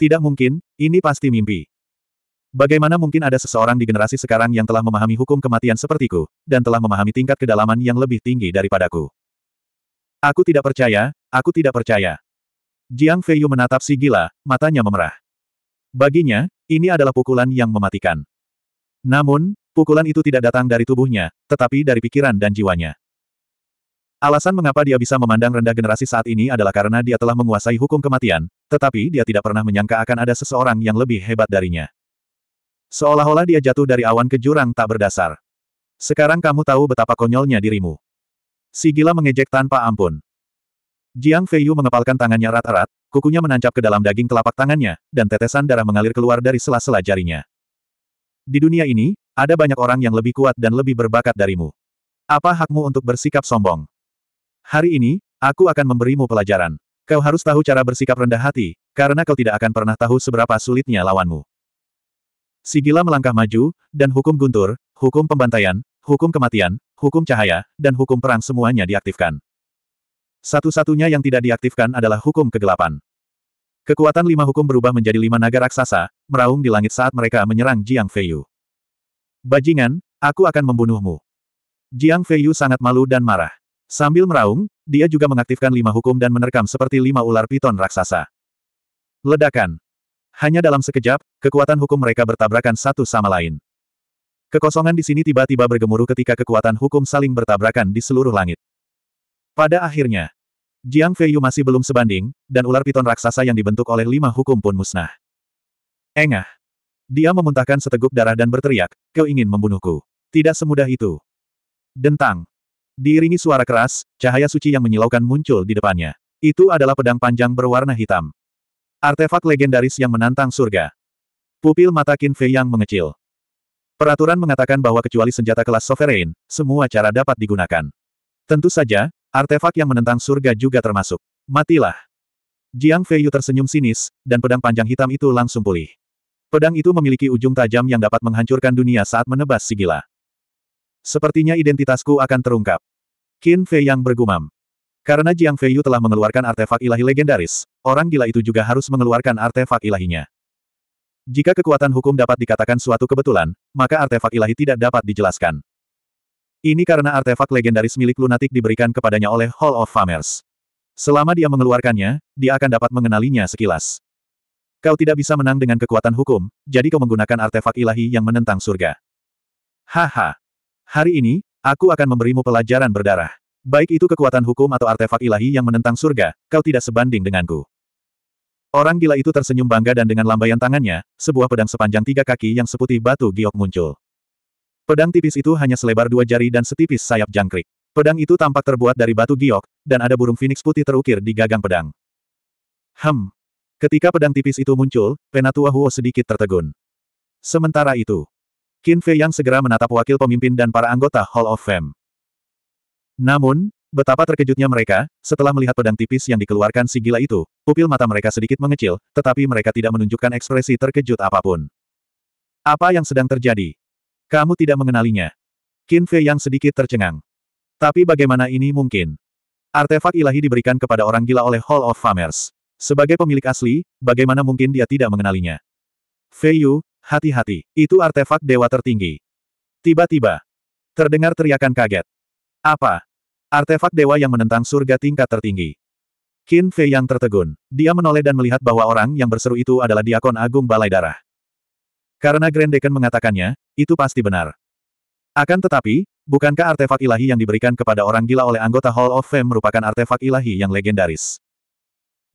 Tidak mungkin, ini pasti mimpi. Bagaimana mungkin ada seseorang di generasi sekarang yang telah memahami hukum kematian sepertiku, dan telah memahami tingkat kedalaman yang lebih tinggi daripadaku? Aku tidak percaya, aku tidak percaya. Jiang Feiyu menatap si gila, matanya memerah. Baginya, ini adalah pukulan yang mematikan. Namun, pukulan itu tidak datang dari tubuhnya, tetapi dari pikiran dan jiwanya. Alasan mengapa dia bisa memandang rendah generasi saat ini adalah karena dia telah menguasai hukum kematian, tetapi dia tidak pernah menyangka akan ada seseorang yang lebih hebat darinya. Seolah-olah dia jatuh dari awan ke jurang tak berdasar. Sekarang kamu tahu betapa konyolnya dirimu. Si gila mengejek tanpa ampun. Jiang Feiyu mengepalkan tangannya erat-erat, kukunya menancap ke dalam daging telapak tangannya, dan tetesan darah mengalir keluar dari sela-sela jarinya. Di dunia ini, ada banyak orang yang lebih kuat dan lebih berbakat darimu. Apa hakmu untuk bersikap sombong? Hari ini, aku akan memberimu pelajaran. Kau harus tahu cara bersikap rendah hati, karena kau tidak akan pernah tahu seberapa sulitnya lawanmu. Si melangkah maju, dan hukum guntur, hukum pembantaian, hukum kematian, hukum cahaya, dan hukum perang semuanya diaktifkan. Satu-satunya yang tidak diaktifkan adalah hukum kegelapan. Kekuatan lima hukum berubah menjadi lima naga raksasa, meraung di langit saat mereka menyerang Jiang Feiyu. Bajingan, aku akan membunuhmu. Jiang Feiyu sangat malu dan marah. Sambil meraung, dia juga mengaktifkan lima hukum dan menerkam seperti lima ular piton raksasa. Ledakan. Hanya dalam sekejap, kekuatan hukum mereka bertabrakan satu sama lain. Kekosongan di sini tiba-tiba bergemuruh ketika kekuatan hukum saling bertabrakan di seluruh langit. Pada akhirnya, Jiang Feiyu masih belum sebanding, dan ular piton raksasa yang dibentuk oleh lima hukum pun musnah. Engah. Dia memuntahkan seteguk darah dan berteriak, kau ingin membunuhku. Tidak semudah itu. Dentang. Diiringi suara keras, cahaya suci yang menyilaukan muncul di depannya. Itu adalah pedang panjang berwarna hitam. Artefak legendaris yang menantang surga. Pupil mata Qin Fei yang mengecil. Peraturan mengatakan bahwa kecuali senjata kelas sovereign, semua cara dapat digunakan. Tentu saja, artefak yang menentang surga juga termasuk. Matilah. Jiang Feiyu tersenyum sinis, dan pedang panjang hitam itu langsung pulih. Pedang itu memiliki ujung tajam yang dapat menghancurkan dunia saat menebas sigila. Sepertinya identitasku akan terungkap. Qin Fei yang bergumam. Karena Jiang Feiyu telah mengeluarkan artefak ilahi legendaris, orang gila itu juga harus mengeluarkan artefak ilahinya. Jika kekuatan hukum dapat dikatakan suatu kebetulan, maka artefak ilahi tidak dapat dijelaskan. Ini karena artefak legendaris milik lunatik diberikan kepadanya oleh Hall of Famers. Selama dia mengeluarkannya, dia akan dapat mengenalinya sekilas. Kau tidak bisa menang dengan kekuatan hukum, jadi kau menggunakan artefak ilahi yang menentang surga. Haha. Hari ini, Aku akan memberimu pelajaran berdarah. Baik itu kekuatan hukum atau artefak ilahi yang menentang surga, kau tidak sebanding denganku. Orang gila itu tersenyum bangga dan dengan lambaian tangannya, sebuah pedang sepanjang tiga kaki yang seputih batu giok muncul. Pedang tipis itu hanya selebar dua jari dan setipis sayap jangkrik. Pedang itu tampak terbuat dari batu giok, dan ada burung phoenix putih terukir di gagang pedang. Hem. Ketika pedang tipis itu muncul, Penatua Huo sedikit tertegun. Sementara itu, Qin Fei yang segera menatap wakil pemimpin dan para anggota Hall of Fame. Namun, betapa terkejutnya mereka, setelah melihat pedang tipis yang dikeluarkan si gila itu, pupil mata mereka sedikit mengecil, tetapi mereka tidak menunjukkan ekspresi terkejut apapun. Apa yang sedang terjadi? Kamu tidak mengenalinya. Qin Fei yang sedikit tercengang. Tapi bagaimana ini mungkin? Artefak ilahi diberikan kepada orang gila oleh Hall of Famers. Sebagai pemilik asli, bagaimana mungkin dia tidak mengenalinya? Fei Yu, Hati-hati, itu artefak dewa tertinggi. Tiba-tiba, terdengar teriakan kaget. Apa? Artefak dewa yang menentang surga tingkat tertinggi. Qin Fei yang tertegun. Dia menoleh dan melihat bahwa orang yang berseru itu adalah Diakon Agung Balai Darah. Karena Grand Deacon mengatakannya, itu pasti benar. Akan tetapi, bukankah artefak ilahi yang diberikan kepada orang gila oleh anggota Hall of Fame merupakan artefak ilahi yang legendaris?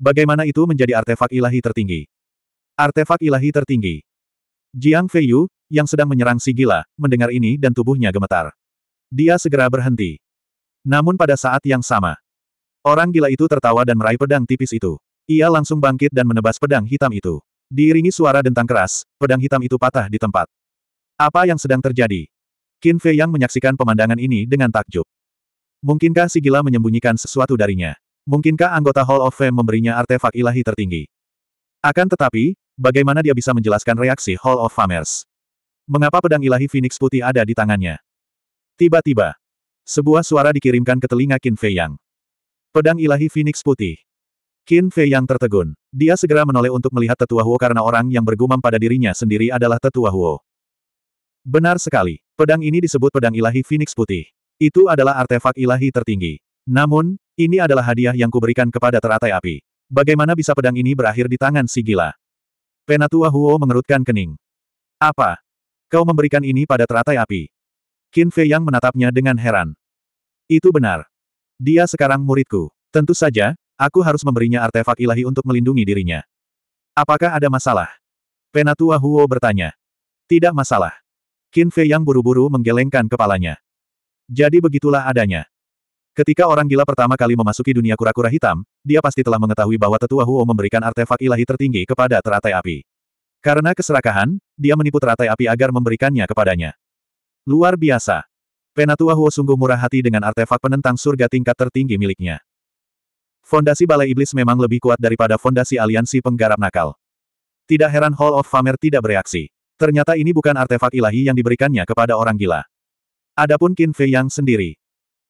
Bagaimana itu menjadi artefak ilahi tertinggi? Artefak ilahi tertinggi. Jiang Feiyu, yang sedang menyerang si gila, mendengar ini dan tubuhnya gemetar. Dia segera berhenti. Namun pada saat yang sama, orang gila itu tertawa dan meraih pedang tipis itu. Ia langsung bangkit dan menebas pedang hitam itu. Diiringi suara dentang keras, pedang hitam itu patah di tempat. Apa yang sedang terjadi? Qin Fei yang menyaksikan pemandangan ini dengan takjub. Mungkinkah si gila menyembunyikan sesuatu darinya? Mungkinkah anggota Hall of Fame memberinya artefak ilahi tertinggi? Akan tetapi, Bagaimana dia bisa menjelaskan reaksi Hall of Famers? Mengapa pedang ilahi Phoenix putih ada di tangannya? Tiba-tiba, sebuah suara dikirimkan ke telinga Qin Fei Yang. Pedang ilahi Phoenix putih. Qin Fei Yang tertegun. Dia segera menoleh untuk melihat tetua Huo karena orang yang bergumam pada dirinya sendiri adalah tetua Huo. Benar sekali, pedang ini disebut pedang ilahi Phoenix putih. Itu adalah artefak ilahi tertinggi. Namun, ini adalah hadiah yang kuberikan kepada teratai api. Bagaimana bisa pedang ini berakhir di tangan si gila? Penatua Huo mengerutkan kening. Apa? Kau memberikan ini pada teratai api. Qin Fei yang menatapnya dengan heran. Itu benar. Dia sekarang muridku. Tentu saja, aku harus memberinya artefak ilahi untuk melindungi dirinya. Apakah ada masalah? Penatua Huo bertanya. Tidak masalah. Qin Fei yang buru-buru menggelengkan kepalanya. Jadi begitulah adanya. Ketika orang gila pertama kali memasuki dunia kura-kura hitam, dia pasti telah mengetahui bahwa tetua Huo memberikan artefak ilahi tertinggi kepada teratai api. Karena keserakahan, dia menipu teratai api agar memberikannya kepadanya. Luar biasa. Penatua Huo sungguh murah hati dengan artefak penentang surga tingkat tertinggi miliknya. Fondasi Balai Iblis memang lebih kuat daripada fondasi aliansi penggarap nakal. Tidak heran Hall of Famer tidak bereaksi. Ternyata ini bukan artefak ilahi yang diberikannya kepada orang gila. Adapun Qin Fei Yang sendiri,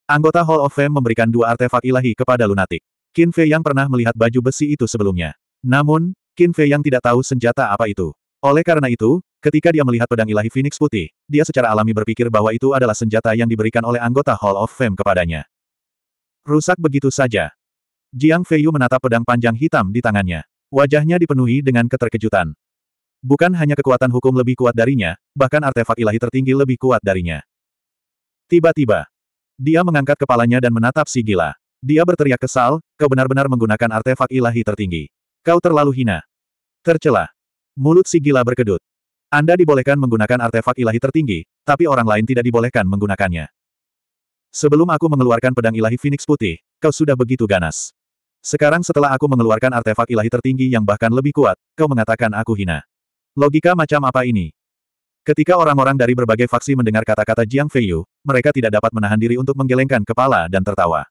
Anggota Hall of Fame memberikan dua artefak ilahi kepada lunatik. Qin Fei yang pernah melihat baju besi itu sebelumnya. Namun, Qin Fei yang tidak tahu senjata apa itu. Oleh karena itu, ketika dia melihat pedang ilahi Phoenix putih, dia secara alami berpikir bahwa itu adalah senjata yang diberikan oleh anggota Hall of Fame kepadanya. Rusak begitu saja. Jiang Feiyu menatap pedang panjang hitam di tangannya. Wajahnya dipenuhi dengan keterkejutan. Bukan hanya kekuatan hukum lebih kuat darinya, bahkan artefak ilahi tertinggi lebih kuat darinya. Tiba-tiba, dia mengangkat kepalanya dan menatap si gila. Dia berteriak kesal, kau benar-benar menggunakan artefak ilahi tertinggi. Kau terlalu hina. Tercela. Mulut si gila berkedut. Anda dibolehkan menggunakan artefak ilahi tertinggi, tapi orang lain tidak dibolehkan menggunakannya. Sebelum aku mengeluarkan pedang ilahi Phoenix Putih, kau sudah begitu ganas. Sekarang setelah aku mengeluarkan artefak ilahi tertinggi yang bahkan lebih kuat, kau mengatakan aku hina. Logika macam apa ini? Ketika orang-orang dari berbagai faksi mendengar kata-kata Jiang Feiyu, mereka tidak dapat menahan diri untuk menggelengkan kepala dan tertawa.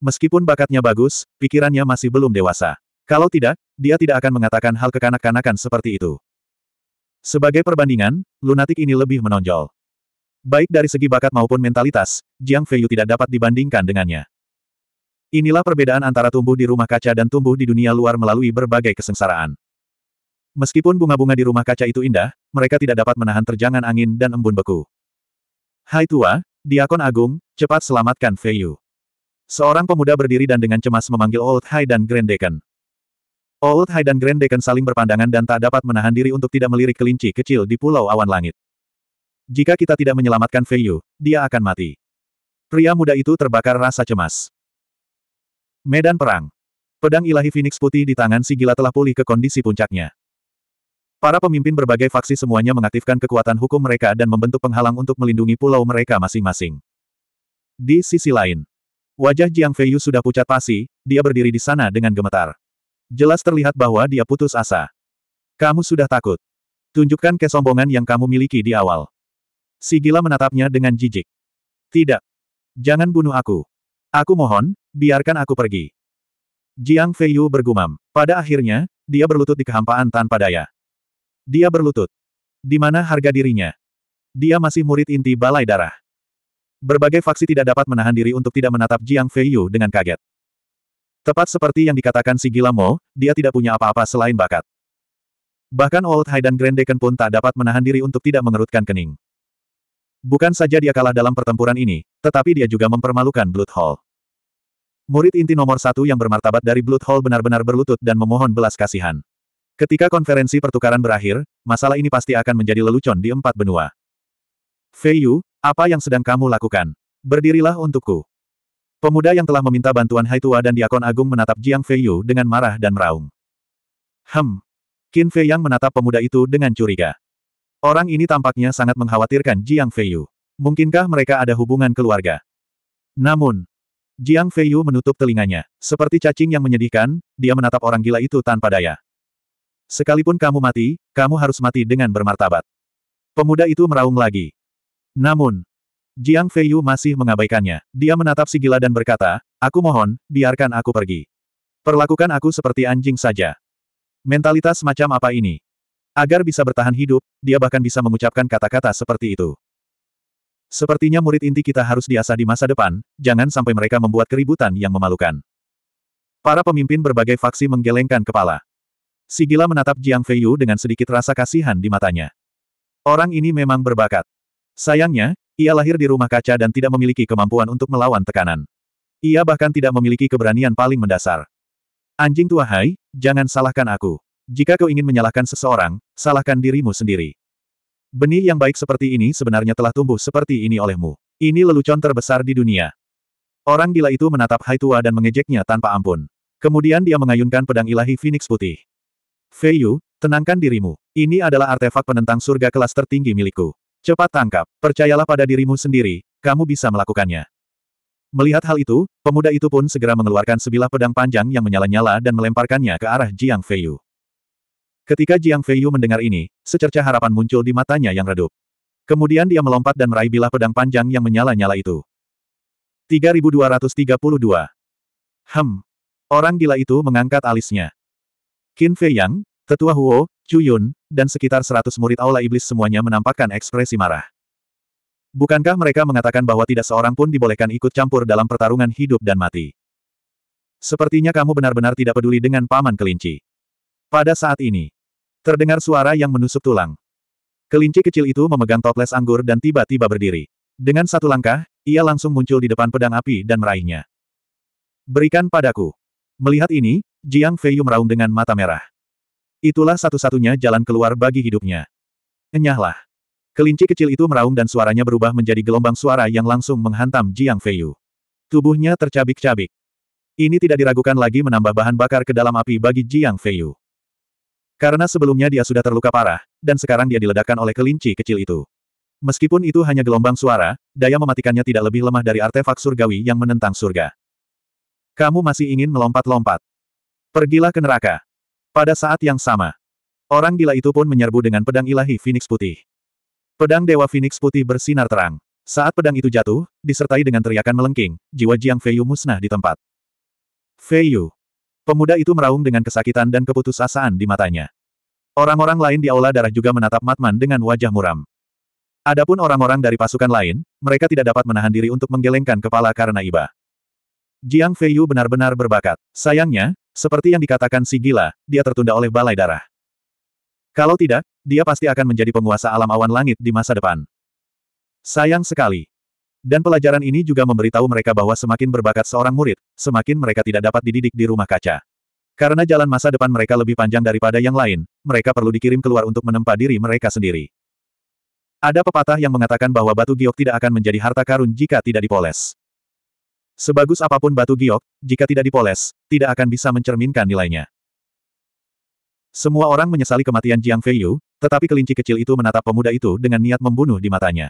Meskipun bakatnya bagus, pikirannya masih belum dewasa. Kalau tidak, dia tidak akan mengatakan hal kekanak-kanakan seperti itu. Sebagai perbandingan, lunatik ini lebih menonjol. Baik dari segi bakat maupun mentalitas, Jiang Feiyu tidak dapat dibandingkan dengannya. Inilah perbedaan antara tumbuh di rumah kaca dan tumbuh di dunia luar melalui berbagai kesengsaraan. Meskipun bunga-bunga di rumah kaca itu indah, mereka tidak dapat menahan terjangan angin dan embun beku. Hai tua, Diakon Agung, cepat selamatkan Feiyu. Seorang pemuda berdiri dan dengan cemas memanggil Old Hai dan Grand Deacon. Old Hai dan Grand Deacon saling berpandangan dan tak dapat menahan diri untuk tidak melirik kelinci kecil di pulau awan langit. Jika kita tidak menyelamatkan Feiyu, dia akan mati. Pria muda itu terbakar rasa cemas. Medan Perang Pedang ilahi Phoenix putih di tangan si gila telah pulih ke kondisi puncaknya. Para pemimpin berbagai faksi semuanya mengaktifkan kekuatan hukum mereka dan membentuk penghalang untuk melindungi pulau mereka masing-masing. Di sisi lain, wajah Jiang Feiyu sudah pucat pasi, dia berdiri di sana dengan gemetar. Jelas terlihat bahwa dia putus asa. Kamu sudah takut. Tunjukkan kesombongan yang kamu miliki di awal. Si gila menatapnya dengan jijik. Tidak. Jangan bunuh aku. Aku mohon, biarkan aku pergi. Jiang Feiyu bergumam. Pada akhirnya, dia berlutut di kehampaan tanpa daya. Dia berlutut. Di mana harga dirinya? Dia masih murid inti balai darah. Berbagai faksi tidak dapat menahan diri untuk tidak menatap Jiang Feiyu dengan kaget. Tepat seperti yang dikatakan si Gila Mo, dia tidak punya apa-apa selain bakat. Bahkan Old Hai dan Grand Deacon pun tak dapat menahan diri untuk tidak mengerutkan kening. Bukan saja dia kalah dalam pertempuran ini, tetapi dia juga mempermalukan Blood Hall. Murid inti nomor satu yang bermartabat dari Blood Hall benar-benar berlutut dan memohon belas kasihan. Ketika konferensi pertukaran berakhir, masalah ini pasti akan menjadi lelucon di empat benua. Fei Yu, apa yang sedang kamu lakukan? Berdirilah untukku. Pemuda yang telah meminta bantuan Haitua dan Diakon Agung menatap Jiang Fei Yu dengan marah dan meraung. Hem. Qin Fei Yang menatap pemuda itu dengan curiga. Orang ini tampaknya sangat mengkhawatirkan Jiang Fei Yu. Mungkinkah mereka ada hubungan keluarga? Namun, Jiang Feiyu menutup telinganya. Seperti cacing yang menyedihkan, dia menatap orang gila itu tanpa daya. Sekalipun kamu mati, kamu harus mati dengan bermartabat. Pemuda itu meraung lagi. Namun, Jiang Feiyu masih mengabaikannya. Dia menatap si gila dan berkata, Aku mohon, biarkan aku pergi. Perlakukan aku seperti anjing saja. Mentalitas macam apa ini? Agar bisa bertahan hidup, dia bahkan bisa mengucapkan kata-kata seperti itu. Sepertinya murid inti kita harus diasah di masa depan, jangan sampai mereka membuat keributan yang memalukan. Para pemimpin berbagai faksi menggelengkan kepala. Sigila menatap Jiang Feiyu dengan sedikit rasa kasihan di matanya. Orang ini memang berbakat. Sayangnya, ia lahir di rumah kaca dan tidak memiliki kemampuan untuk melawan tekanan. Ia bahkan tidak memiliki keberanian paling mendasar. Anjing tua hai, jangan salahkan aku. Jika kau ingin menyalahkan seseorang, salahkan dirimu sendiri. Benih yang baik seperti ini sebenarnya telah tumbuh seperti ini olehmu. Ini lelucon terbesar di dunia. Orang gila itu menatap Hai Tua dan mengejeknya tanpa ampun. Kemudian dia mengayunkan pedang ilahi Phoenix putih. Fei Yu, tenangkan dirimu. Ini adalah artefak penentang surga kelas tertinggi milikku. Cepat tangkap, percayalah pada dirimu sendiri, kamu bisa melakukannya. Melihat hal itu, pemuda itu pun segera mengeluarkan sebilah pedang panjang yang menyala-nyala dan melemparkannya ke arah Jiang Feiyu. Ketika Jiang Feiyu mendengar ini, secerca harapan muncul di matanya yang redup. Kemudian dia melompat dan meraih bilah pedang panjang yang menyala-nyala itu. 3232 Hem. Orang gila itu mengangkat alisnya. Qin Fei Yang, Ketua Huo, Chu Yun, dan sekitar seratus murid Aula Iblis semuanya menampakkan ekspresi marah. Bukankah mereka mengatakan bahwa tidak seorang pun dibolehkan ikut campur dalam pertarungan hidup dan mati? Sepertinya kamu benar-benar tidak peduli dengan paman kelinci. Pada saat ini, terdengar suara yang menusuk tulang. Kelinci kecil itu memegang toples anggur dan tiba-tiba berdiri. Dengan satu langkah, ia langsung muncul di depan pedang api dan meraihnya. Berikan padaku. Melihat ini, Jiang Feiyu meraung dengan mata merah. Itulah satu-satunya jalan keluar bagi hidupnya. Enyahlah. Kelinci kecil itu meraung dan suaranya berubah menjadi gelombang suara yang langsung menghantam Jiang Feiyu. Tubuhnya tercabik-cabik. Ini tidak diragukan lagi menambah bahan bakar ke dalam api bagi Jiang Feiyu. Karena sebelumnya dia sudah terluka parah, dan sekarang dia diledakkan oleh kelinci kecil itu. Meskipun itu hanya gelombang suara, daya mematikannya tidak lebih lemah dari artefak surgawi yang menentang surga. Kamu masih ingin melompat-lompat. Pergilah ke neraka. Pada saat yang sama, orang gila itu pun menyerbu dengan pedang ilahi Phoenix Putih. Pedang Dewa Phoenix Putih bersinar terang. Saat pedang itu jatuh, disertai dengan teriakan melengking, jiwa Jiang Feiyu musnah di tempat. Feiyu. Pemuda itu meraung dengan kesakitan dan keputusasaan di matanya. Orang-orang lain di aula darah juga menatap Matman dengan wajah muram. Adapun orang-orang dari pasukan lain, mereka tidak dapat menahan diri untuk menggelengkan kepala karena iba. Jiang Feiyu benar-benar berbakat. Sayangnya, seperti yang dikatakan si gila, dia tertunda oleh balai darah. Kalau tidak, dia pasti akan menjadi penguasa alam awan langit di masa depan. Sayang sekali. Dan pelajaran ini juga memberitahu mereka bahwa semakin berbakat seorang murid, semakin mereka tidak dapat dididik di rumah kaca. Karena jalan masa depan mereka lebih panjang daripada yang lain, mereka perlu dikirim keluar untuk menempa diri mereka sendiri. Ada pepatah yang mengatakan bahwa batu giok tidak akan menjadi harta karun jika tidak dipoles. Sebagus apapun batu giok, jika tidak dipoles, tidak akan bisa mencerminkan nilainya. Semua orang menyesali kematian Jiang Feiyu, tetapi kelinci kecil itu menatap pemuda itu dengan niat membunuh di matanya.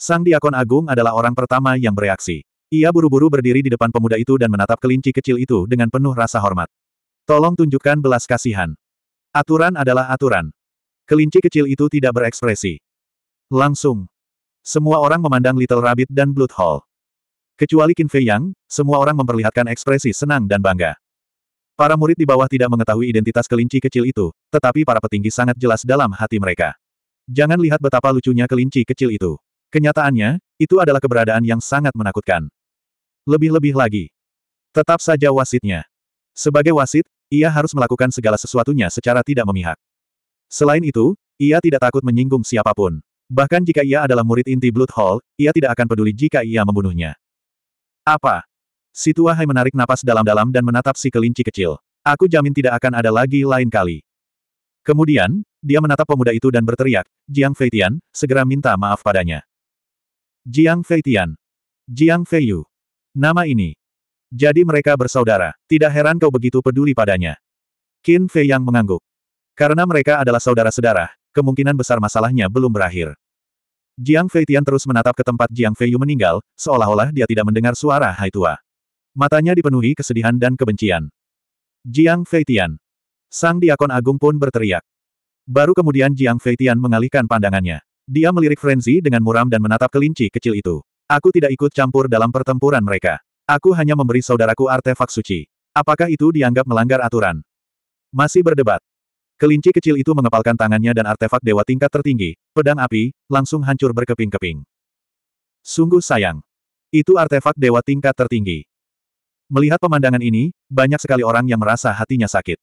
Sang Diakon Agung adalah orang pertama yang bereaksi. Ia buru-buru berdiri di depan pemuda itu dan menatap kelinci kecil itu dengan penuh rasa hormat. Tolong tunjukkan belas kasihan. Aturan adalah aturan. Kelinci kecil itu tidak berekspresi. Langsung. Semua orang memandang Little Rabbit dan Blood Hall. Kecuali Qin Fei Yang, semua orang memperlihatkan ekspresi senang dan bangga. Para murid di bawah tidak mengetahui identitas kelinci kecil itu, tetapi para petinggi sangat jelas dalam hati mereka. Jangan lihat betapa lucunya kelinci kecil itu. Kenyataannya, itu adalah keberadaan yang sangat menakutkan. Lebih-lebih lagi. Tetap saja wasitnya. Sebagai wasit, ia harus melakukan segala sesuatunya secara tidak memihak. Selain itu, ia tidak takut menyinggung siapapun. Bahkan jika ia adalah murid inti Blood Hall, ia tidak akan peduli jika ia membunuhnya. Apa? Si Hai menarik napas dalam-dalam dan menatap si kelinci kecil. Aku jamin tidak akan ada lagi lain kali. Kemudian, dia menatap pemuda itu dan berteriak, Jiang Feitian, segera minta maaf padanya. Jiang Feitian. Jiang Feiyu. Nama ini. Jadi mereka bersaudara. Tidak heran kau begitu peduli padanya. Qin Fei yang mengangguk. Karena mereka adalah saudara sedara, kemungkinan besar masalahnya belum berakhir. Jiang Feitian terus menatap ke tempat Jiang Feiyu meninggal, seolah-olah dia tidak mendengar suara Hai Tua. Matanya dipenuhi kesedihan dan kebencian. Jiang Feitian. Sang Diakon Agung pun berteriak. Baru kemudian Jiang Feitian mengalihkan pandangannya. Dia melirik Frenzy dengan muram dan menatap kelinci kecil itu. Aku tidak ikut campur dalam pertempuran mereka. Aku hanya memberi saudaraku artefak suci. Apakah itu dianggap melanggar aturan? Masih berdebat, Kelinci kecil itu mengepalkan tangannya dan artefak dewa tingkat tertinggi, pedang api, langsung hancur berkeping-keping. Sungguh sayang. Itu artefak dewa tingkat tertinggi. Melihat pemandangan ini, banyak sekali orang yang merasa hatinya sakit.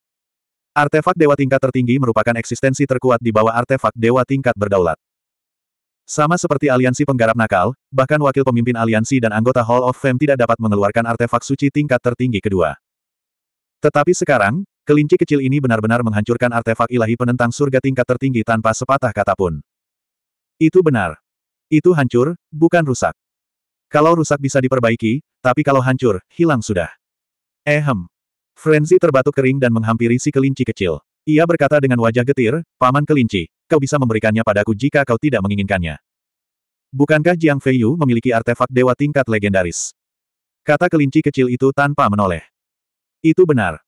Artefak dewa tingkat tertinggi merupakan eksistensi terkuat di bawah artefak dewa tingkat berdaulat. Sama seperti aliansi penggarap nakal, bahkan wakil pemimpin aliansi dan anggota Hall of Fame tidak dapat mengeluarkan artefak suci tingkat tertinggi kedua. Tetapi sekarang, Kelinci kecil ini benar-benar menghancurkan artefak ilahi penentang surga tingkat tertinggi tanpa sepatah kata pun. Itu benar. Itu hancur, bukan rusak. Kalau rusak bisa diperbaiki, tapi kalau hancur, hilang sudah. Ehem. Frenzy terbatuk kering dan menghampiri si kelinci kecil. Ia berkata dengan wajah getir, Paman kelinci, kau bisa memberikannya padaku jika kau tidak menginginkannya. Bukankah Jiang Feiyu memiliki artefak dewa tingkat legendaris? Kata kelinci kecil itu tanpa menoleh. Itu benar.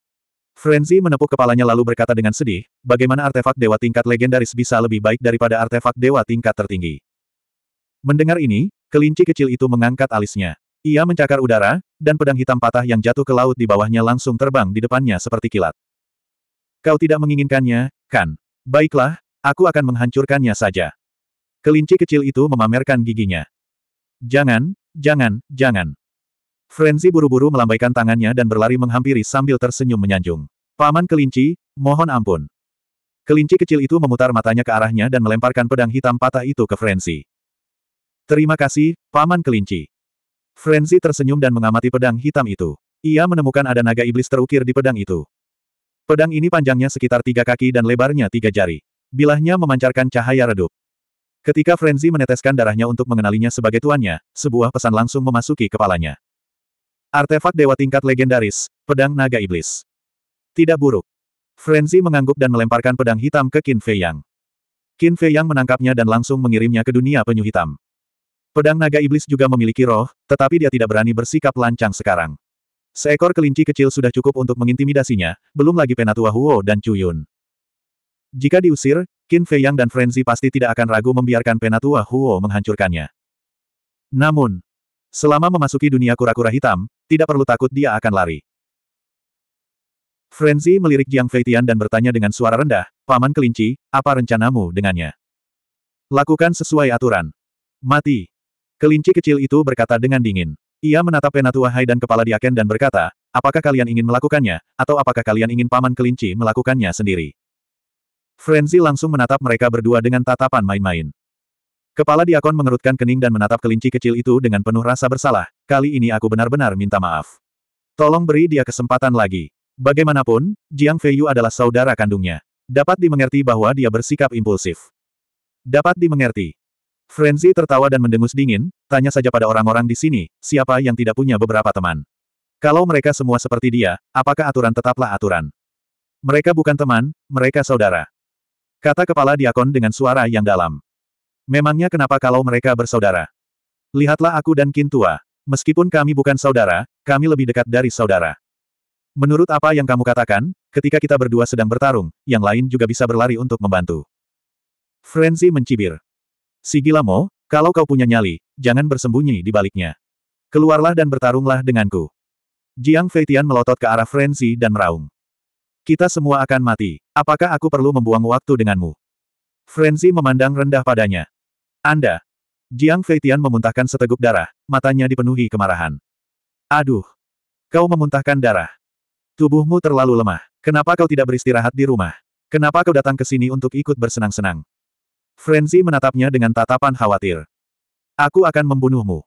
Frenzy menepuk kepalanya lalu berkata dengan sedih, bagaimana artefak dewa tingkat legendaris bisa lebih baik daripada artefak dewa tingkat tertinggi. Mendengar ini, kelinci kecil itu mengangkat alisnya. Ia mencakar udara, dan pedang hitam patah yang jatuh ke laut di bawahnya langsung terbang di depannya seperti kilat. Kau tidak menginginkannya, kan? Baiklah, aku akan menghancurkannya saja. Kelinci kecil itu memamerkan giginya. Jangan, jangan, jangan. Frenzy buru-buru melambaikan tangannya dan berlari menghampiri sambil tersenyum menyanjung. Paman kelinci, mohon ampun. Kelinci kecil itu memutar matanya ke arahnya dan melemparkan pedang hitam patah itu ke Frenzy. Terima kasih, Paman kelinci. Frenzy tersenyum dan mengamati pedang hitam itu. Ia menemukan ada naga iblis terukir di pedang itu. Pedang ini panjangnya sekitar tiga kaki dan lebarnya tiga jari. Bilahnya memancarkan cahaya redup. Ketika Frenzy meneteskan darahnya untuk mengenalinya sebagai tuannya, sebuah pesan langsung memasuki kepalanya. Artefak dewa tingkat legendaris, pedang naga iblis. Tidak buruk. Frenzy mengangguk dan melemparkan pedang hitam ke Qin Fei Yang. Qin Fei Yang menangkapnya dan langsung mengirimnya ke dunia penyu hitam. Pedang naga iblis juga memiliki roh, tetapi dia tidak berani bersikap lancang sekarang. Seekor kelinci kecil sudah cukup untuk mengintimidasinya, belum lagi Penatua Huo dan Chu Yun. Jika diusir, Qin Fei Yang dan Frenzy pasti tidak akan ragu membiarkan Penatua Huo menghancurkannya. Namun, Selama memasuki dunia kura-kura hitam, tidak perlu takut dia akan lari. Frenzy melirik Jiang Feitian dan bertanya dengan suara rendah, Paman Kelinci, apa rencanamu dengannya? Lakukan sesuai aturan. Mati. Kelinci kecil itu berkata dengan dingin. Ia menatap Penatua Hai dan kepala Diaken dan berkata, apakah kalian ingin melakukannya, atau apakah kalian ingin Paman Kelinci melakukannya sendiri? Frenzy langsung menatap mereka berdua dengan tatapan main-main. Kepala diakon mengerutkan kening dan menatap kelinci kecil itu dengan penuh rasa bersalah, kali ini aku benar-benar minta maaf. Tolong beri dia kesempatan lagi. Bagaimanapun, Jiang Feiyu adalah saudara kandungnya. Dapat dimengerti bahwa dia bersikap impulsif. Dapat dimengerti. Frenzy tertawa dan mendengus dingin, tanya saja pada orang-orang di sini, siapa yang tidak punya beberapa teman. Kalau mereka semua seperti dia, apakah aturan tetaplah aturan? Mereka bukan teman, mereka saudara. Kata kepala diakon dengan suara yang dalam. Memangnya kenapa kalau mereka bersaudara? Lihatlah aku dan Kintua. Meskipun kami bukan saudara, kami lebih dekat dari saudara. Menurut apa yang kamu katakan, ketika kita berdua sedang bertarung, yang lain juga bisa berlari untuk membantu. Frenzy mencibir. Sigilamo, kalau kau punya nyali, jangan bersembunyi di baliknya. Keluarlah dan bertarunglah denganku. Jiang Feitian melotot ke arah Frenzy dan meraung. Kita semua akan mati. Apakah aku perlu membuang waktu denganmu? Frenzy memandang rendah padanya. Anda! Jiang Feitian memuntahkan seteguk darah, matanya dipenuhi kemarahan. Aduh! Kau memuntahkan darah. Tubuhmu terlalu lemah. Kenapa kau tidak beristirahat di rumah? Kenapa kau datang ke sini untuk ikut bersenang-senang? Frenzy menatapnya dengan tatapan khawatir. Aku akan membunuhmu.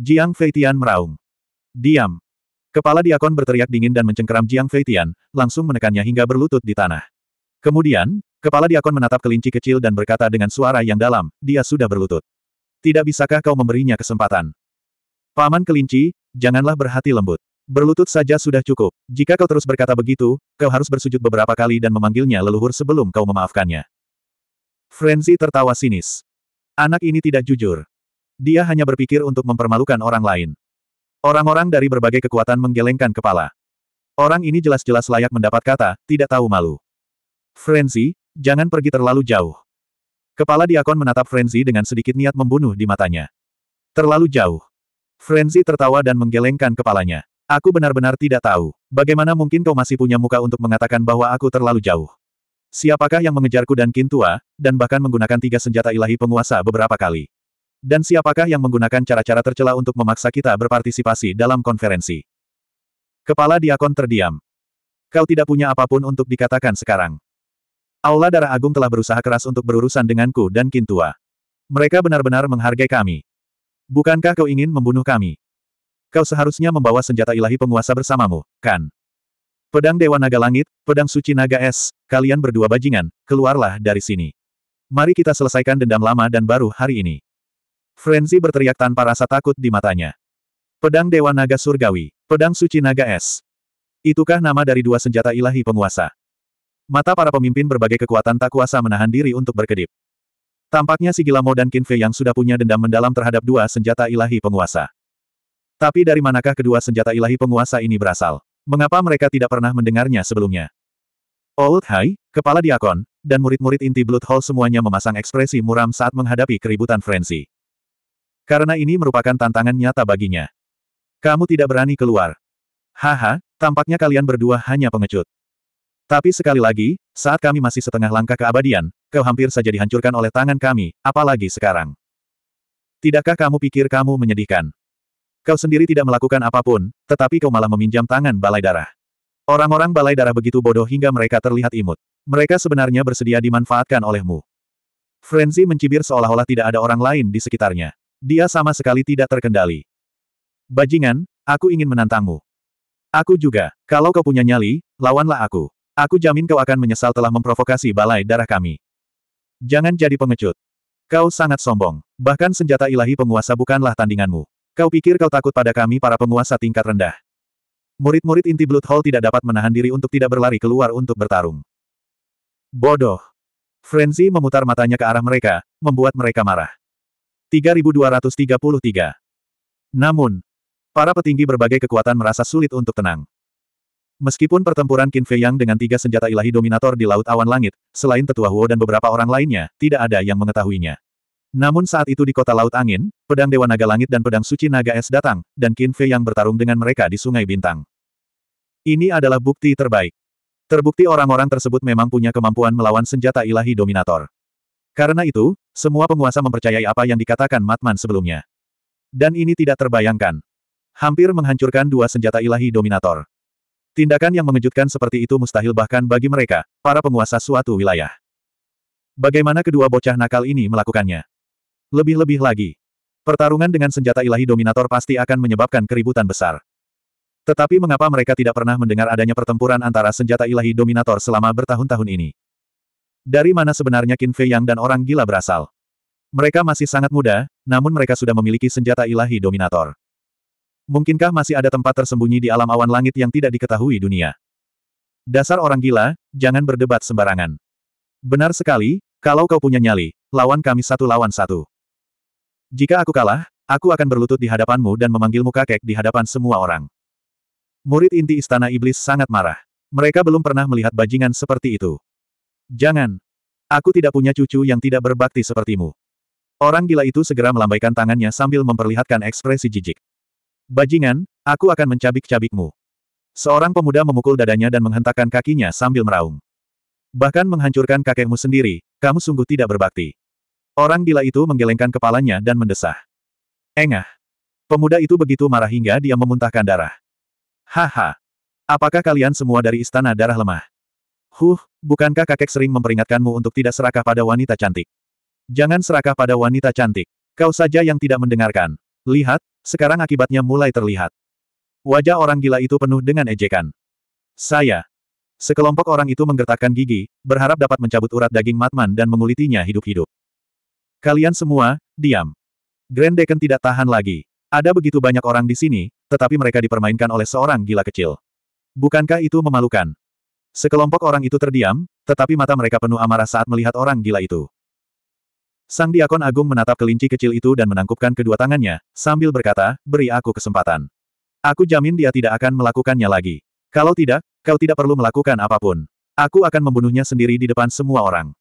Jiang Feitian meraung. Diam. Kepala diakon berteriak dingin dan mencengkeram Jiang Feitian, langsung menekannya hingga berlutut di tanah. Kemudian, Kepala diakon menatap kelinci kecil dan berkata dengan suara yang dalam, dia sudah berlutut. Tidak bisakah kau memberinya kesempatan? Paman kelinci, janganlah berhati lembut. Berlutut saja sudah cukup. Jika kau terus berkata begitu, kau harus bersujud beberapa kali dan memanggilnya leluhur sebelum kau memaafkannya. Frenzy tertawa sinis. Anak ini tidak jujur. Dia hanya berpikir untuk mempermalukan orang lain. Orang-orang dari berbagai kekuatan menggelengkan kepala. Orang ini jelas-jelas layak mendapat kata, tidak tahu malu. Frenzy, Jangan pergi terlalu jauh. Kepala diakon menatap Frenzy dengan sedikit niat membunuh di matanya. Terlalu jauh. Frenzy tertawa dan menggelengkan kepalanya. Aku benar-benar tidak tahu. Bagaimana mungkin kau masih punya muka untuk mengatakan bahwa aku terlalu jauh? Siapakah yang mengejarku dan Kintua, dan bahkan menggunakan tiga senjata ilahi penguasa beberapa kali? Dan siapakah yang menggunakan cara-cara tercela untuk memaksa kita berpartisipasi dalam konferensi? Kepala diakon terdiam. Kau tidak punya apapun untuk dikatakan sekarang. Aula Darah Agung telah berusaha keras untuk berurusan denganku dan Kintua. Mereka benar-benar menghargai kami. Bukankah kau ingin membunuh kami? Kau seharusnya membawa senjata ilahi penguasa bersamamu, kan? Pedang Dewa Naga Langit, Pedang Suci Naga Es, kalian berdua bajingan, keluarlah dari sini. Mari kita selesaikan dendam lama dan baru hari ini. Frenzy berteriak tanpa rasa takut di matanya. Pedang Dewa Naga Surgawi, Pedang Suci Naga Es. Itukah nama dari dua senjata ilahi penguasa? Mata para pemimpin berbagai kekuatan tak kuasa menahan diri untuk berkedip. Tampaknya si Sigilamo dan Kinfe yang sudah punya dendam mendalam terhadap dua senjata ilahi penguasa. Tapi dari manakah kedua senjata ilahi penguasa ini berasal? Mengapa mereka tidak pernah mendengarnya sebelumnya? Old oh, Hai, kepala diakon, dan murid-murid inti Blood Hall semuanya memasang ekspresi muram saat menghadapi keributan frenzy. Karena ini merupakan tantangan nyata baginya. Kamu tidak berani keluar. Haha, tampaknya kalian berdua hanya pengecut. Tapi sekali lagi, saat kami masih setengah langkah keabadian, kau hampir saja dihancurkan oleh tangan kami, apalagi sekarang. Tidakkah kamu pikir kamu menyedihkan? Kau sendiri tidak melakukan apapun, tetapi kau malah meminjam tangan balai darah. Orang-orang balai darah begitu bodoh hingga mereka terlihat imut. Mereka sebenarnya bersedia dimanfaatkan olehmu. Frenzy mencibir seolah-olah tidak ada orang lain di sekitarnya. Dia sama sekali tidak terkendali. Bajingan, aku ingin menantangmu. Aku juga, kalau kau punya nyali, lawanlah aku. Aku jamin kau akan menyesal telah memprovokasi balai darah kami. Jangan jadi pengecut. Kau sangat sombong. Bahkan senjata ilahi penguasa bukanlah tandinganmu. Kau pikir kau takut pada kami para penguasa tingkat rendah. Murid-murid inti Blood Hall tidak dapat menahan diri untuk tidak berlari keluar untuk bertarung. Bodoh. Frenzy memutar matanya ke arah mereka, membuat mereka marah. 3233. Namun, para petinggi berbagai kekuatan merasa sulit untuk tenang. Meskipun pertempuran Qin Fei Yang dengan tiga senjata ilahi dominator di Laut Awan Langit, selain tetua Huo dan beberapa orang lainnya, tidak ada yang mengetahuinya. Namun saat itu di kota Laut Angin, pedang Dewa Naga Langit dan pedang Suci Naga Es datang, dan Qin Fei Yang bertarung dengan mereka di Sungai Bintang. Ini adalah bukti terbaik. Terbukti orang-orang tersebut memang punya kemampuan melawan senjata ilahi dominator. Karena itu, semua penguasa mempercayai apa yang dikatakan Matman sebelumnya. Dan ini tidak terbayangkan. Hampir menghancurkan dua senjata ilahi dominator. Tindakan yang mengejutkan seperti itu mustahil bahkan bagi mereka, para penguasa suatu wilayah. Bagaimana kedua bocah nakal ini melakukannya? Lebih-lebih lagi. Pertarungan dengan senjata ilahi Dominator pasti akan menyebabkan keributan besar. Tetapi mengapa mereka tidak pernah mendengar adanya pertempuran antara senjata ilahi Dominator selama bertahun-tahun ini? Dari mana sebenarnya Qin Fei Yang dan orang gila berasal? Mereka masih sangat muda, namun mereka sudah memiliki senjata ilahi Dominator. Mungkinkah masih ada tempat tersembunyi di alam awan langit yang tidak diketahui dunia? Dasar orang gila, jangan berdebat sembarangan. Benar sekali, kalau kau punya nyali, lawan kami satu lawan satu. Jika aku kalah, aku akan berlutut di hadapanmu dan memanggilmu kakek di hadapan semua orang. Murid inti istana iblis sangat marah. Mereka belum pernah melihat bajingan seperti itu. Jangan. Aku tidak punya cucu yang tidak berbakti sepertimu. Orang gila itu segera melambaikan tangannya sambil memperlihatkan ekspresi jijik. Bajingan, aku akan mencabik-cabikmu. Seorang pemuda memukul dadanya dan menghentakkan kakinya sambil meraung. Bahkan menghancurkan kakekmu sendiri, kamu sungguh tidak berbakti. Orang gila itu menggelengkan kepalanya dan mendesah. Engah. Pemuda itu begitu marah hingga dia memuntahkan darah. Haha. Apakah kalian semua dari istana darah lemah? Huh, bukankah kakek sering memperingatkanmu untuk tidak serakah pada wanita cantik? Jangan serakah pada wanita cantik. Kau saja yang tidak mendengarkan. Lihat, sekarang akibatnya mulai terlihat. Wajah orang gila itu penuh dengan ejekan. Saya. Sekelompok orang itu menggertakkan gigi, berharap dapat mencabut urat daging Matman dan mengulitinya hidup-hidup. Kalian semua, diam. Grand Deacon tidak tahan lagi. Ada begitu banyak orang di sini, tetapi mereka dipermainkan oleh seorang gila kecil. Bukankah itu memalukan? Sekelompok orang itu terdiam, tetapi mata mereka penuh amarah saat melihat orang gila itu. Sang diakon agung menatap kelinci kecil itu dan menangkupkan kedua tangannya, sambil berkata, beri aku kesempatan. Aku jamin dia tidak akan melakukannya lagi. Kalau tidak, kau tidak perlu melakukan apapun. Aku akan membunuhnya sendiri di depan semua orang.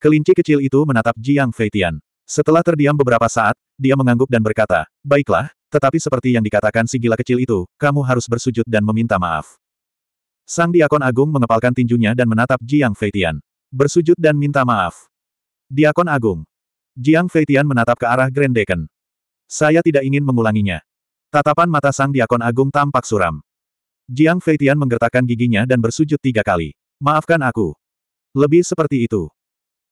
Kelinci kecil itu menatap Jiang Feitian. Setelah terdiam beberapa saat, dia mengangguk dan berkata, baiklah, tetapi seperti yang dikatakan si gila kecil itu, kamu harus bersujud dan meminta maaf. Sang diakon agung mengepalkan tinjunya dan menatap Jiang Feitian. Bersujud dan minta maaf. Diakon agung, Jiang Feitian menatap ke arah Grand Deacon. Saya tidak ingin mengulanginya. Tatapan mata sang diakon agung tampak suram. Jiang Feitian menggertakkan giginya dan bersujud tiga kali. Maafkan aku. Lebih seperti itu.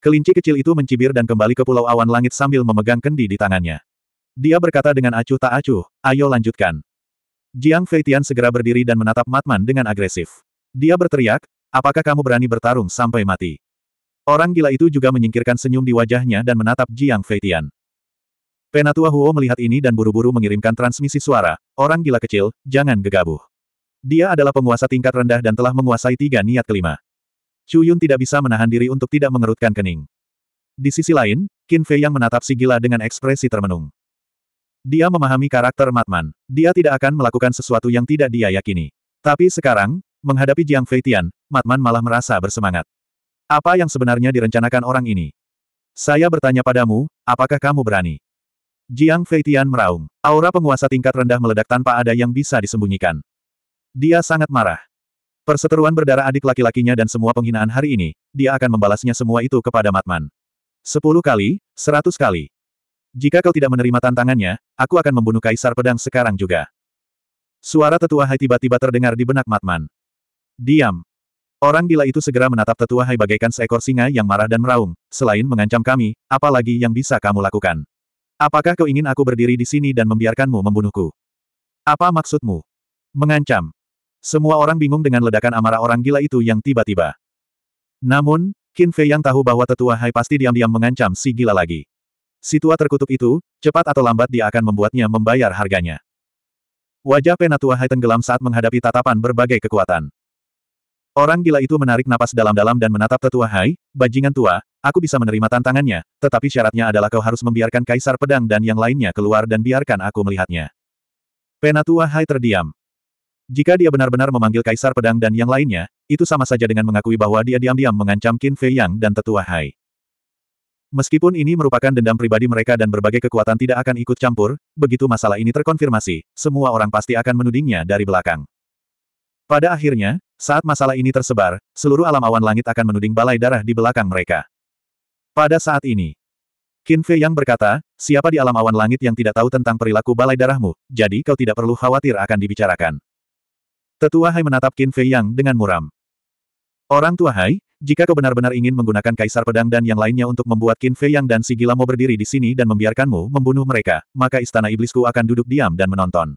Kelinci kecil itu mencibir dan kembali ke pulau awan langit sambil memegang kendi di tangannya. Dia berkata dengan acuh tak acuh, ayo lanjutkan. Jiang Feitian segera berdiri dan menatap Matman dengan agresif. Dia berteriak, apakah kamu berani bertarung sampai mati? Orang gila itu juga menyingkirkan senyum di wajahnya dan menatap Jiang Feitian. Penatua Huo melihat ini dan buru-buru mengirimkan transmisi suara, orang gila kecil, jangan gegabah. Dia adalah penguasa tingkat rendah dan telah menguasai tiga niat kelima. Chu Yun tidak bisa menahan diri untuk tidak mengerutkan kening. Di sisi lain, Qin Fei yang menatap si gila dengan ekspresi termenung. Dia memahami karakter Matman. Dia tidak akan melakukan sesuatu yang tidak dia yakini. Tapi sekarang, menghadapi Jiang Feitian, Matman malah merasa bersemangat. Apa yang sebenarnya direncanakan orang ini? Saya bertanya padamu, apakah kamu berani? Jiang Feitian meraung. Aura penguasa tingkat rendah meledak tanpa ada yang bisa disembunyikan. Dia sangat marah. Perseteruan berdarah adik laki-lakinya dan semua penghinaan hari ini, dia akan membalasnya semua itu kepada Matman. Sepuluh kali, seratus kali. Jika kau tidak menerima tantangannya, aku akan membunuh Kaisar Pedang sekarang juga. Suara tetua Hai tiba-tiba terdengar di benak Matman. Diam. Orang gila itu segera menatap tetua Hai bagaikan seekor singa yang marah dan meraung, selain mengancam kami, apalagi yang bisa kamu lakukan. Apakah kau ingin aku berdiri di sini dan membiarkanmu membunuhku? Apa maksudmu? Mengancam. Semua orang bingung dengan ledakan amarah orang gila itu yang tiba-tiba. Namun, Qin Fei yang tahu bahwa tetua Hai pasti diam-diam mengancam si gila lagi. Situa terkutuk itu, cepat atau lambat dia akan membuatnya membayar harganya. Wajah penatua Hai tenggelam saat menghadapi tatapan berbagai kekuatan. Orang gila itu menarik napas dalam-dalam dan menatap tetua Hai, bajingan tua, aku bisa menerima tantangannya, tetapi syaratnya adalah kau harus membiarkan kaisar pedang dan yang lainnya keluar dan biarkan aku melihatnya. Penatua Hai terdiam. Jika dia benar-benar memanggil kaisar pedang dan yang lainnya, itu sama saja dengan mengakui bahwa dia diam-diam mengancam Qin Fei Yang dan tetua Hai. Meskipun ini merupakan dendam pribadi mereka dan berbagai kekuatan tidak akan ikut campur, begitu masalah ini terkonfirmasi, semua orang pasti akan menudingnya dari belakang. Pada akhirnya, saat masalah ini tersebar, seluruh alam awan langit akan menuding balai darah di belakang mereka. Pada saat ini, Qin Fei yang berkata, siapa di alam awan langit yang tidak tahu tentang perilaku balai darahmu, jadi kau tidak perlu khawatir akan dibicarakan. Tetua Hai menatap Qin Fei yang dengan muram. Orang tua Hai, jika kau benar-benar ingin menggunakan kaisar pedang dan yang lainnya untuk membuat Qin Fei yang dan si gila mau berdiri di sini dan membiarkanmu membunuh mereka, maka istana iblisku akan duduk diam dan menonton.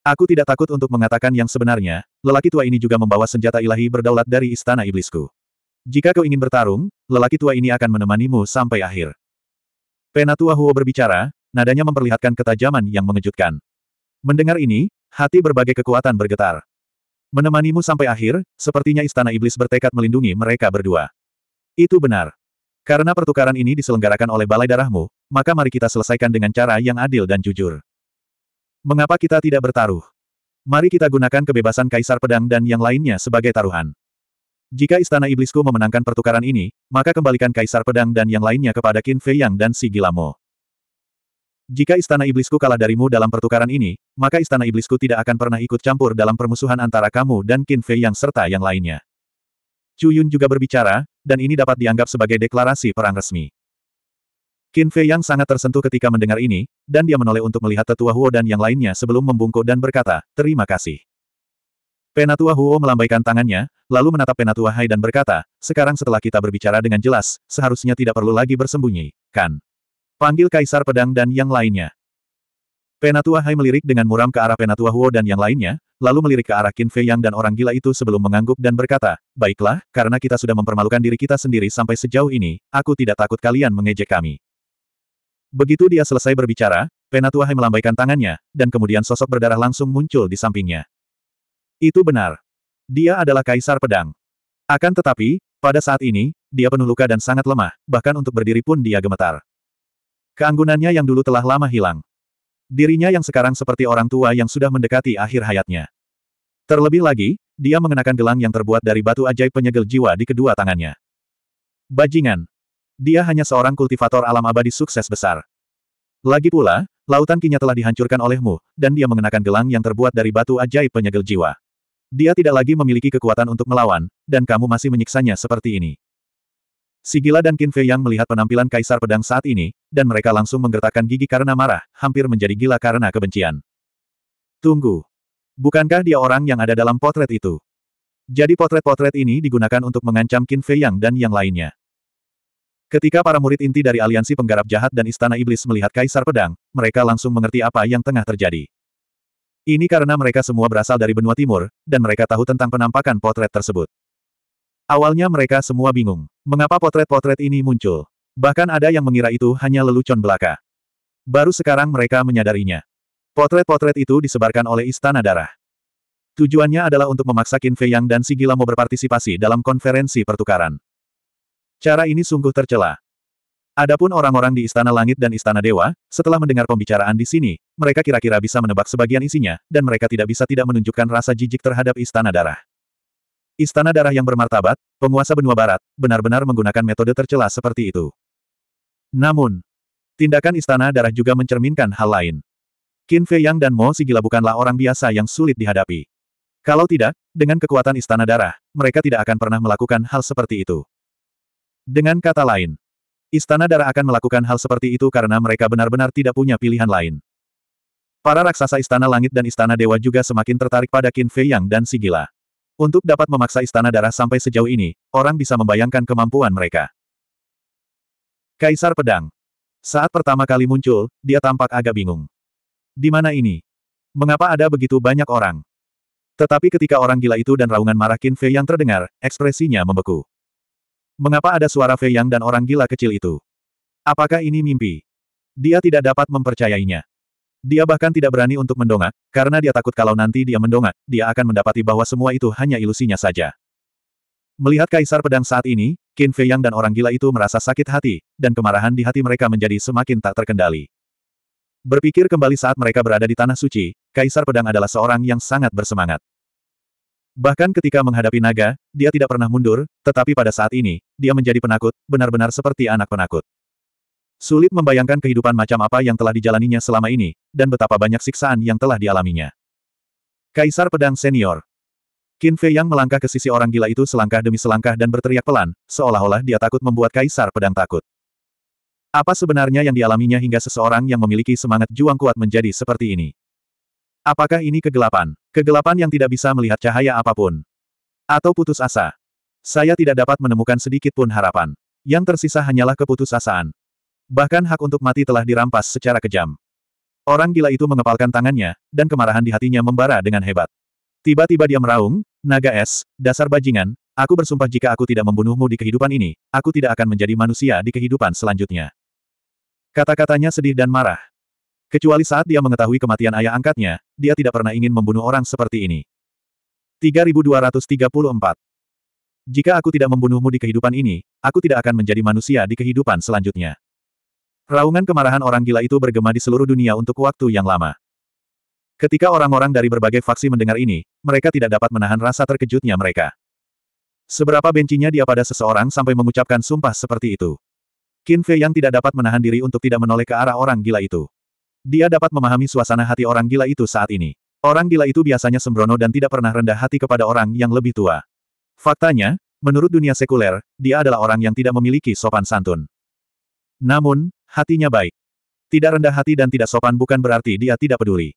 Aku tidak takut untuk mengatakan yang sebenarnya, lelaki tua ini juga membawa senjata ilahi berdaulat dari istana iblisku. Jika kau ingin bertarung, lelaki tua ini akan menemanimu sampai akhir. Penatua Huo berbicara, nadanya memperlihatkan ketajaman yang mengejutkan. Mendengar ini, hati berbagai kekuatan bergetar. Menemanimu sampai akhir, sepertinya istana iblis bertekad melindungi mereka berdua. Itu benar. Karena pertukaran ini diselenggarakan oleh Balai Darahmu, maka mari kita selesaikan dengan cara yang adil dan jujur. Mengapa kita tidak bertaruh? Mari kita gunakan kebebasan Kaisar Pedang dan yang lainnya sebagai taruhan. Jika Istana Iblisku memenangkan pertukaran ini, maka kembalikan Kaisar Pedang dan yang lainnya kepada Qin Fei Yang dan si Gilamo. Jika Istana Iblisku kalah darimu dalam pertukaran ini, maka Istana Iblisku tidak akan pernah ikut campur dalam permusuhan antara kamu dan Qin Fei Yang serta yang lainnya. Chu Yun juga berbicara, dan ini dapat dianggap sebagai deklarasi perang resmi. Qin Fei Yang sangat tersentuh ketika mendengar ini, dan dia menoleh untuk melihat tetua Huo dan yang lainnya sebelum membungkuk dan berkata, terima kasih. Penatua Huo melambaikan tangannya, lalu menatap Penatua Hai dan berkata, sekarang setelah kita berbicara dengan jelas, seharusnya tidak perlu lagi bersembunyi, kan? Panggil Kaisar Pedang dan yang lainnya. Penatua Hai melirik dengan muram ke arah Penatua Huo dan yang lainnya, lalu melirik ke arah Qin Fei Yang dan orang gila itu sebelum mengangguk dan berkata, Baiklah, karena kita sudah mempermalukan diri kita sendiri sampai sejauh ini, aku tidak takut kalian mengejek kami. Begitu dia selesai berbicara, Penatua melambaikan tangannya, dan kemudian sosok berdarah langsung muncul di sampingnya. Itu benar. Dia adalah Kaisar Pedang. Akan tetapi, pada saat ini, dia penuh luka dan sangat lemah, bahkan untuk berdiri pun dia gemetar. Keanggunannya yang dulu telah lama hilang. Dirinya yang sekarang seperti orang tua yang sudah mendekati akhir hayatnya. Terlebih lagi, dia mengenakan gelang yang terbuat dari batu ajaib penyegel jiwa di kedua tangannya. Bajingan, dia hanya seorang kultivator alam abadi sukses besar. Lagi pula, lautan kinya telah dihancurkan olehmu, dan dia mengenakan gelang yang terbuat dari batu ajaib penyegel jiwa. Dia tidak lagi memiliki kekuatan untuk melawan, dan kamu masih menyiksanya seperti ini. Sigila dan Qin Fei Yang melihat penampilan Kaisar Pedang saat ini, dan mereka langsung menggertakkan gigi karena marah, hampir menjadi gila karena kebencian. Tunggu. Bukankah dia orang yang ada dalam potret itu? Jadi potret-potret ini digunakan untuk mengancam Qin Fei Yang dan yang lainnya. Ketika para murid inti dari aliansi penggarap jahat dan istana iblis melihat kaisar pedang, mereka langsung mengerti apa yang tengah terjadi. Ini karena mereka semua berasal dari benua timur, dan mereka tahu tentang penampakan potret tersebut. Awalnya mereka semua bingung, mengapa potret-potret ini muncul. Bahkan ada yang mengira itu hanya lelucon belaka. Baru sekarang mereka menyadarinya. Potret-potret itu disebarkan oleh Istana Darah. Tujuannya adalah untuk memaksa Fei Yang dan Sigilamo berpartisipasi dalam konferensi pertukaran. Cara ini sungguh tercela. Adapun orang-orang di Istana Langit dan Istana Dewa, setelah mendengar pembicaraan di sini, mereka kira-kira bisa menebak sebagian isinya, dan mereka tidak bisa tidak menunjukkan rasa jijik terhadap Istana Darah. Istana Darah yang bermartabat, penguasa benua barat, benar-benar menggunakan metode tercela seperti itu. Namun, tindakan Istana Darah juga mencerminkan hal lain. Qin Fei Yang dan Mo Sigila bukanlah orang biasa yang sulit dihadapi. Kalau tidak, dengan kekuatan Istana Darah, mereka tidak akan pernah melakukan hal seperti itu. Dengan kata lain, Istana Darah akan melakukan hal seperti itu karena mereka benar-benar tidak punya pilihan lain. Para raksasa Istana Langit dan Istana Dewa juga semakin tertarik pada Qin Fei Yang dan Sigila. Untuk dapat memaksa Istana Darah sampai sejauh ini, orang bisa membayangkan kemampuan mereka. Kaisar Pedang Saat pertama kali muncul, dia tampak agak bingung. Di mana ini? Mengapa ada begitu banyak orang? Tetapi ketika orang gila itu dan raungan marah Qin Fei yang terdengar, ekspresinya membeku. Mengapa ada suara Fei Yang dan orang gila kecil itu? Apakah ini mimpi? Dia tidak dapat mempercayainya. Dia bahkan tidak berani untuk mendongak, karena dia takut kalau nanti dia mendongak, dia akan mendapati bahwa semua itu hanya ilusinya saja. Melihat Kaisar Pedang saat ini, Qin Fei Yang dan orang gila itu merasa sakit hati, dan kemarahan di hati mereka menjadi semakin tak terkendali. Berpikir kembali saat mereka berada di Tanah Suci, Kaisar Pedang adalah seorang yang sangat bersemangat. Bahkan ketika menghadapi naga, dia tidak pernah mundur, tetapi pada saat ini, dia menjadi penakut, benar-benar seperti anak penakut. Sulit membayangkan kehidupan macam apa yang telah dijalaninya selama ini, dan betapa banyak siksaan yang telah dialaminya. Kaisar Pedang Senior Qin Fei yang melangkah ke sisi orang gila itu selangkah demi selangkah dan berteriak pelan, seolah-olah dia takut membuat Kaisar Pedang takut. Apa sebenarnya yang dialaminya hingga seseorang yang memiliki semangat juang kuat menjadi seperti ini? Apakah ini kegelapan? Kegelapan yang tidak bisa melihat cahaya apapun. Atau putus asa. Saya tidak dapat menemukan sedikit pun harapan. Yang tersisa hanyalah keputusasaan. Bahkan hak untuk mati telah dirampas secara kejam. Orang gila itu mengepalkan tangannya, dan kemarahan di hatinya membara dengan hebat. Tiba-tiba dia meraung, naga es, dasar bajingan, aku bersumpah jika aku tidak membunuhmu di kehidupan ini, aku tidak akan menjadi manusia di kehidupan selanjutnya. Kata-katanya sedih dan marah. Kecuali saat dia mengetahui kematian ayah angkatnya, dia tidak pernah ingin membunuh orang seperti ini. 3234 Jika aku tidak membunuhmu di kehidupan ini, aku tidak akan menjadi manusia di kehidupan selanjutnya. Raungan kemarahan orang gila itu bergema di seluruh dunia untuk waktu yang lama. Ketika orang-orang dari berbagai faksi mendengar ini, mereka tidak dapat menahan rasa terkejutnya mereka. Seberapa bencinya dia pada seseorang sampai mengucapkan sumpah seperti itu. Qin Fei yang tidak dapat menahan diri untuk tidak menoleh ke arah orang gila itu. Dia dapat memahami suasana hati orang gila itu saat ini. Orang gila itu biasanya sembrono dan tidak pernah rendah hati kepada orang yang lebih tua. Faktanya, menurut dunia sekuler, dia adalah orang yang tidak memiliki sopan santun. Namun, hatinya baik. Tidak rendah hati dan tidak sopan bukan berarti dia tidak peduli.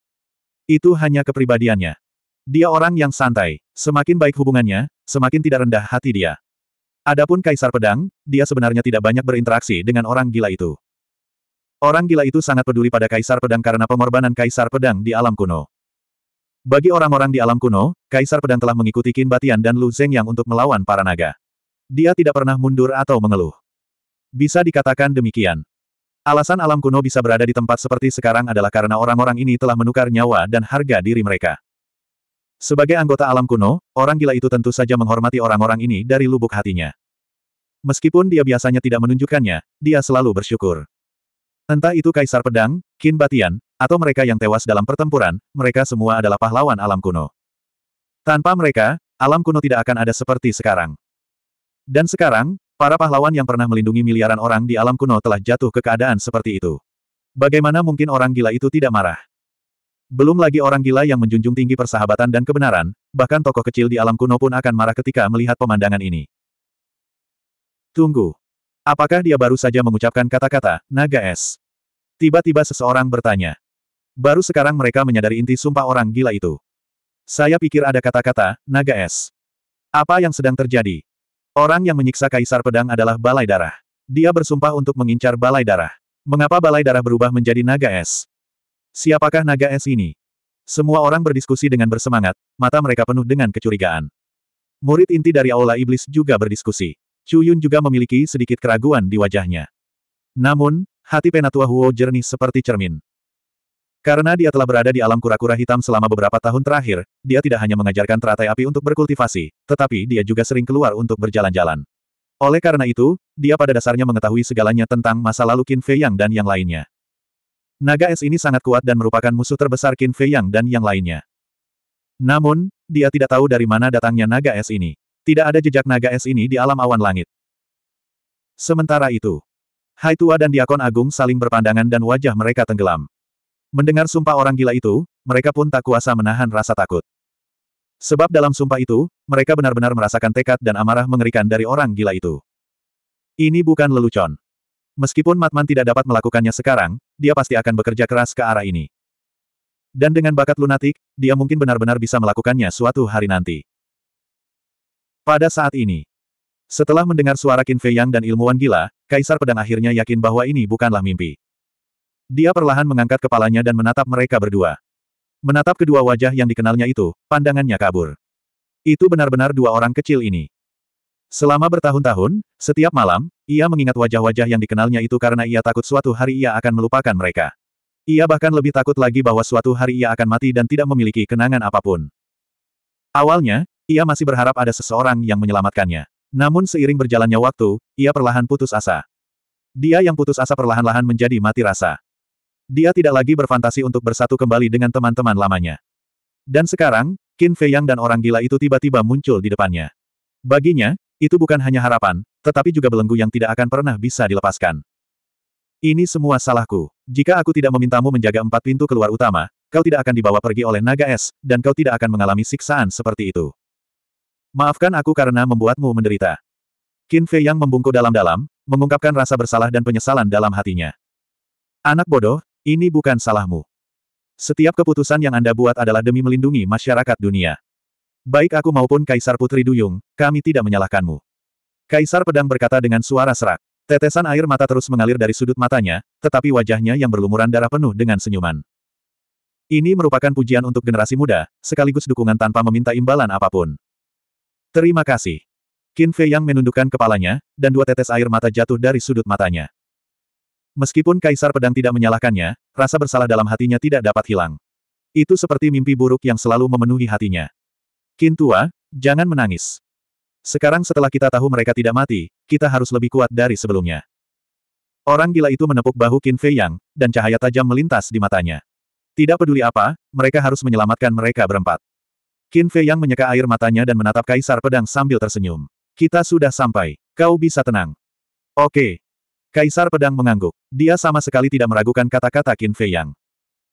Itu hanya kepribadiannya. Dia orang yang santai. Semakin baik hubungannya, semakin tidak rendah hati dia. Adapun Kaisar Pedang, dia sebenarnya tidak banyak berinteraksi dengan orang gila itu. Orang gila itu sangat peduli pada Kaisar Pedang karena pengorbanan Kaisar Pedang di alam kuno. Bagi orang-orang di alam kuno, Kaisar Pedang telah mengikuti Qin Batian dan Lu Zhengyang untuk melawan para naga. Dia tidak pernah mundur atau mengeluh. Bisa dikatakan demikian. Alasan alam kuno bisa berada di tempat seperti sekarang adalah karena orang-orang ini telah menukar nyawa dan harga diri mereka. Sebagai anggota alam kuno, orang gila itu tentu saja menghormati orang-orang ini dari lubuk hatinya. Meskipun dia biasanya tidak menunjukkannya, dia selalu bersyukur. Entah itu Kaisar Pedang, Kin Batian, atau mereka yang tewas dalam pertempuran, mereka semua adalah pahlawan alam kuno. Tanpa mereka, alam kuno tidak akan ada seperti sekarang. Dan sekarang, para pahlawan yang pernah melindungi miliaran orang di alam kuno telah jatuh ke keadaan seperti itu. Bagaimana mungkin orang gila itu tidak marah? Belum lagi orang gila yang menjunjung tinggi persahabatan dan kebenaran, bahkan tokoh kecil di alam kuno pun akan marah ketika melihat pemandangan ini. Tunggu. Apakah dia baru saja mengucapkan kata-kata, naga es? Tiba-tiba seseorang bertanya. Baru sekarang mereka menyadari inti sumpah orang gila itu. Saya pikir ada kata-kata, naga es. Apa yang sedang terjadi? Orang yang menyiksa Kaisar Pedang adalah Balai Darah. Dia bersumpah untuk mengincar Balai Darah. Mengapa Balai Darah berubah menjadi naga es? Siapakah naga es ini? Semua orang berdiskusi dengan bersemangat, mata mereka penuh dengan kecurigaan. Murid inti dari Aula Iblis juga berdiskusi. Chu Yun juga memiliki sedikit keraguan di wajahnya. Namun, hati penatua Huo jernih seperti cermin. Karena dia telah berada di alam kura-kura hitam selama beberapa tahun terakhir, dia tidak hanya mengajarkan teratai api untuk berkultivasi, tetapi dia juga sering keluar untuk berjalan-jalan. Oleh karena itu, dia pada dasarnya mengetahui segalanya tentang masa lalu Qin Fei Yang dan yang lainnya. Naga es ini sangat kuat dan merupakan musuh terbesar Qin Fei Yang dan yang lainnya. Namun, dia tidak tahu dari mana datangnya naga es ini. Tidak ada jejak naga es ini di alam awan langit. Sementara itu, Hai Tua dan Diakon Agung saling berpandangan dan wajah mereka tenggelam. Mendengar sumpah orang gila itu, mereka pun tak kuasa menahan rasa takut. Sebab dalam sumpah itu, mereka benar-benar merasakan tekad dan amarah mengerikan dari orang gila itu. Ini bukan lelucon. Meskipun Matman tidak dapat melakukannya sekarang, dia pasti akan bekerja keras ke arah ini. Dan dengan bakat lunatik, dia mungkin benar-benar bisa melakukannya suatu hari nanti. Pada saat ini, setelah mendengar suara Qin Fei Yang dan ilmuwan gila, Kaisar Pedang akhirnya yakin bahwa ini bukanlah mimpi. Dia perlahan mengangkat kepalanya dan menatap mereka berdua. Menatap kedua wajah yang dikenalnya itu, pandangannya kabur. Itu benar-benar dua orang kecil ini. Selama bertahun-tahun, setiap malam, ia mengingat wajah-wajah yang dikenalnya itu karena ia takut suatu hari ia akan melupakan mereka. Ia bahkan lebih takut lagi bahwa suatu hari ia akan mati dan tidak memiliki kenangan apapun. Awalnya, ia masih berharap ada seseorang yang menyelamatkannya. Namun seiring berjalannya waktu, ia perlahan putus asa. Dia yang putus asa perlahan-lahan menjadi mati rasa. Dia tidak lagi berfantasi untuk bersatu kembali dengan teman-teman lamanya. Dan sekarang, Qin Fei yang dan orang gila itu tiba-tiba muncul di depannya. Baginya, itu bukan hanya harapan, tetapi juga belenggu yang tidak akan pernah bisa dilepaskan. Ini semua salahku. Jika aku tidak memintamu menjaga empat pintu keluar utama, kau tidak akan dibawa pergi oleh naga es, dan kau tidak akan mengalami siksaan seperti itu. Maafkan aku karena membuatmu menderita. Qin Fei yang membungkuk dalam-dalam, mengungkapkan rasa bersalah dan penyesalan dalam hatinya. Anak bodoh, ini bukan salahmu. Setiap keputusan yang Anda buat adalah demi melindungi masyarakat dunia. Baik aku maupun Kaisar Putri Duyung, kami tidak menyalahkanmu. Kaisar Pedang berkata dengan suara serak. Tetesan air mata terus mengalir dari sudut matanya, tetapi wajahnya yang berlumuran darah penuh dengan senyuman. Ini merupakan pujian untuk generasi muda, sekaligus dukungan tanpa meminta imbalan apapun. Terima kasih. Qin Fei Yang menundukkan kepalanya, dan dua tetes air mata jatuh dari sudut matanya. Meskipun Kaisar Pedang tidak menyalahkannya, rasa bersalah dalam hatinya tidak dapat hilang. Itu seperti mimpi buruk yang selalu memenuhi hatinya. Qin Tua, jangan menangis. Sekarang setelah kita tahu mereka tidak mati, kita harus lebih kuat dari sebelumnya. Orang gila itu menepuk bahu Qin Fei Yang, dan cahaya tajam melintas di matanya. Tidak peduli apa, mereka harus menyelamatkan mereka berempat. Qin Fei yang menyeka air matanya dan menatap Kaisar Pedang sambil tersenyum. Kita sudah sampai. Kau bisa tenang. Oke. Kaisar Pedang mengangguk. Dia sama sekali tidak meragukan kata-kata Qin Fei Yang.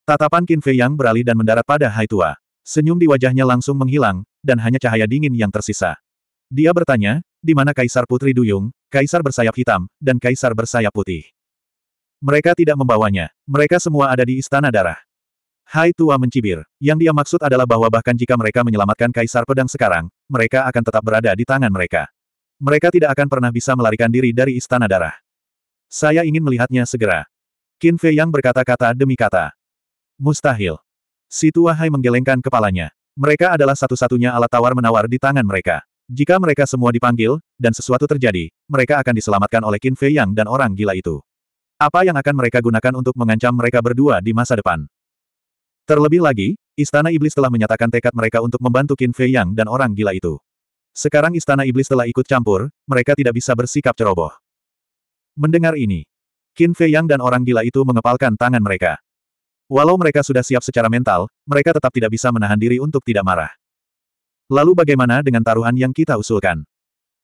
Tatapan Qin Fei Yang beralih dan mendarat pada Hai Tua. Senyum di wajahnya langsung menghilang, dan hanya cahaya dingin yang tersisa. Dia bertanya, di mana Kaisar Putri Duyung, Kaisar bersayap hitam, dan Kaisar bersayap putih. Mereka tidak membawanya. Mereka semua ada di Istana Darah. Hai Tua mencibir. Yang dia maksud adalah bahwa bahkan jika mereka menyelamatkan Kaisar Pedang sekarang, mereka akan tetap berada di tangan mereka. Mereka tidak akan pernah bisa melarikan diri dari Istana Darah. Saya ingin melihatnya segera. Qin Fei Yang berkata-kata demi kata. Mustahil. Si Tua Hai menggelengkan kepalanya. Mereka adalah satu-satunya alat tawar-menawar di tangan mereka. Jika mereka semua dipanggil, dan sesuatu terjadi, mereka akan diselamatkan oleh Qin Fei Yang dan orang gila itu. Apa yang akan mereka gunakan untuk mengancam mereka berdua di masa depan? Terlebih lagi, Istana Iblis telah menyatakan tekad mereka untuk membantu Qin Fei Yang dan orang gila itu. Sekarang Istana Iblis telah ikut campur, mereka tidak bisa bersikap ceroboh. Mendengar ini, Qin Fei Yang dan orang gila itu mengepalkan tangan mereka. Walau mereka sudah siap secara mental, mereka tetap tidak bisa menahan diri untuk tidak marah. Lalu bagaimana dengan taruhan yang kita usulkan?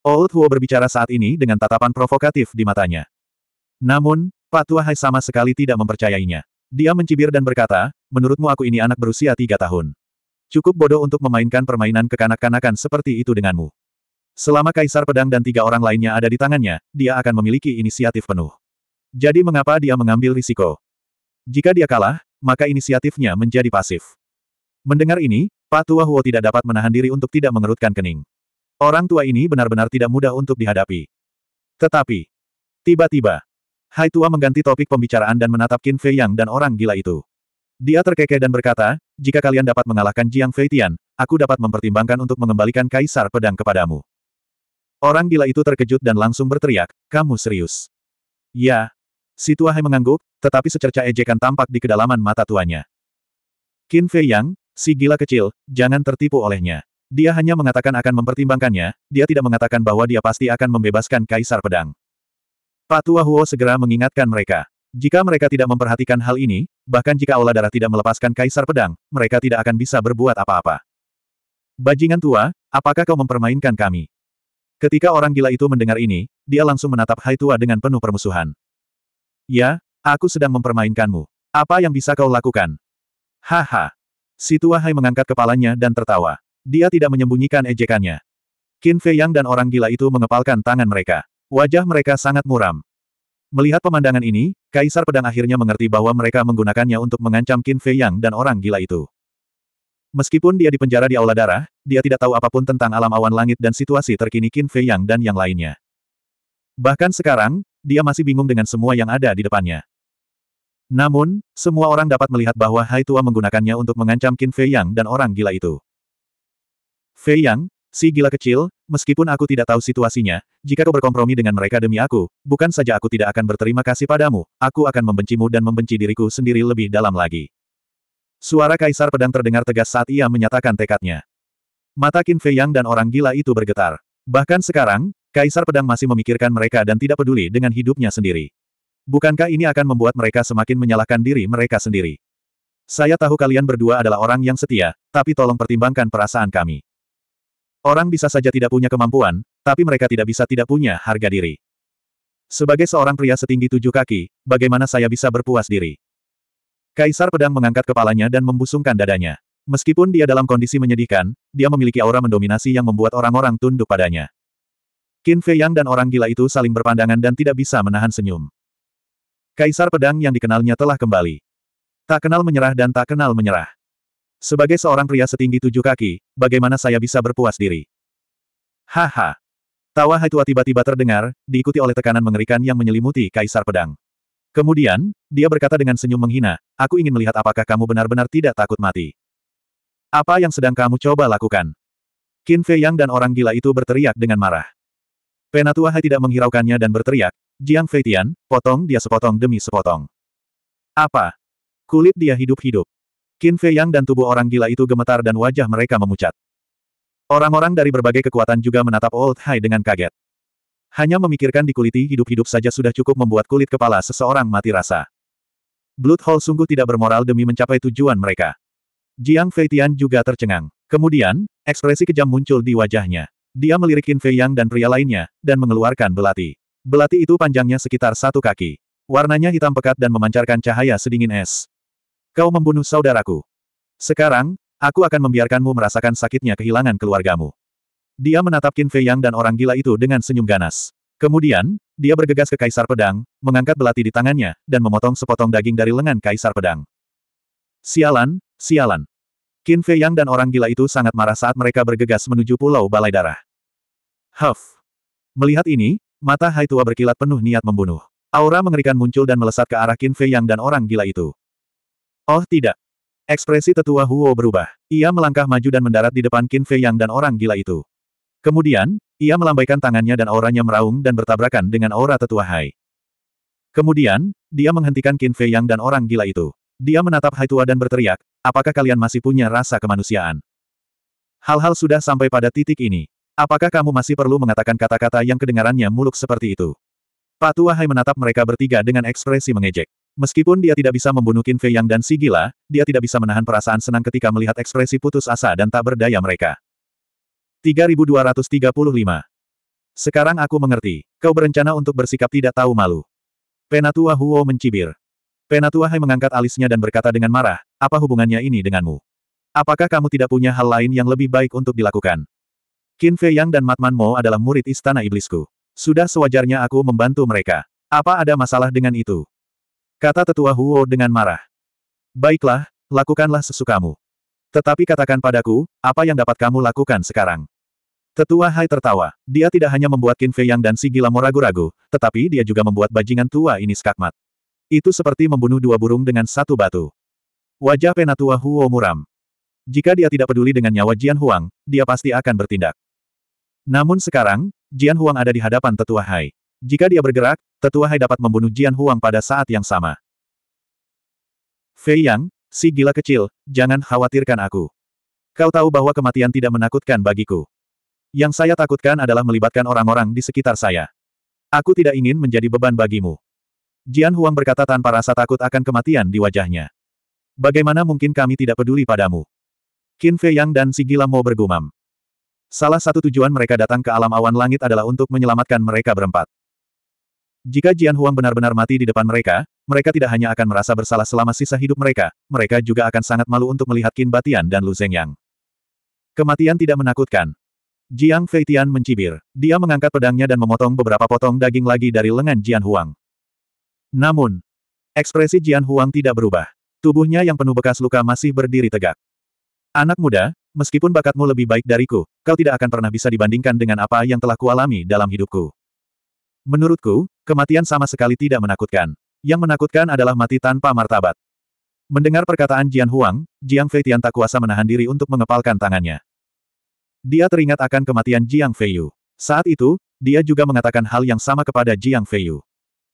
Old Huo berbicara saat ini dengan tatapan provokatif di matanya. Namun, Pak Hai sama sekali tidak mempercayainya. Dia mencibir dan berkata, menurutmu aku ini anak berusia tiga tahun. Cukup bodoh untuk memainkan permainan kekanak-kanakan seperti itu denganmu. Selama Kaisar Pedang dan tiga orang lainnya ada di tangannya, dia akan memiliki inisiatif penuh. Jadi mengapa dia mengambil risiko? Jika dia kalah, maka inisiatifnya menjadi pasif. Mendengar ini, Pak Tua Huo tidak dapat menahan diri untuk tidak mengerutkan kening. Orang tua ini benar-benar tidak mudah untuk dihadapi. Tetapi, tiba-tiba, Hai Tua mengganti topik pembicaraan dan menatap Qin Fei Yang dan orang gila itu. Dia terkekeh dan berkata, jika kalian dapat mengalahkan Jiang Fei Tian, aku dapat mempertimbangkan untuk mengembalikan Kaisar Pedang kepadamu. Orang gila itu terkejut dan langsung berteriak, kamu serius? Ya. Si Tua Hai mengangguk, tetapi secerca ejekan tampak di kedalaman mata tuanya. Qin Fei Yang, si gila kecil, jangan tertipu olehnya. Dia hanya mengatakan akan mempertimbangkannya, dia tidak mengatakan bahwa dia pasti akan membebaskan Kaisar Pedang. Patua Huo segera mengingatkan mereka. Jika mereka tidak memperhatikan hal ini, bahkan jika Aula Darah tidak melepaskan Kaisar Pedang, mereka tidak akan bisa berbuat apa-apa. Bajingan tua, apakah kau mempermainkan kami? Ketika orang gila itu mendengar ini, dia langsung menatap Hai Tua dengan penuh permusuhan. Ya, aku sedang mempermainkanmu. Apa yang bisa kau lakukan? Haha. Si Tua Hai mengangkat kepalanya dan tertawa. Dia tidak menyembunyikan ejekannya. Qin Fei Yang dan orang gila itu mengepalkan tangan mereka. Wajah mereka sangat muram. Melihat pemandangan ini, Kaisar Pedang akhirnya mengerti bahwa mereka menggunakannya untuk mengancam Qin Fei Yang dan orang gila itu. Meskipun dia dipenjara di Aula Darah, dia tidak tahu apapun tentang alam awan langit dan situasi terkini Qin Fei Yang dan yang lainnya. Bahkan sekarang, dia masih bingung dengan semua yang ada di depannya. Namun, semua orang dapat melihat bahwa Hai Tua menggunakannya untuk mengancam Qin Fei Yang dan orang gila itu. Fei Yang, Si gila kecil, meskipun aku tidak tahu situasinya, jika kau berkompromi dengan mereka demi aku, bukan saja aku tidak akan berterima kasih padamu, aku akan membencimu dan membenci diriku sendiri lebih dalam lagi. Suara Kaisar Pedang terdengar tegas saat ia menyatakan tekadnya. Mata Qin Fei Yang dan orang gila itu bergetar. Bahkan sekarang, Kaisar Pedang masih memikirkan mereka dan tidak peduli dengan hidupnya sendiri. Bukankah ini akan membuat mereka semakin menyalahkan diri mereka sendiri? Saya tahu kalian berdua adalah orang yang setia, tapi tolong pertimbangkan perasaan kami. Orang bisa saja tidak punya kemampuan, tapi mereka tidak bisa tidak punya harga diri. Sebagai seorang pria setinggi tujuh kaki, bagaimana saya bisa berpuas diri? Kaisar pedang mengangkat kepalanya dan membusungkan dadanya. Meskipun dia dalam kondisi menyedihkan, dia memiliki aura mendominasi yang membuat orang-orang tunduk padanya. Qin Fei Yang dan orang gila itu saling berpandangan dan tidak bisa menahan senyum. Kaisar pedang yang dikenalnya telah kembali. Tak kenal menyerah dan tak kenal menyerah. Sebagai seorang pria setinggi tujuh kaki, bagaimana saya bisa berpuas diri? Haha. Tawa Haitua tiba-tiba terdengar, diikuti oleh tekanan mengerikan yang menyelimuti Kaisar Pedang. Kemudian, dia berkata dengan senyum menghina, aku ingin melihat apakah kamu benar-benar tidak takut mati. Apa yang sedang kamu coba lakukan? Qin Fei Yang dan orang gila itu berteriak dengan marah. Penatua Hai tidak menghiraukannya dan berteriak, Jiang Fei Tian, potong dia sepotong demi sepotong. Apa? Kulit dia hidup-hidup. Qin Fei Yang dan tubuh orang gila itu gemetar dan wajah mereka memucat. Orang-orang dari berbagai kekuatan juga menatap Old Hai dengan kaget. Hanya memikirkan di dikuliti hidup-hidup saja sudah cukup membuat kulit kepala seseorang mati rasa. Blood Hall sungguh tidak bermoral demi mencapai tujuan mereka. Jiang Fei Tian juga tercengang. Kemudian, ekspresi kejam muncul di wajahnya. Dia melirik Qin Fei Yang dan pria lainnya, dan mengeluarkan belati. Belati itu panjangnya sekitar satu kaki. Warnanya hitam pekat dan memancarkan cahaya sedingin es. Kau membunuh saudaraku. Sekarang, aku akan membiarkanmu merasakan sakitnya kehilangan keluargamu. Dia menatap Qin Fei Yang dan orang gila itu dengan senyum ganas. Kemudian, dia bergegas ke Kaisar Pedang, mengangkat belati di tangannya, dan memotong sepotong daging dari lengan Kaisar Pedang. Sialan, sialan. Qin Fei Yang dan orang gila itu sangat marah saat mereka bergegas menuju Pulau Balai Darah. Huff. Melihat ini, mata Hai Tua berkilat penuh niat membunuh. Aura mengerikan muncul dan melesat ke arah Qin Fei Yang dan orang gila itu. Oh tidak. Ekspresi tetua Huo berubah. Ia melangkah maju dan mendarat di depan Qin Fei Yang dan orang gila itu. Kemudian, ia melambaikan tangannya dan auranya meraung dan bertabrakan dengan aura tetua Hai. Kemudian, dia menghentikan Qin Fei Yang dan orang gila itu. Dia menatap Hai Tua dan berteriak, apakah kalian masih punya rasa kemanusiaan? Hal-hal sudah sampai pada titik ini. Apakah kamu masih perlu mengatakan kata-kata yang kedengarannya muluk seperti itu? Pak Tua Hai menatap mereka bertiga dengan ekspresi mengejek. Meskipun dia tidak bisa membunuh Qin Fei Yang dan si gila, dia tidak bisa menahan perasaan senang ketika melihat ekspresi putus asa dan tak berdaya mereka. 3235. Sekarang aku mengerti. Kau berencana untuk bersikap tidak tahu malu. Penatua Huo mencibir. Penatua Hai mengangkat alisnya dan berkata dengan marah, apa hubungannya ini denganmu? Apakah kamu tidak punya hal lain yang lebih baik untuk dilakukan? Qin Fei Yang dan Matman Mo adalah murid istana iblisku. Sudah sewajarnya aku membantu mereka. Apa ada masalah dengan itu? Kata tetua Huo dengan marah. Baiklah, lakukanlah sesukamu. Tetapi katakan padaku, apa yang dapat kamu lakukan sekarang? Tetua Hai tertawa. Dia tidak hanya membuat Qin Fei Yang dan si Gilamo ragu-ragu, tetapi dia juga membuat bajingan tua ini skakmat. Itu seperti membunuh dua burung dengan satu batu. Wajah penatua Huo muram. Jika dia tidak peduli dengan nyawa Jian Huang, dia pasti akan bertindak. Namun sekarang, Jian Huang ada di hadapan tetua Hai. Jika dia bergerak, tetua Hai dapat membunuh Jian Huang pada saat yang sama. Fei Yang, si gila kecil, jangan khawatirkan aku. Kau tahu bahwa kematian tidak menakutkan bagiku. Yang saya takutkan adalah melibatkan orang-orang di sekitar saya. Aku tidak ingin menjadi beban bagimu. Jian Huang berkata tanpa rasa takut akan kematian di wajahnya. Bagaimana mungkin kami tidak peduli padamu? Qin Fei Yang dan si gila mau bergumam. Salah satu tujuan mereka datang ke alam awan langit adalah untuk menyelamatkan mereka berempat. Jika Jian Huang benar-benar mati di depan mereka, mereka tidak hanya akan merasa bersalah selama sisa hidup mereka, mereka juga akan sangat malu untuk melihat Qin Batian dan Lu Zhengyang. Kematian tidak menakutkan. Jiang Feitian mencibir. Dia mengangkat pedangnya dan memotong beberapa potong daging lagi dari lengan Jian Huang. Namun, ekspresi Jian Huang tidak berubah. Tubuhnya yang penuh bekas luka masih berdiri tegak. Anak muda, meskipun bakatmu lebih baik dariku, kau tidak akan pernah bisa dibandingkan dengan apa yang telah kualami dalam hidupku. Menurutku, Kematian sama sekali tidak menakutkan. Yang menakutkan adalah mati tanpa martabat. Mendengar perkataan Jian Huang, Jiang Fei Tian tak kuasa menahan diri untuk mengepalkan tangannya. Dia teringat akan kematian Jiang Fei Yu. Saat itu, dia juga mengatakan hal yang sama kepada Jiang Fei Yu.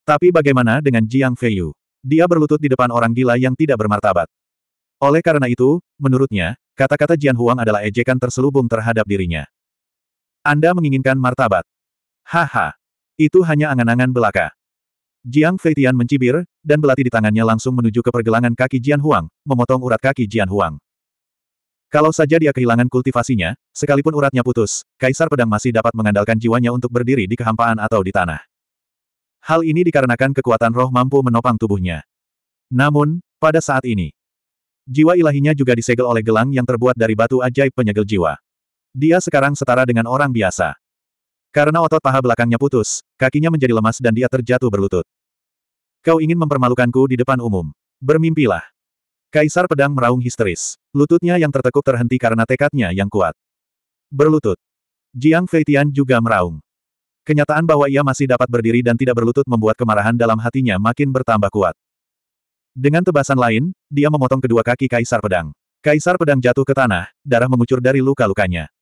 Tapi bagaimana dengan Jiang Fei Yu? Dia berlutut di depan orang gila yang tidak bermartabat. Oleh karena itu, menurutnya, kata-kata Jian Huang adalah ejekan terselubung terhadap dirinya. Anda menginginkan martabat. Haha, itu hanya angan-angan belaka. Jiang Feitian mencibir, dan belati di tangannya langsung menuju ke pergelangan kaki Jian Huang, memotong urat kaki Jian Huang. Kalau saja dia kehilangan kultivasinya, sekalipun uratnya putus, Kaisar Pedang masih dapat mengandalkan jiwanya untuk berdiri di kehampaan atau di tanah. Hal ini dikarenakan kekuatan roh mampu menopang tubuhnya. Namun, pada saat ini, jiwa ilahinya juga disegel oleh gelang yang terbuat dari batu ajaib penyegel jiwa. Dia sekarang setara dengan orang biasa. Karena otot paha belakangnya putus, kakinya menjadi lemas dan dia terjatuh berlutut. Kau ingin mempermalukanku di depan umum. Bermimpilah. Kaisar pedang meraung histeris. Lututnya yang tertekuk terhenti karena tekadnya yang kuat. Berlutut. Jiang Feitian juga meraung. Kenyataan bahwa ia masih dapat berdiri dan tidak berlutut membuat kemarahan dalam hatinya makin bertambah kuat. Dengan tebasan lain, dia memotong kedua kaki Kaisar Pedang. Kaisar Pedang jatuh ke tanah, darah mengucur dari luka-lukanya.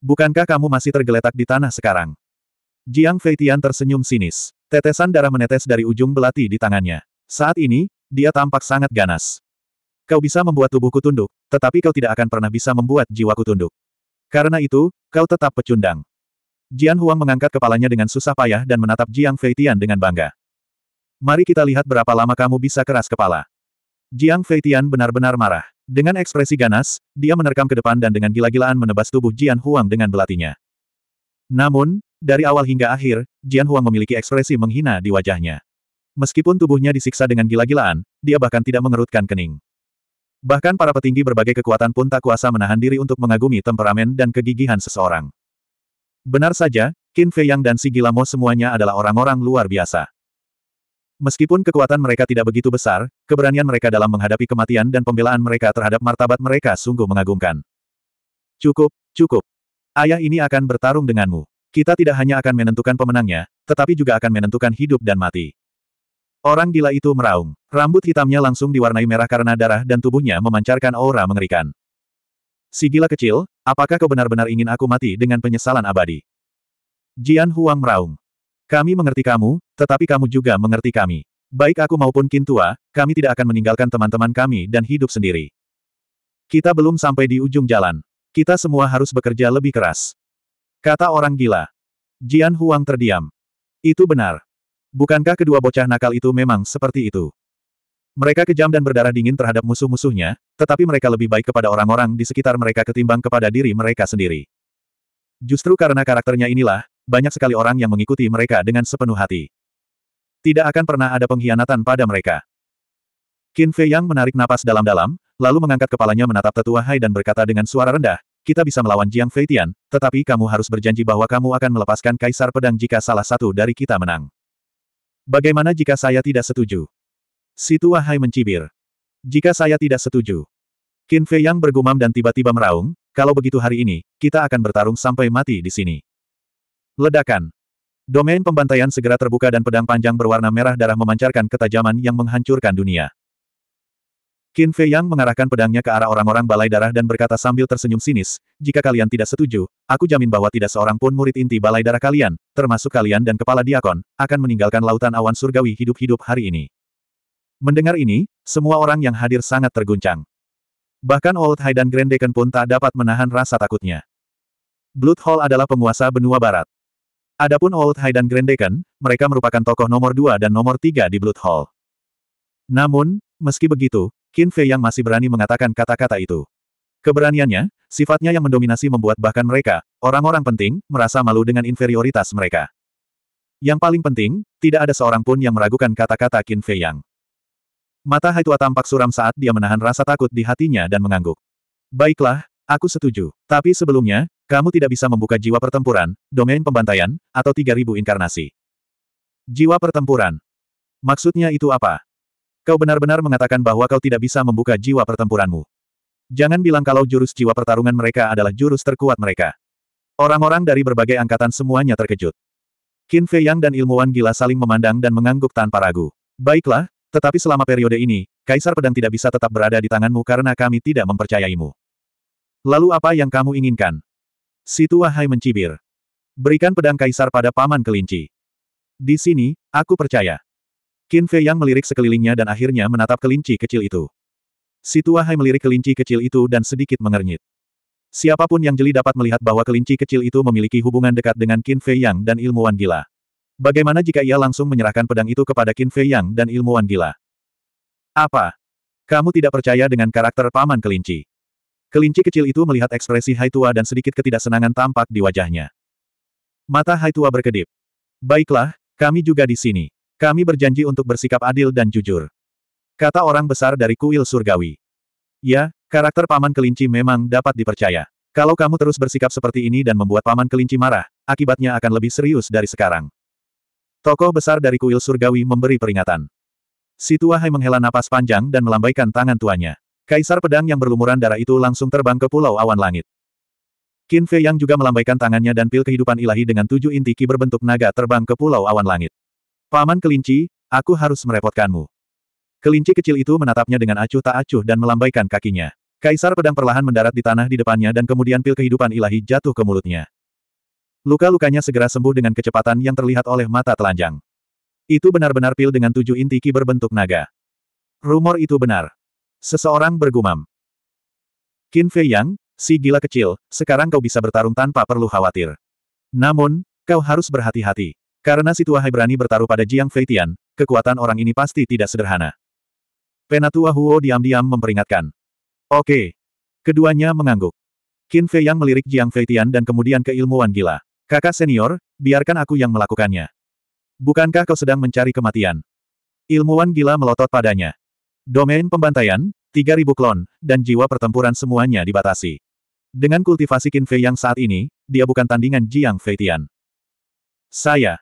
Bukankah kamu masih tergeletak di tanah sekarang? Jiang Feitian tersenyum sinis. Tetesan darah menetes dari ujung belati di tangannya. Saat ini, dia tampak sangat ganas. Kau bisa membuat tubuhku tunduk, tetapi kau tidak akan pernah bisa membuat jiwaku tunduk. Karena itu, kau tetap pecundang. Jian Huang mengangkat kepalanya dengan susah payah dan menatap Jiang Feitian dengan bangga. Mari kita lihat berapa lama kamu bisa keras kepala. Jiang Feitian benar-benar marah. Dengan ekspresi ganas, dia menerkam ke depan dan dengan gila-gilaan menebas tubuh Jian Huang dengan belatinya. Namun, dari awal hingga akhir, Jian Huang memiliki ekspresi menghina di wajahnya. Meskipun tubuhnya disiksa dengan gila-gilaan, dia bahkan tidak mengerutkan kening. Bahkan para petinggi berbagai kekuatan pun tak kuasa menahan diri untuk mengagumi temperamen dan kegigihan seseorang. Benar saja, Qin Fei Yang dan si Gilamo semuanya adalah orang-orang luar biasa. Meskipun kekuatan mereka tidak begitu besar, keberanian mereka dalam menghadapi kematian dan pembelaan mereka terhadap martabat mereka sungguh mengagumkan. Cukup, cukup. Ayah ini akan bertarung denganmu. Kita tidak hanya akan menentukan pemenangnya, tetapi juga akan menentukan hidup dan mati. Orang gila itu meraung. Rambut hitamnya langsung diwarnai merah karena darah dan tubuhnya memancarkan aura mengerikan. Si gila kecil, apakah kau benar-benar ingin aku mati dengan penyesalan abadi? Jian Huang meraung. Kami mengerti kamu, tetapi kamu juga mengerti kami. Baik aku maupun Kintua, kami tidak akan meninggalkan teman-teman kami dan hidup sendiri. Kita belum sampai di ujung jalan. Kita semua harus bekerja lebih keras. Kata orang gila. Jian Huang terdiam. Itu benar. Bukankah kedua bocah nakal itu memang seperti itu? Mereka kejam dan berdarah dingin terhadap musuh-musuhnya, tetapi mereka lebih baik kepada orang-orang di sekitar mereka ketimbang kepada diri mereka sendiri. Justru karena karakternya inilah, banyak sekali orang yang mengikuti mereka dengan sepenuh hati. Tidak akan pernah ada pengkhianatan pada mereka. Qin Fei Yang menarik napas dalam-dalam, lalu mengangkat kepalanya menatap tetua Hai dan berkata dengan suara rendah, kita bisa melawan Jiang Fei Tian, tetapi kamu harus berjanji bahwa kamu akan melepaskan Kaisar Pedang jika salah satu dari kita menang. Bagaimana jika saya tidak setuju? Si Tua Hai mencibir. Jika saya tidak setuju. Qin Fei Yang bergumam dan tiba-tiba meraung, kalau begitu hari ini, kita akan bertarung sampai mati di sini. Ledakan. Domain pembantaian segera terbuka dan pedang panjang berwarna merah darah memancarkan ketajaman yang menghancurkan dunia. Qin Fei Yang mengarahkan pedangnya ke arah orang-orang balai darah dan berkata sambil tersenyum sinis, jika kalian tidak setuju, aku jamin bahwa tidak seorang pun murid inti balai darah kalian, termasuk kalian dan kepala diakon, akan meninggalkan lautan awan surgawi hidup-hidup hari ini. Mendengar ini, semua orang yang hadir sangat terguncang. Bahkan Old High dan Grand Deacon pun tak dapat menahan rasa takutnya. Blood Hall adalah penguasa benua barat. Adapun Old High dan Grandeken, mereka merupakan tokoh nomor dua dan nomor tiga di Blood Hall. Namun, meski begitu, Qin Fei yang masih berani mengatakan kata-kata itu. Keberaniannya, sifatnya yang mendominasi membuat bahkan mereka, orang-orang penting, merasa malu dengan inferioritas mereka. Yang paling penting, tidak ada seorang pun yang meragukan kata-kata Qin Fei Yang. Mata Hai tua tampak suram saat dia menahan rasa takut di hatinya dan mengangguk. Baiklah, Aku setuju. Tapi sebelumnya, kamu tidak bisa membuka jiwa pertempuran, domain pembantaian, atau 3000 inkarnasi. Jiwa pertempuran. Maksudnya itu apa? Kau benar-benar mengatakan bahwa kau tidak bisa membuka jiwa pertempuranmu. Jangan bilang kalau jurus jiwa pertarungan mereka adalah jurus terkuat mereka. Orang-orang dari berbagai angkatan semuanya terkejut. Qin Fei Yang dan ilmuwan gila saling memandang dan mengangguk tanpa ragu. Baiklah, tetapi selama periode ini, Kaisar Pedang tidak bisa tetap berada di tanganmu karena kami tidak mempercayaimu. Lalu apa yang kamu inginkan? Si tua Hai mencibir. Berikan pedang kaisar pada paman kelinci. Di sini, aku percaya. Qin Fei yang melirik sekelilingnya dan akhirnya menatap kelinci kecil itu. Si Hai melirik kelinci kecil itu dan sedikit mengernyit. Siapapun yang jeli dapat melihat bahwa kelinci kecil itu memiliki hubungan dekat dengan Qin Fei Yang dan ilmuwan gila. Bagaimana jika ia langsung menyerahkan pedang itu kepada Qin Fei Yang dan ilmuwan gila? Apa? Kamu tidak percaya dengan karakter paman kelinci? Kelinci kecil itu melihat ekspresi Hai Tua dan sedikit ketidaksenangan tampak di wajahnya. Mata Hai Tua berkedip. Baiklah, kami juga di sini. Kami berjanji untuk bersikap adil dan jujur. Kata orang besar dari kuil surgawi. Ya, karakter paman kelinci memang dapat dipercaya. Kalau kamu terus bersikap seperti ini dan membuat paman kelinci marah, akibatnya akan lebih serius dari sekarang. Tokoh besar dari kuil surgawi memberi peringatan. Si tua Hai menghela napas panjang dan melambaikan tangan tuanya. Kaisar pedang yang berlumuran darah itu langsung terbang ke pulau awan langit. Qin Fei yang juga melambaikan tangannya dan pil kehidupan ilahi dengan tujuh inti ki berbentuk naga terbang ke pulau awan langit. Paman kelinci, aku harus merepotkanmu. Kelinci kecil itu menatapnya dengan acuh tak acuh dan melambaikan kakinya. Kaisar pedang perlahan mendarat di tanah di depannya dan kemudian pil kehidupan ilahi jatuh ke mulutnya. Luka-lukanya segera sembuh dengan kecepatan yang terlihat oleh mata telanjang. Itu benar-benar pil dengan tujuh inti ki berbentuk naga. Rumor itu benar. Seseorang bergumam. Qin Fei Yang, si gila kecil, sekarang kau bisa bertarung tanpa perlu khawatir. Namun, kau harus berhati-hati. Karena si tua Hai berani bertaruh pada Jiang Tian, kekuatan orang ini pasti tidak sederhana. Penatua Huo diam-diam memperingatkan. Oke. Keduanya mengangguk. Qin Fei Yang melirik Jiang Tian dan kemudian ke ilmuwan gila. Kakak senior, biarkan aku yang melakukannya. Bukankah kau sedang mencari kematian? Ilmuwan gila melotot padanya. Domain pembantaian, 3.000 klon, dan jiwa pertempuran semuanya dibatasi. Dengan kultivasi Qin Fei yang saat ini, dia bukan tandingan Jiang Fei Tian. Saya.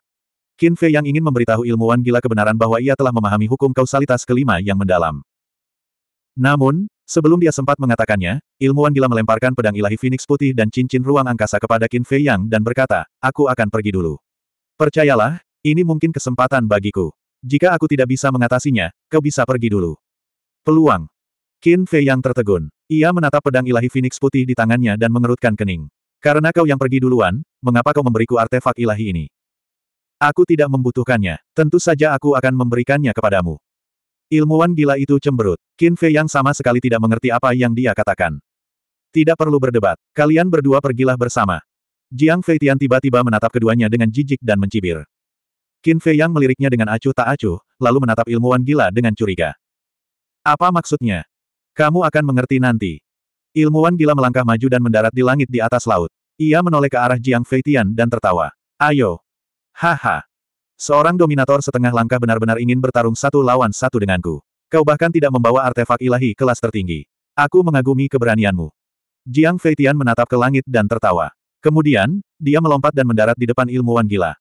Qin Fei yang ingin memberitahu ilmuwan gila kebenaran bahwa ia telah memahami hukum kausalitas kelima yang mendalam. Namun, sebelum dia sempat mengatakannya, ilmuwan gila melemparkan pedang ilahi Phoenix putih dan cincin ruang angkasa kepada Qin Fei Yang dan berkata, aku akan pergi dulu. Percayalah, ini mungkin kesempatan bagiku. Jika aku tidak bisa mengatasinya, kau bisa pergi dulu. Peluang. Qin Fei yang tertegun. Ia menatap pedang ilahi Phoenix putih di tangannya dan mengerutkan kening. Karena kau yang pergi duluan, mengapa kau memberiku artefak ilahi ini? Aku tidak membutuhkannya. Tentu saja aku akan memberikannya kepadamu. Ilmuwan gila itu cemberut. Qin Fei yang sama sekali tidak mengerti apa yang dia katakan. Tidak perlu berdebat. Kalian berdua pergilah bersama. Jiang Fei Tian tiba-tiba menatap keduanya dengan jijik dan mencibir. Qin Fei yang meliriknya dengan acuh tak acuh, lalu menatap ilmuwan gila dengan curiga. Apa maksudnya? Kamu akan mengerti nanti. Ilmuwan gila melangkah maju dan mendarat di langit di atas laut. Ia menoleh ke arah Jiang Feitian dan tertawa. Ayo. Haha. Seorang dominator setengah langkah benar-benar ingin bertarung satu lawan satu denganku. Kau bahkan tidak membawa artefak ilahi kelas tertinggi. Aku mengagumi keberanianmu. Jiang Feitian menatap ke langit dan tertawa. Kemudian, dia melompat dan mendarat di depan ilmuwan gila.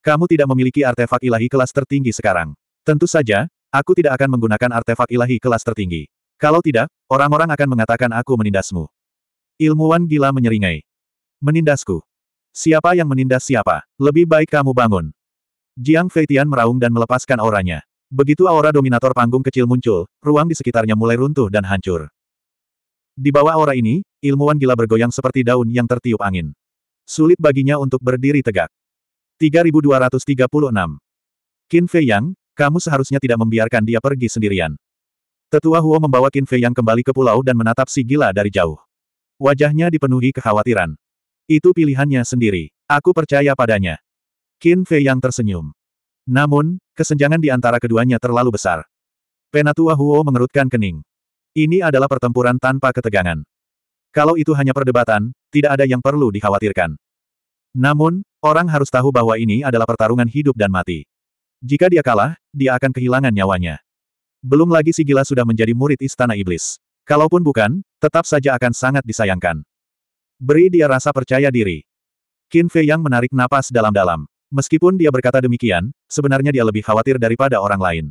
Kamu tidak memiliki artefak ilahi kelas tertinggi sekarang. Tentu saja, Aku tidak akan menggunakan artefak ilahi kelas tertinggi. Kalau tidak, orang-orang akan mengatakan aku menindasmu. Ilmuwan gila menyeringai. Menindasku. Siapa yang menindas siapa? Lebih baik kamu bangun. Jiang Feitian meraung dan melepaskan auranya. Begitu aura dominator panggung kecil muncul, ruang di sekitarnya mulai runtuh dan hancur. Di bawah aura ini, ilmuwan gila bergoyang seperti daun yang tertiup angin. Sulit baginya untuk berdiri tegak. 3236 Qin Fei Yang, kamu seharusnya tidak membiarkan dia pergi sendirian. Tetua Huo membawa Qin Fei yang kembali ke pulau dan menatap si gila dari jauh. Wajahnya dipenuhi kekhawatiran. Itu pilihannya sendiri. Aku percaya padanya. Qin Fei yang tersenyum. Namun, kesenjangan di antara keduanya terlalu besar. Penatua Huo mengerutkan kening. Ini adalah pertempuran tanpa ketegangan. Kalau itu hanya perdebatan, tidak ada yang perlu dikhawatirkan. Namun, orang harus tahu bahwa ini adalah pertarungan hidup dan mati. Jika dia kalah, dia akan kehilangan nyawanya. Belum lagi si gila sudah menjadi murid istana iblis. Kalaupun bukan, tetap saja akan sangat disayangkan. Beri dia rasa percaya diri. Qin Fei yang menarik napas dalam-dalam. Meskipun dia berkata demikian, sebenarnya dia lebih khawatir daripada orang lain.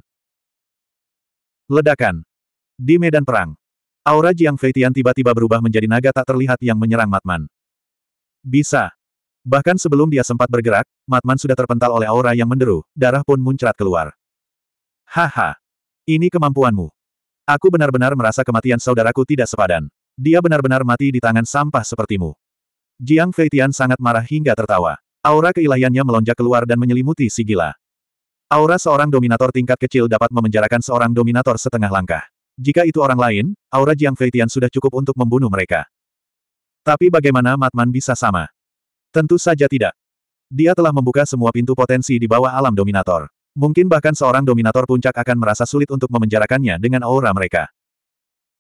Ledakan. Di medan perang. Aura Jiang Tian tiba-tiba berubah menjadi naga tak terlihat yang menyerang Matman. Bisa. Bahkan sebelum dia sempat bergerak, Matman sudah terpental oleh aura yang menderu, darah pun muncrat keluar. Haha! Ini kemampuanmu. Aku benar-benar merasa kematian saudaraku tidak sepadan. Dia benar-benar mati di tangan sampah sepertimu. Jiang Feitian sangat marah hingga tertawa. Aura keilahiannya melonjak keluar dan menyelimuti si gila. Aura seorang dominator tingkat kecil dapat memenjarakan seorang dominator setengah langkah. Jika itu orang lain, aura Jiang Feitian sudah cukup untuk membunuh mereka. Tapi bagaimana Matman bisa sama? Tentu saja tidak. Dia telah membuka semua pintu potensi di bawah alam dominator. Mungkin bahkan seorang dominator puncak akan merasa sulit untuk memenjarakannya dengan aura mereka.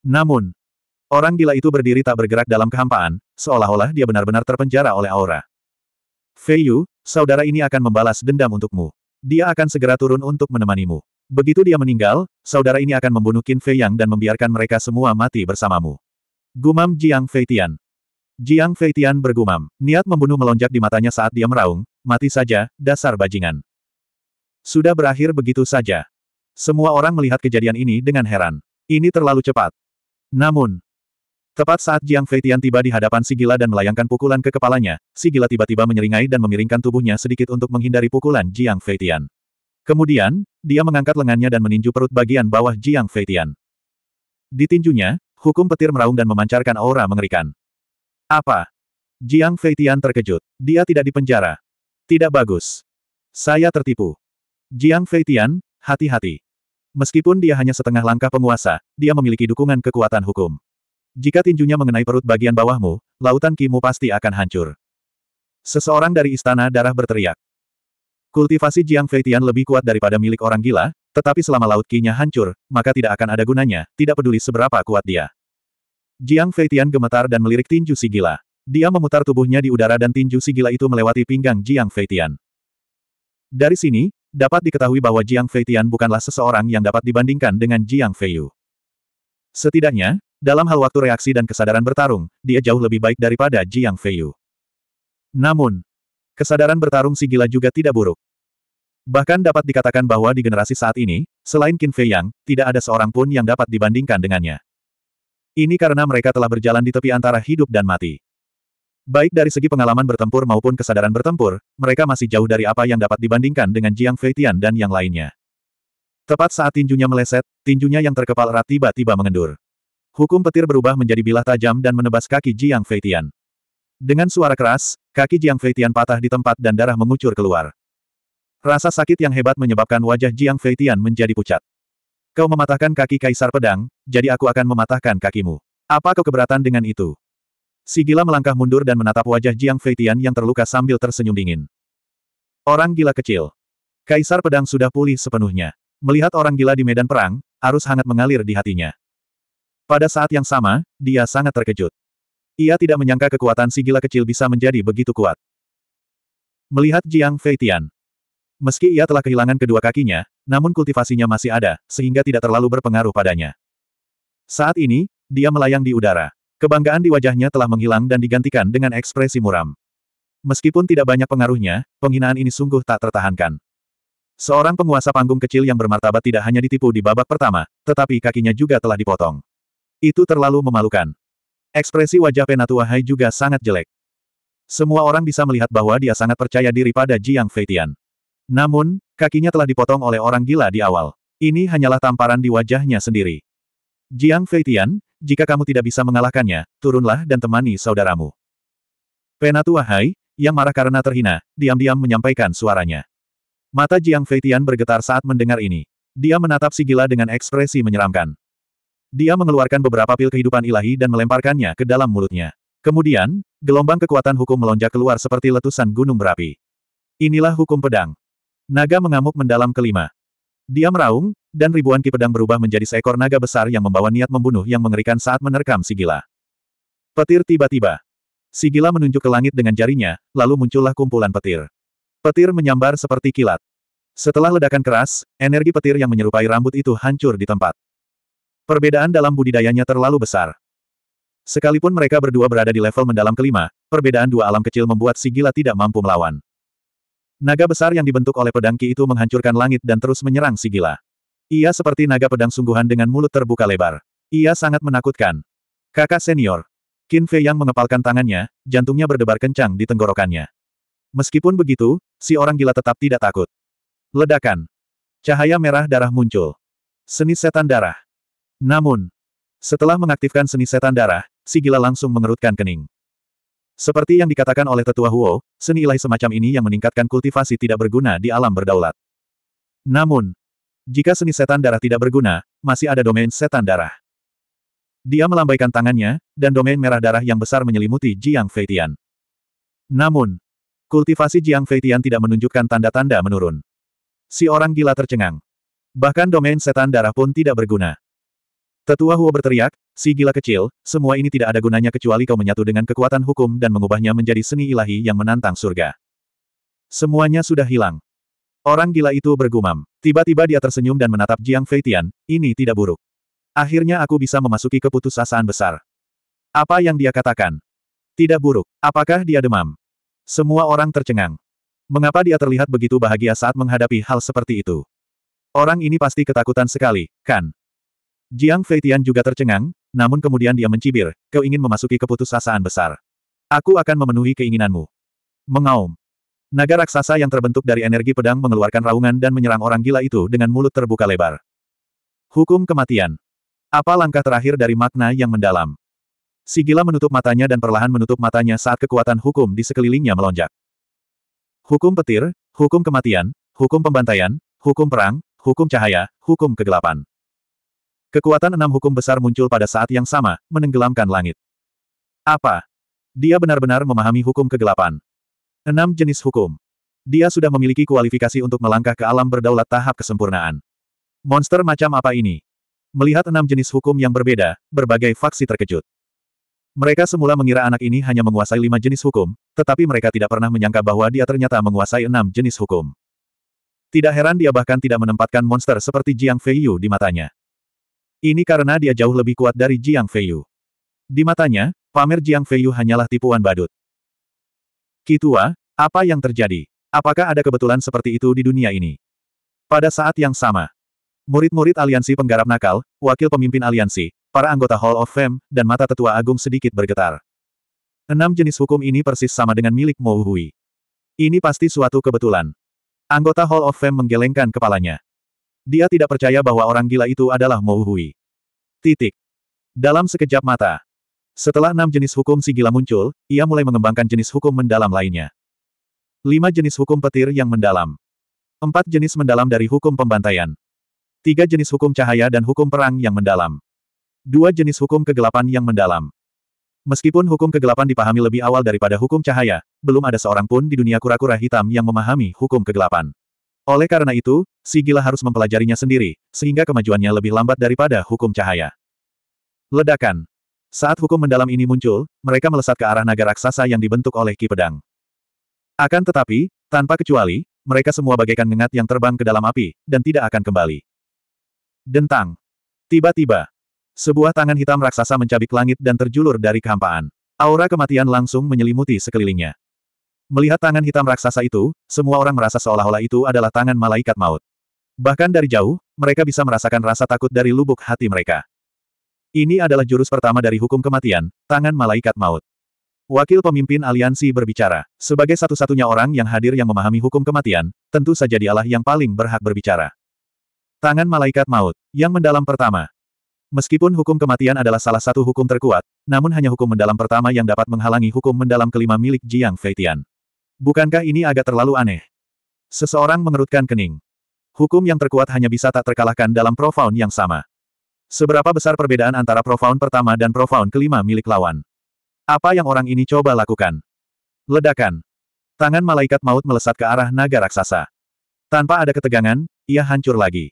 Namun, orang gila itu berdiri tak bergerak dalam kehampaan, seolah-olah dia benar-benar terpenjara oleh aura. Feiyu, saudara ini akan membalas dendam untukmu. Dia akan segera turun untuk menemanimu. Begitu dia meninggal, saudara ini akan membunuh Qin Fei Yang dan membiarkan mereka semua mati bersamamu. Gumam Jiang Feitian. Jiang Feitian bergumam, niat membunuh melonjak di matanya saat dia meraung, mati saja, dasar bajingan. Sudah berakhir begitu saja. Semua orang melihat kejadian ini dengan heran. Ini terlalu cepat. Namun, tepat saat Jiang Feitian tiba di hadapan si gila dan melayangkan pukulan ke kepalanya, si gila tiba-tiba menyeringai dan memiringkan tubuhnya sedikit untuk menghindari pukulan Jiang Feitian. Kemudian, dia mengangkat lengannya dan meninju perut bagian bawah Jiang Feitian. Ditinjunya, hukum petir meraung dan memancarkan aura mengerikan. Apa? Jiang Feitian terkejut. Dia tidak dipenjara. Tidak bagus. Saya tertipu. Jiang Feitian, hati-hati. Meskipun dia hanya setengah langkah penguasa, dia memiliki dukungan kekuatan hukum. Jika tinjunya mengenai perut bagian bawahmu, lautan kimu pasti akan hancur. Seseorang dari istana darah berteriak. Kultivasi Jiang Feitian lebih kuat daripada milik orang gila, tetapi selama laut kinya hancur, maka tidak akan ada gunanya, tidak peduli seberapa kuat dia. Jiang Feitian gemetar dan melirik tinju si gila. Dia memutar tubuhnya di udara dan tinju si gila itu melewati pinggang Jiang Feitian. Dari sini, dapat diketahui bahwa Jiang Feitian bukanlah seseorang yang dapat dibandingkan dengan Jiang Feiyu. Setidaknya, dalam hal waktu reaksi dan kesadaran bertarung, dia jauh lebih baik daripada Jiang Feiyu. Namun, kesadaran bertarung si gila juga tidak buruk. Bahkan dapat dikatakan bahwa di generasi saat ini, selain Qin Fei Yang, tidak ada seorang pun yang dapat dibandingkan dengannya. Ini karena mereka telah berjalan di tepi antara hidup dan mati. Baik dari segi pengalaman bertempur maupun kesadaran bertempur, mereka masih jauh dari apa yang dapat dibandingkan dengan Jiang Feitian dan yang lainnya. Tepat saat tinjunya meleset, tinjunya yang terkepal erat tiba-tiba mengendur. Hukum petir berubah menjadi bilah tajam dan menebas kaki Jiang Feitian. Dengan suara keras, kaki Jiang Feitian patah di tempat dan darah mengucur keluar. Rasa sakit yang hebat menyebabkan wajah Jiang Feitian menjadi pucat. Kau mematahkan kaki Kaisar Pedang, jadi aku akan mematahkan kakimu. Apa kau keberatan dengan itu? Si gila melangkah mundur dan menatap wajah Jiang Feitian yang terluka sambil tersenyum dingin. Orang gila kecil. Kaisar Pedang sudah pulih sepenuhnya. Melihat orang gila di medan perang, arus hangat mengalir di hatinya. Pada saat yang sama, dia sangat terkejut. Ia tidak menyangka kekuatan si gila kecil bisa menjadi begitu kuat. Melihat Jiang Feitian, Meski ia telah kehilangan kedua kakinya, namun kultivasinya masih ada, sehingga tidak terlalu berpengaruh padanya. Saat ini, dia melayang di udara. Kebanggaan di wajahnya telah menghilang dan digantikan dengan ekspresi muram. Meskipun tidak banyak pengaruhnya, penghinaan ini sungguh tak tertahankan. Seorang penguasa panggung kecil yang bermartabat tidak hanya ditipu di babak pertama, tetapi kakinya juga telah dipotong. Itu terlalu memalukan. Ekspresi wajah Penatua Hai juga sangat jelek. Semua orang bisa melihat bahwa dia sangat percaya diri pada Jiang Feitian. Namun, kakinya telah dipotong oleh orang gila di awal. Ini hanyalah tamparan di wajahnya sendiri. Jiang Feitian, jika kamu tidak bisa mengalahkannya, turunlah dan temani saudaramu. Penatua Hai, yang marah karena terhina, diam-diam menyampaikan suaranya. Mata Jiang Feitian bergetar saat mendengar ini. Dia menatap si gila dengan ekspresi menyeramkan. Dia mengeluarkan beberapa pil kehidupan ilahi dan melemparkannya ke dalam mulutnya. Kemudian, gelombang kekuatan hukum melonjak keluar seperti letusan gunung berapi. Inilah hukum pedang. Naga mengamuk mendalam kelima. Dia meraung, dan ribuan ki pedang berubah menjadi seekor naga besar yang membawa niat membunuh yang mengerikan saat menerkam Sigila. Petir tiba-tiba. Sigila menunjuk ke langit dengan jarinya, lalu muncullah kumpulan petir. Petir menyambar seperti kilat. Setelah ledakan keras, energi petir yang menyerupai rambut itu hancur di tempat. Perbedaan dalam budidayanya terlalu besar. Sekalipun mereka berdua berada di level mendalam kelima, perbedaan dua alam kecil membuat Sigila tidak mampu melawan. Naga besar yang dibentuk oleh pedang Ki itu menghancurkan langit dan terus menyerang si gila. Ia seperti naga pedang sungguhan dengan mulut terbuka lebar. Ia sangat menakutkan. Kakak senior. Qin Fei yang mengepalkan tangannya, jantungnya berdebar kencang di tenggorokannya. Meskipun begitu, si orang gila tetap tidak takut. Ledakan. Cahaya merah darah muncul. Seni setan darah. Namun, setelah mengaktifkan seni setan darah, si gila langsung mengerutkan kening. Seperti yang dikatakan oleh tetua Huo, seni ilahi semacam ini yang meningkatkan kultivasi tidak berguna di alam berdaulat. Namun, jika seni setan darah tidak berguna, masih ada domain setan darah. Dia melambaikan tangannya, dan domain merah darah yang besar menyelimuti Jiang Feitian. Namun, kultivasi Jiang Feitian tidak menunjukkan tanda-tanda menurun. Si orang gila tercengang. Bahkan domain setan darah pun tidak berguna. Tetua Huo berteriak, si gila kecil, semua ini tidak ada gunanya kecuali kau menyatu dengan kekuatan hukum dan mengubahnya menjadi seni ilahi yang menantang surga. Semuanya sudah hilang. Orang gila itu bergumam. Tiba-tiba dia tersenyum dan menatap Jiang Feitian, ini tidak buruk. Akhirnya aku bisa memasuki keputusasaan besar. Apa yang dia katakan? Tidak buruk. Apakah dia demam? Semua orang tercengang. Mengapa dia terlihat begitu bahagia saat menghadapi hal seperti itu? Orang ini pasti ketakutan sekali, kan? Jiang Feitian juga tercengang, namun kemudian dia mencibir, kau ingin memasuki keputusasaan besar. Aku akan memenuhi keinginanmu. Mengaum. Naga raksasa yang terbentuk dari energi pedang mengeluarkan raungan dan menyerang orang gila itu dengan mulut terbuka lebar. Hukum kematian. Apa langkah terakhir dari makna yang mendalam? Si gila menutup matanya dan perlahan menutup matanya saat kekuatan hukum di sekelilingnya melonjak. Hukum petir, hukum kematian, hukum pembantaian, hukum perang, hukum cahaya, hukum kegelapan. Kekuatan enam hukum besar muncul pada saat yang sama, menenggelamkan langit. Apa? Dia benar-benar memahami hukum kegelapan. Enam jenis hukum. Dia sudah memiliki kualifikasi untuk melangkah ke alam berdaulat tahap kesempurnaan. Monster macam apa ini? Melihat enam jenis hukum yang berbeda, berbagai faksi terkejut. Mereka semula mengira anak ini hanya menguasai lima jenis hukum, tetapi mereka tidak pernah menyangka bahwa dia ternyata menguasai enam jenis hukum. Tidak heran dia bahkan tidak menempatkan monster seperti Jiang Feiyu di matanya. Ini karena dia jauh lebih kuat dari Jiang Feiyu. Di matanya, pamer Jiang Feiyu hanyalah tipuan badut. Kitua, apa yang terjadi? Apakah ada kebetulan seperti itu di dunia ini? Pada saat yang sama, murid-murid aliansi penggarap nakal, wakil pemimpin aliansi, para anggota Hall of Fame, dan mata tetua agung sedikit bergetar. Enam jenis hukum ini persis sama dengan milik Mo Hui. Ini pasti suatu kebetulan. Anggota Hall of Fame menggelengkan kepalanya. Dia tidak percaya bahwa orang gila itu adalah Mo Hui. Titik. Dalam sekejap mata. Setelah enam jenis hukum si gila muncul, ia mulai mengembangkan jenis hukum mendalam lainnya. Lima jenis hukum petir yang mendalam. Empat jenis mendalam dari hukum pembantaian. Tiga jenis hukum cahaya dan hukum perang yang mendalam. Dua jenis hukum kegelapan yang mendalam. Meskipun hukum kegelapan dipahami lebih awal daripada hukum cahaya, belum ada seorang pun di dunia kura-kura hitam yang memahami hukum kegelapan. Oleh karena itu, si harus mempelajarinya sendiri, sehingga kemajuannya lebih lambat daripada hukum cahaya. Ledakan. Saat hukum mendalam ini muncul, mereka melesat ke arah naga raksasa yang dibentuk oleh ki pedang. Akan tetapi, tanpa kecuali, mereka semua bagaikan ngengat yang terbang ke dalam api, dan tidak akan kembali. Dentang. Tiba-tiba, sebuah tangan hitam raksasa mencabik langit dan terjulur dari kehampaan. Aura kematian langsung menyelimuti sekelilingnya. Melihat tangan hitam raksasa itu, semua orang merasa seolah-olah itu adalah tangan malaikat maut. Bahkan dari jauh, mereka bisa merasakan rasa takut dari lubuk hati mereka. Ini adalah jurus pertama dari hukum kematian, tangan malaikat maut. Wakil pemimpin aliansi berbicara. Sebagai satu-satunya orang yang hadir yang memahami hukum kematian, tentu saja dialah yang paling berhak berbicara. Tangan malaikat maut, yang mendalam pertama, Meskipun hukum kematian adalah salah satu hukum terkuat, namun hanya hukum mendalam pertama yang dapat menghalangi hukum mendalam kelima milik Jiang Feitian. Bukankah ini agak terlalu aneh? Seseorang mengerutkan kening. Hukum yang terkuat hanya bisa tak terkalahkan dalam profound yang sama. Seberapa besar perbedaan antara profound pertama dan profound kelima milik lawan? Apa yang orang ini coba lakukan? Ledakan. Tangan malaikat maut melesat ke arah naga raksasa. Tanpa ada ketegangan, ia hancur lagi.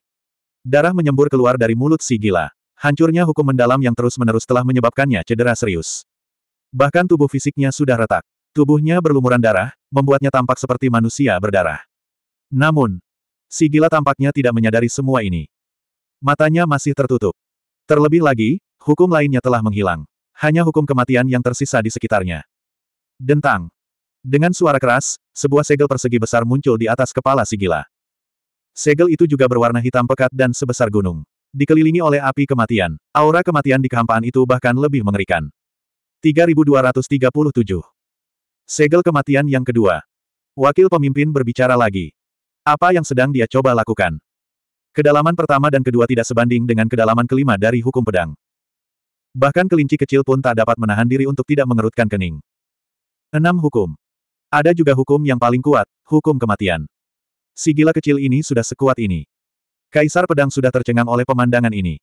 Darah menyembur keluar dari mulut si gila. Hancurnya hukum mendalam yang terus-menerus telah menyebabkannya cedera serius. Bahkan tubuh fisiknya sudah retak. Tubuhnya berlumuran darah, membuatnya tampak seperti manusia berdarah. Namun, si gila tampaknya tidak menyadari semua ini. Matanya masih tertutup. Terlebih lagi, hukum lainnya telah menghilang. Hanya hukum kematian yang tersisa di sekitarnya. Dentang. Dengan suara keras, sebuah segel persegi besar muncul di atas kepala si gila. Segel itu juga berwarna hitam pekat dan sebesar gunung. Dikelilingi oleh api kematian, aura kematian di kehampaan itu bahkan lebih mengerikan. 3237 Segel kematian yang kedua. Wakil pemimpin berbicara lagi. Apa yang sedang dia coba lakukan? Kedalaman pertama dan kedua tidak sebanding dengan kedalaman kelima dari hukum pedang. Bahkan kelinci kecil pun tak dapat menahan diri untuk tidak mengerutkan kening. Enam Hukum. Ada juga hukum yang paling kuat, hukum kematian. Si gila kecil ini sudah sekuat ini. Kaisar pedang sudah tercengang oleh pemandangan ini.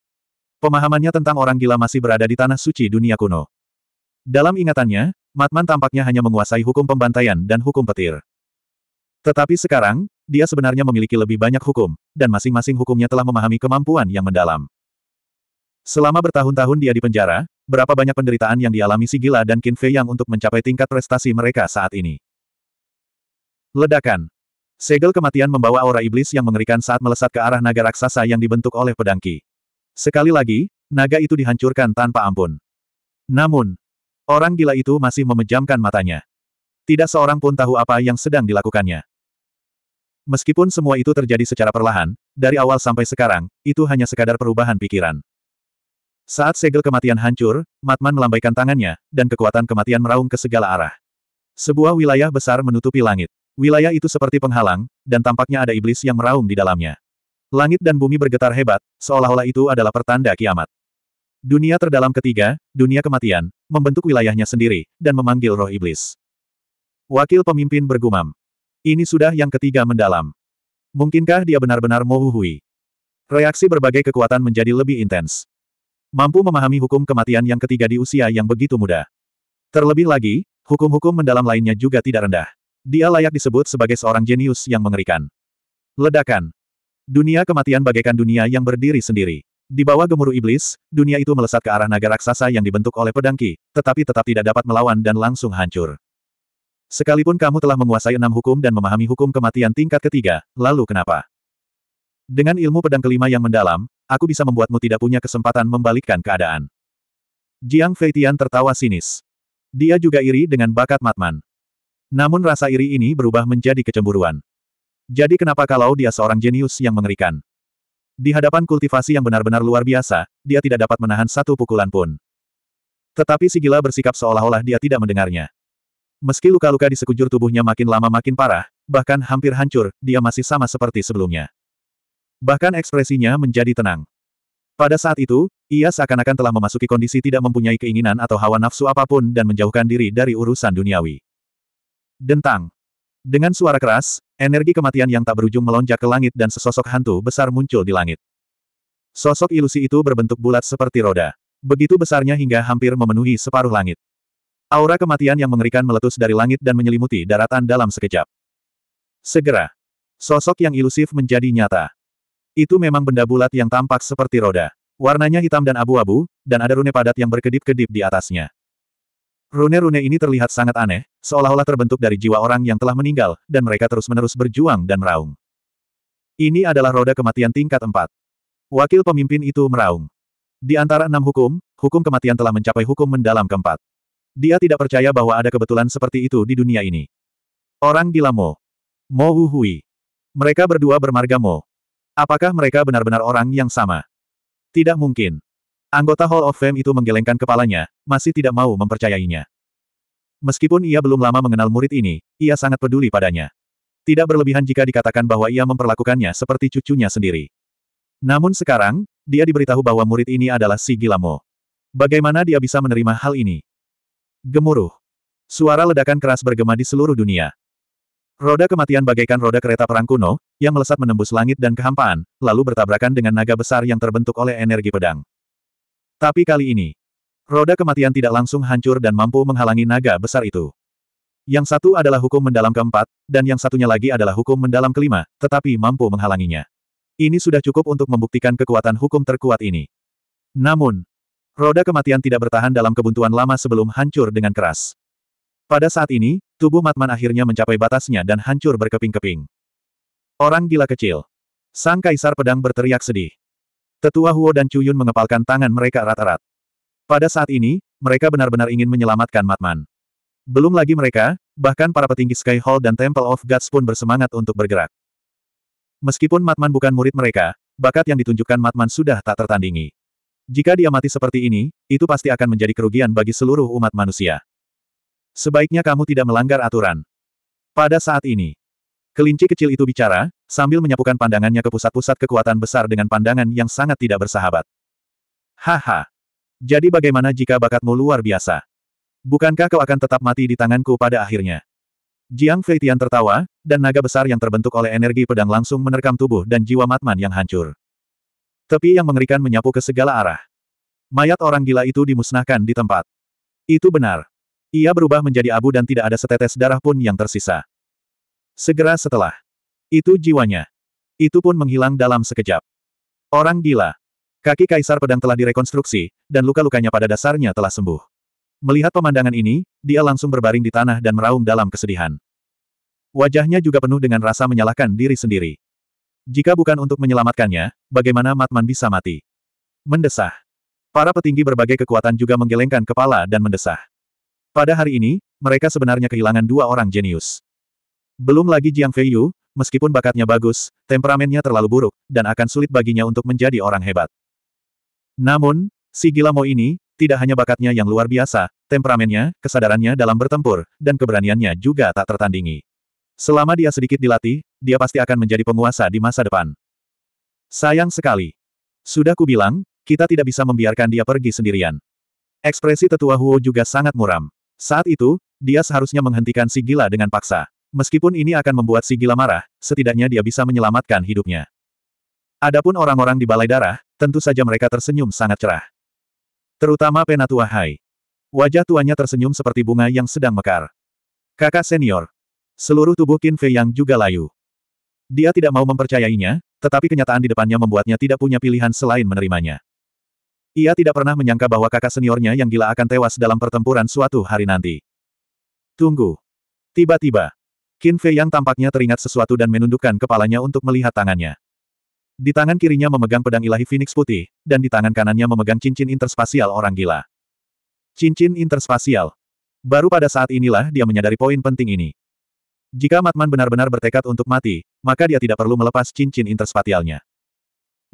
Pemahamannya tentang orang gila masih berada di tanah suci dunia kuno. Dalam ingatannya, Matman tampaknya hanya menguasai hukum pembantaian dan hukum petir. Tetapi sekarang, dia sebenarnya memiliki lebih banyak hukum, dan masing-masing hukumnya telah memahami kemampuan yang mendalam. Selama bertahun-tahun dia di penjara, berapa banyak penderitaan yang dialami si Gila dan Qin Fei Yang untuk mencapai tingkat prestasi mereka saat ini. Ledakan. Segel kematian membawa aura iblis yang mengerikan saat melesat ke arah naga raksasa yang dibentuk oleh Pedangki. Sekali lagi, naga itu dihancurkan tanpa ampun. Namun, Orang gila itu masih memejamkan matanya. Tidak seorang pun tahu apa yang sedang dilakukannya. Meskipun semua itu terjadi secara perlahan, dari awal sampai sekarang, itu hanya sekadar perubahan pikiran. Saat segel kematian hancur, Matman melambaikan tangannya, dan kekuatan kematian meraung ke segala arah. Sebuah wilayah besar menutupi langit. Wilayah itu seperti penghalang, dan tampaknya ada iblis yang meraung di dalamnya. Langit dan bumi bergetar hebat, seolah-olah itu adalah pertanda kiamat. Dunia terdalam ketiga, dunia kematian, membentuk wilayahnya sendiri, dan memanggil roh iblis. Wakil pemimpin bergumam. Ini sudah yang ketiga mendalam. Mungkinkah dia benar-benar mohuhui? Reaksi berbagai kekuatan menjadi lebih intens. Mampu memahami hukum kematian yang ketiga di usia yang begitu muda. Terlebih lagi, hukum-hukum mendalam lainnya juga tidak rendah. Dia layak disebut sebagai seorang jenius yang mengerikan. Ledakan. Dunia kematian bagaikan dunia yang berdiri sendiri. Di bawah gemuruh iblis, dunia itu melesat ke arah naga raksasa yang dibentuk oleh pedang Ki, tetapi tetap tidak dapat melawan dan langsung hancur. Sekalipun kamu telah menguasai enam hukum dan memahami hukum kematian tingkat ketiga, lalu kenapa? Dengan ilmu pedang kelima yang mendalam, aku bisa membuatmu tidak punya kesempatan membalikkan keadaan. Jiang Feitian tertawa sinis. Dia juga iri dengan bakat Matman. Namun rasa iri ini berubah menjadi kecemburuan. Jadi kenapa kalau dia seorang jenius yang mengerikan? Di hadapan kultivasi yang benar-benar luar biasa, dia tidak dapat menahan satu pukulan pun. Tetapi si gila bersikap seolah-olah dia tidak mendengarnya. Meski luka-luka di sekujur tubuhnya makin lama makin parah, bahkan hampir hancur, dia masih sama seperti sebelumnya. Bahkan ekspresinya menjadi tenang. Pada saat itu, ia seakan-akan telah memasuki kondisi tidak mempunyai keinginan atau hawa nafsu apapun dan menjauhkan diri dari urusan duniawi. Dentang. Dengan suara keras, Energi kematian yang tak berujung melonjak ke langit dan sesosok hantu besar muncul di langit. Sosok ilusi itu berbentuk bulat seperti roda. Begitu besarnya hingga hampir memenuhi separuh langit. Aura kematian yang mengerikan meletus dari langit dan menyelimuti daratan dalam sekejap. Segera, sosok yang ilusif menjadi nyata. Itu memang benda bulat yang tampak seperti roda. Warnanya hitam dan abu-abu, dan ada rune padat yang berkedip-kedip di atasnya. Rune-rune ini terlihat sangat aneh, seolah-olah terbentuk dari jiwa orang yang telah meninggal, dan mereka terus-menerus berjuang dan meraung. Ini adalah roda kematian tingkat 4. Wakil pemimpin itu meraung. Di antara enam hukum, hukum kematian telah mencapai hukum mendalam keempat. Dia tidak percaya bahwa ada kebetulan seperti itu di dunia ini. Orang gila Mo. Mo Hu Mereka berdua bermarga Mo. Apakah mereka benar-benar orang yang sama? Tidak mungkin. Anggota Hall of Fame itu menggelengkan kepalanya, masih tidak mau mempercayainya. Meskipun ia belum lama mengenal murid ini, ia sangat peduli padanya. Tidak berlebihan jika dikatakan bahwa ia memperlakukannya seperti cucunya sendiri. Namun sekarang, dia diberitahu bahwa murid ini adalah si Gilamo. Bagaimana dia bisa menerima hal ini? Gemuruh. Suara ledakan keras bergema di seluruh dunia. Roda kematian bagaikan roda kereta perang kuno, yang melesat menembus langit dan kehampaan, lalu bertabrakan dengan naga besar yang terbentuk oleh energi pedang. Tapi kali ini, roda kematian tidak langsung hancur dan mampu menghalangi naga besar itu. Yang satu adalah hukum mendalam keempat, dan yang satunya lagi adalah hukum mendalam kelima, tetapi mampu menghalanginya. Ini sudah cukup untuk membuktikan kekuatan hukum terkuat ini. Namun, roda kematian tidak bertahan dalam kebuntuan lama sebelum hancur dengan keras. Pada saat ini, tubuh Matman akhirnya mencapai batasnya dan hancur berkeping-keping. Orang gila kecil. Sang kaisar pedang berteriak sedih. Tetua Huo dan Chuyun mengepalkan tangan mereka erat-erat. Pada saat ini, mereka benar-benar ingin menyelamatkan Matman. Belum lagi mereka, bahkan para petinggi Sky Hall dan Temple of Gods pun bersemangat untuk bergerak. Meskipun Matman bukan murid mereka, bakat yang ditunjukkan Matman sudah tak tertandingi. Jika dia mati seperti ini, itu pasti akan menjadi kerugian bagi seluruh umat manusia. Sebaiknya kamu tidak melanggar aturan. Pada saat ini, Kelinci kecil itu bicara, sambil menyapukan pandangannya ke pusat-pusat kekuatan besar dengan pandangan yang sangat tidak bersahabat. Haha. Jadi bagaimana jika bakatmu luar biasa? Bukankah kau akan tetap mati di tanganku pada akhirnya? Jiang Feitian tertawa, dan naga besar yang terbentuk oleh energi pedang langsung menerkam tubuh dan jiwa Matman yang hancur. Tepi yang mengerikan menyapu ke segala arah. Mayat orang gila itu dimusnahkan di tempat. Itu benar. Ia berubah menjadi abu dan tidak ada setetes darah pun yang tersisa. Segera setelah. Itu jiwanya. Itu pun menghilang dalam sekejap. Orang gila. Kaki Kaisar Pedang telah direkonstruksi, dan luka-lukanya pada dasarnya telah sembuh. Melihat pemandangan ini, dia langsung berbaring di tanah dan meraung dalam kesedihan. Wajahnya juga penuh dengan rasa menyalahkan diri sendiri. Jika bukan untuk menyelamatkannya, bagaimana Matman bisa mati? Mendesah. Para petinggi berbagai kekuatan juga menggelengkan kepala dan mendesah. Pada hari ini, mereka sebenarnya kehilangan dua orang jenius. Belum lagi Jiang Feiyu, meskipun bakatnya bagus, temperamennya terlalu buruk, dan akan sulit baginya untuk menjadi orang hebat. Namun, si gila Mo ini, tidak hanya bakatnya yang luar biasa, temperamennya, kesadarannya dalam bertempur, dan keberaniannya juga tak tertandingi. Selama dia sedikit dilatih, dia pasti akan menjadi penguasa di masa depan. Sayang sekali. Sudah kubilang, kita tidak bisa membiarkan dia pergi sendirian. Ekspresi tetua Huo juga sangat muram. Saat itu, dia seharusnya menghentikan si gila dengan paksa. Meskipun ini akan membuat si gila marah, setidaknya dia bisa menyelamatkan hidupnya. Adapun orang-orang di balai darah, tentu saja mereka tersenyum sangat cerah. Terutama Penatua Hai. Wajah tuanya tersenyum seperti bunga yang sedang mekar. Kakak senior. Seluruh tubuh Qin Fei yang juga layu. Dia tidak mau mempercayainya, tetapi kenyataan di depannya membuatnya tidak punya pilihan selain menerimanya. Ia tidak pernah menyangka bahwa kakak seniornya yang gila akan tewas dalam pertempuran suatu hari nanti. Tunggu. Tiba-tiba, Qin Fei Yang tampaknya teringat sesuatu dan menundukkan kepalanya untuk melihat tangannya. Di tangan kirinya memegang pedang ilahi Phoenix putih, dan di tangan kanannya memegang cincin interspasial orang gila. Cincin interspasial. Baru pada saat inilah dia menyadari poin penting ini. Jika Matman benar-benar bertekad untuk mati, maka dia tidak perlu melepas cincin interspatialnya.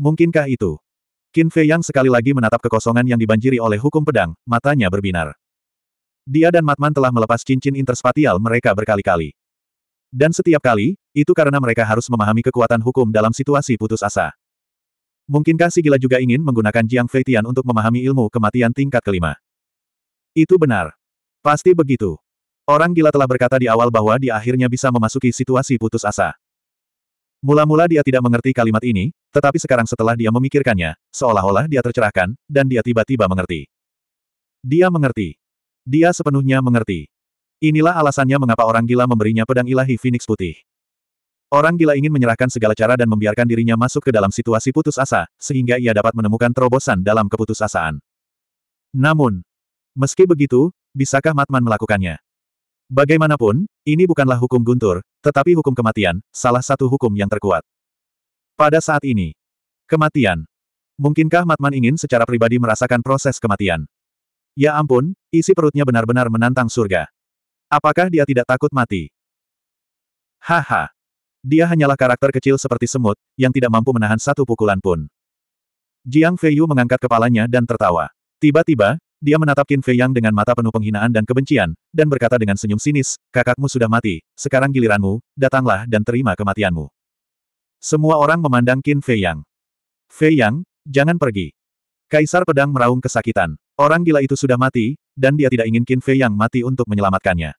Mungkinkah itu? Qin Fei Yang sekali lagi menatap kekosongan yang dibanjiri oleh hukum pedang, matanya berbinar. Dia dan Matman telah melepas cincin interspatial mereka berkali-kali. Dan setiap kali, itu karena mereka harus memahami kekuatan hukum dalam situasi putus asa. Mungkinkah si gila juga ingin menggunakan Jiang Feitian untuk memahami ilmu kematian tingkat kelima? Itu benar. Pasti begitu. Orang gila telah berkata di awal bahwa dia akhirnya bisa memasuki situasi putus asa. Mula-mula dia tidak mengerti kalimat ini, tetapi sekarang setelah dia memikirkannya, seolah-olah dia tercerahkan, dan dia tiba-tiba mengerti. Dia mengerti. Dia sepenuhnya mengerti. Inilah alasannya mengapa orang gila memberinya pedang ilahi Phoenix putih. Orang gila ingin menyerahkan segala cara dan membiarkan dirinya masuk ke dalam situasi putus asa, sehingga ia dapat menemukan terobosan dalam keputusasaan. Namun, meski begitu, bisakah Matman melakukannya? Bagaimanapun, ini bukanlah hukum guntur, tetapi hukum kematian, salah satu hukum yang terkuat. Pada saat ini, kematian. Mungkinkah Matman ingin secara pribadi merasakan proses kematian? Ya ampun, isi perutnya benar-benar menantang surga. Apakah dia tidak takut mati? Haha. Dia hanyalah karakter kecil seperti semut, yang tidak mampu menahan satu pukulan pun. Jiang Feiyu mengangkat kepalanya dan tertawa. Tiba-tiba, dia menatap Qin Fei Yang dengan mata penuh penghinaan dan kebencian, dan berkata dengan senyum sinis, kakakmu sudah mati, sekarang giliranmu, datanglah dan terima kematianmu. Semua orang memandang Qin Fei Yang. Fei Yang, jangan pergi. Kaisar pedang meraung kesakitan. Orang gila itu sudah mati, dan dia tidak ingin Qin Fei Yang mati untuk menyelamatkannya.